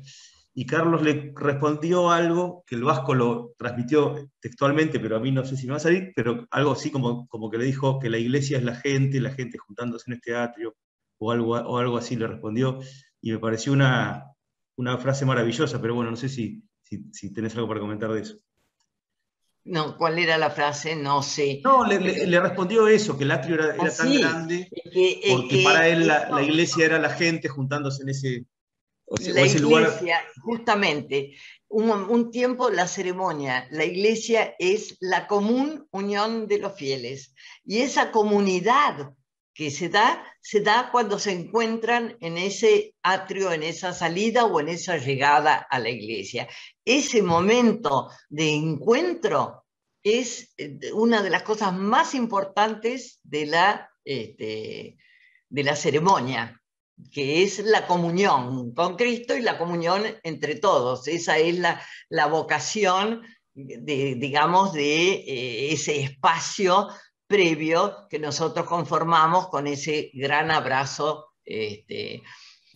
Y Carlos le respondió algo que el vasco lo transmitió textualmente, pero a mí no sé si me va a salir, pero algo así como, como que le dijo que la iglesia es la gente, la gente juntándose en este atrio o algo, o algo así le respondió, y me pareció una, una frase maravillosa, pero bueno, no sé si, si, tienes tenés algo para comentar de eso. No, ¿cuál era la frase? No sé. No, le, respondió eso, que el atrio era, tan ah, grande, porque para él la, iglesia era la gente juntándose en ese, o la iglesia, justamente, un, un, tiempo la ceremonia, la iglesia es la común unión de los fieles y esa comunidad que se da, cuando se encuentran en ese atrio, en esa salida o en esa llegada a la iglesia. Ese momento de encuentro es eh, una de las cosas más importantes de la, este, de la ceremonia, que es la comunión con Cristo y la comunión entre todos. Esa es la, vocación, de, digamos, de eh, ese espacio previo que nosotros conformamos con ese gran abrazo. Este,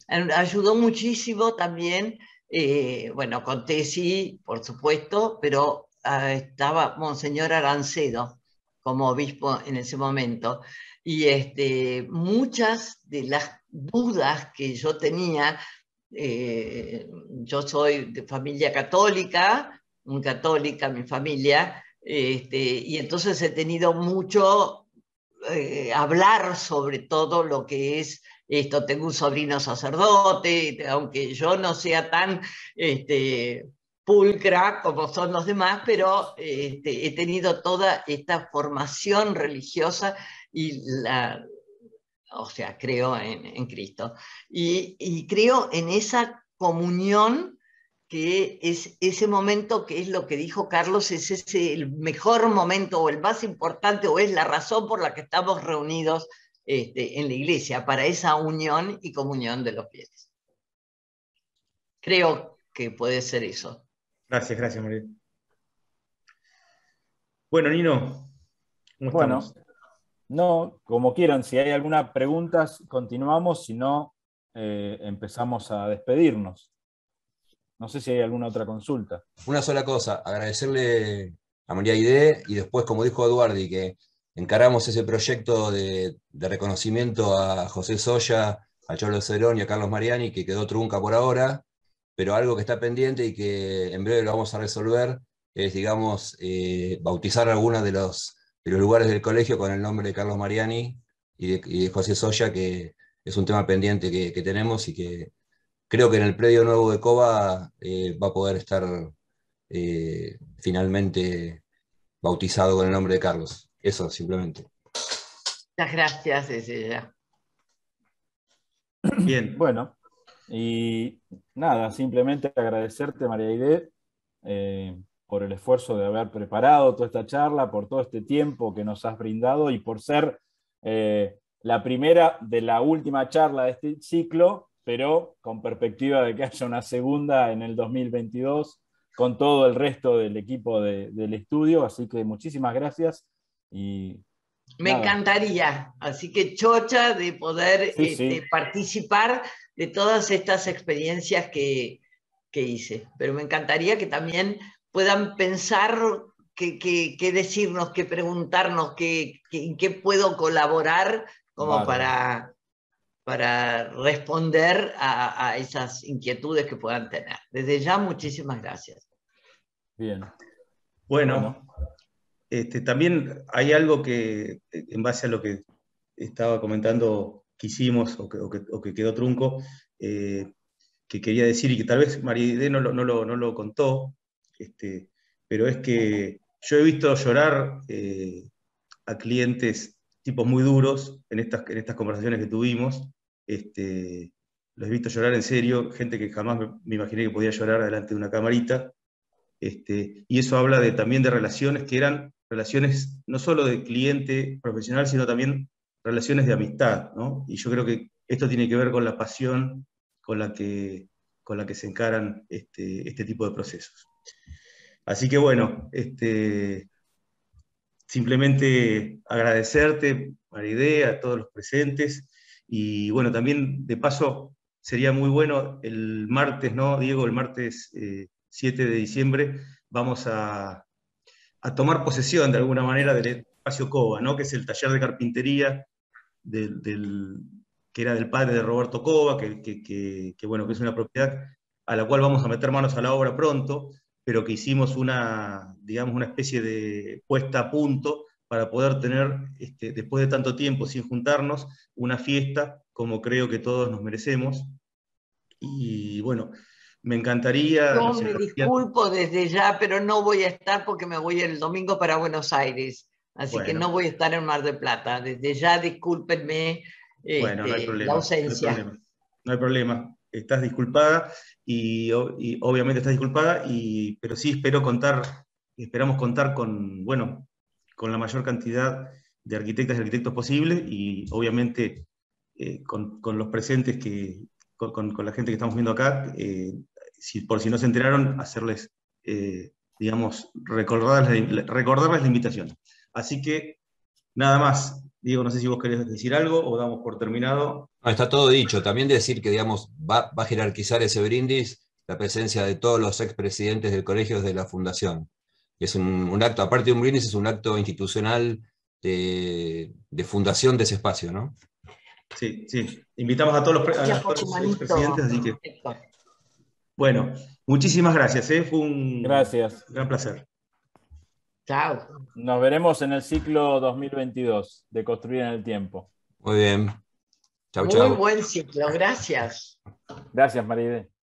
ayudó muchísimo también, eh, bueno, con Tesi, por supuesto, pero ah, estaba Monseñor Arancedo como obispo en ese momento. Y este, muchas de las dudas que yo tenía, eh, yo soy de familia católica, un católica mi familia, este, y entonces he tenido mucho eh, hablar sobre todo lo que es esto. Tengo un sobrino sacerdote, aunque yo no sea tan este, pulcra como son los demás, pero este, he tenido toda esta formación religiosa y la, o sea, creo en, Cristo. y, creo en esa comunión que es ese momento que es lo que dijo Carlos, es ese el mejor momento o el más importante o es la razón por la que estamos reunidos este, en la iglesia, para esa unión y comunión de los pies. Creo que puede ser eso. Gracias, gracias, María. Bueno, Nino, bueno, No, como quieran, si hay alguna pregunta, continuamos, si no, eh, empezamos a despedirnos. No sé si hay alguna otra consulta. Una sola cosa, agradecerle a María Ide y después, como dijo Eduardi, que encaramos ese proyecto de, reconocimiento a José Soya, a Cholo Cerón y a Carlos Mariani, que quedó trunca por ahora, pero algo que está pendiente y que en breve lo vamos a resolver es, digamos, eh, bautizar algunos de los, lugares del colegio con el nombre de Carlos Mariani y de, José Soya, que es un tema pendiente que tenemos y que creo que en el predio nuevo de Coba eh, va a poder estar eh, finalmente bautizado con el nombre de Carlos. Eso, simplemente. Muchas gracias, Cecilia. Bien. Bueno, y nada, simplemente agradecerte, María Aide, eh, por el esfuerzo de haber preparado toda esta charla, por todo este tiempo que nos has brindado y por ser la primera de la última charla de este ciclo pero con perspectiva de que haya una segunda en el 2022 con todo el resto del equipo de, del estudio. Así que muchísimas gracias y me encantaría, así que chocha de poder este, participar de todas estas experiencias que, que, hice, pero me encantaría que también puedan pensar qué que, decirnos, qué preguntarnos, qué, qué puedo colaborar como para para responder a, esas inquietudes que puedan tener. Desde ya, muchísimas gracias. Bien. Bueno, este, también hay algo que, eh, en base a lo que estaba comentando que hicimos o que, quedó trunco, eh, que quería decir y que tal vez María no no lo, contó, este, pero es que yo he visto llorar eh, a clientes tipos muy duros en estas conversaciones que tuvimos, este, los he visto llorar en serio, gente que jamás me imaginé que podía llorar delante de una camarita. Este, y eso habla también de relaciones que eran relaciones no solo de cliente profesional, sino también relaciones de amistad. Y yo creo que esto tiene que ver con la pasión con la que, con la que se encaran este, este tipo de procesos. Así que bueno, este, simplemente agradecerte, Maridea, a todos los presentes. Y bueno, también de paso sería muy bueno el martes, ¿no, Diego? El martes 7 eh, de diciembre vamos a, tomar posesión de alguna manera del espacio Cova, ¿no? Que es el taller de carpintería del, que era del padre de Roberto Cova, que, que, bueno, que es una propiedad a la cual vamos a meter manos a la obra pronto, pero que hicimos una, digamos, una especie de puesta a punto para poder tener, este, después de tanto tiempo sin juntarnos, una fiesta como creo que todos nos merecemos. Y bueno, me encantaría... no me disculpo desde ya, pero no voy a estar porque me voy el domingo para Buenos Aires. Así que no voy a estar en Mar del Plata. Desde ya, discúlpenme este, la ausencia. No hay problema. Estás disculpada y, obviamente estás disculpada, y, pero sí espero contar, esperamos contar con, bueno, con la mayor cantidad de arquitectas y arquitectos posible y obviamente eh, con, los presentes que, con, la gente que estamos viendo acá, eh, por si no se enteraron, hacerles, eh, digamos, recordarles, recordarles la invitación. Así que, nada más. Diego, no sé si vos querés decir algo o damos por terminado. está todo dicho. También decir que, digamos, va, a jerarquizar ese brindis la presencia de todos los expresidentes del colegio de la fundación. Es un, acto, aparte de un brindis, es un acto institucional de, fundación de ese espacio, ¿no? Sí, sí. Invitamos a todos los, presidentes, así Bueno, muchísimas gracias, ¿eh? fue un gracias. gran placer. Chao. Nos veremos en el ciclo 2022 de Construir en el Tiempo. Muy bien. chao. Muy buen ciclo, gracias. Gracias, Maribel.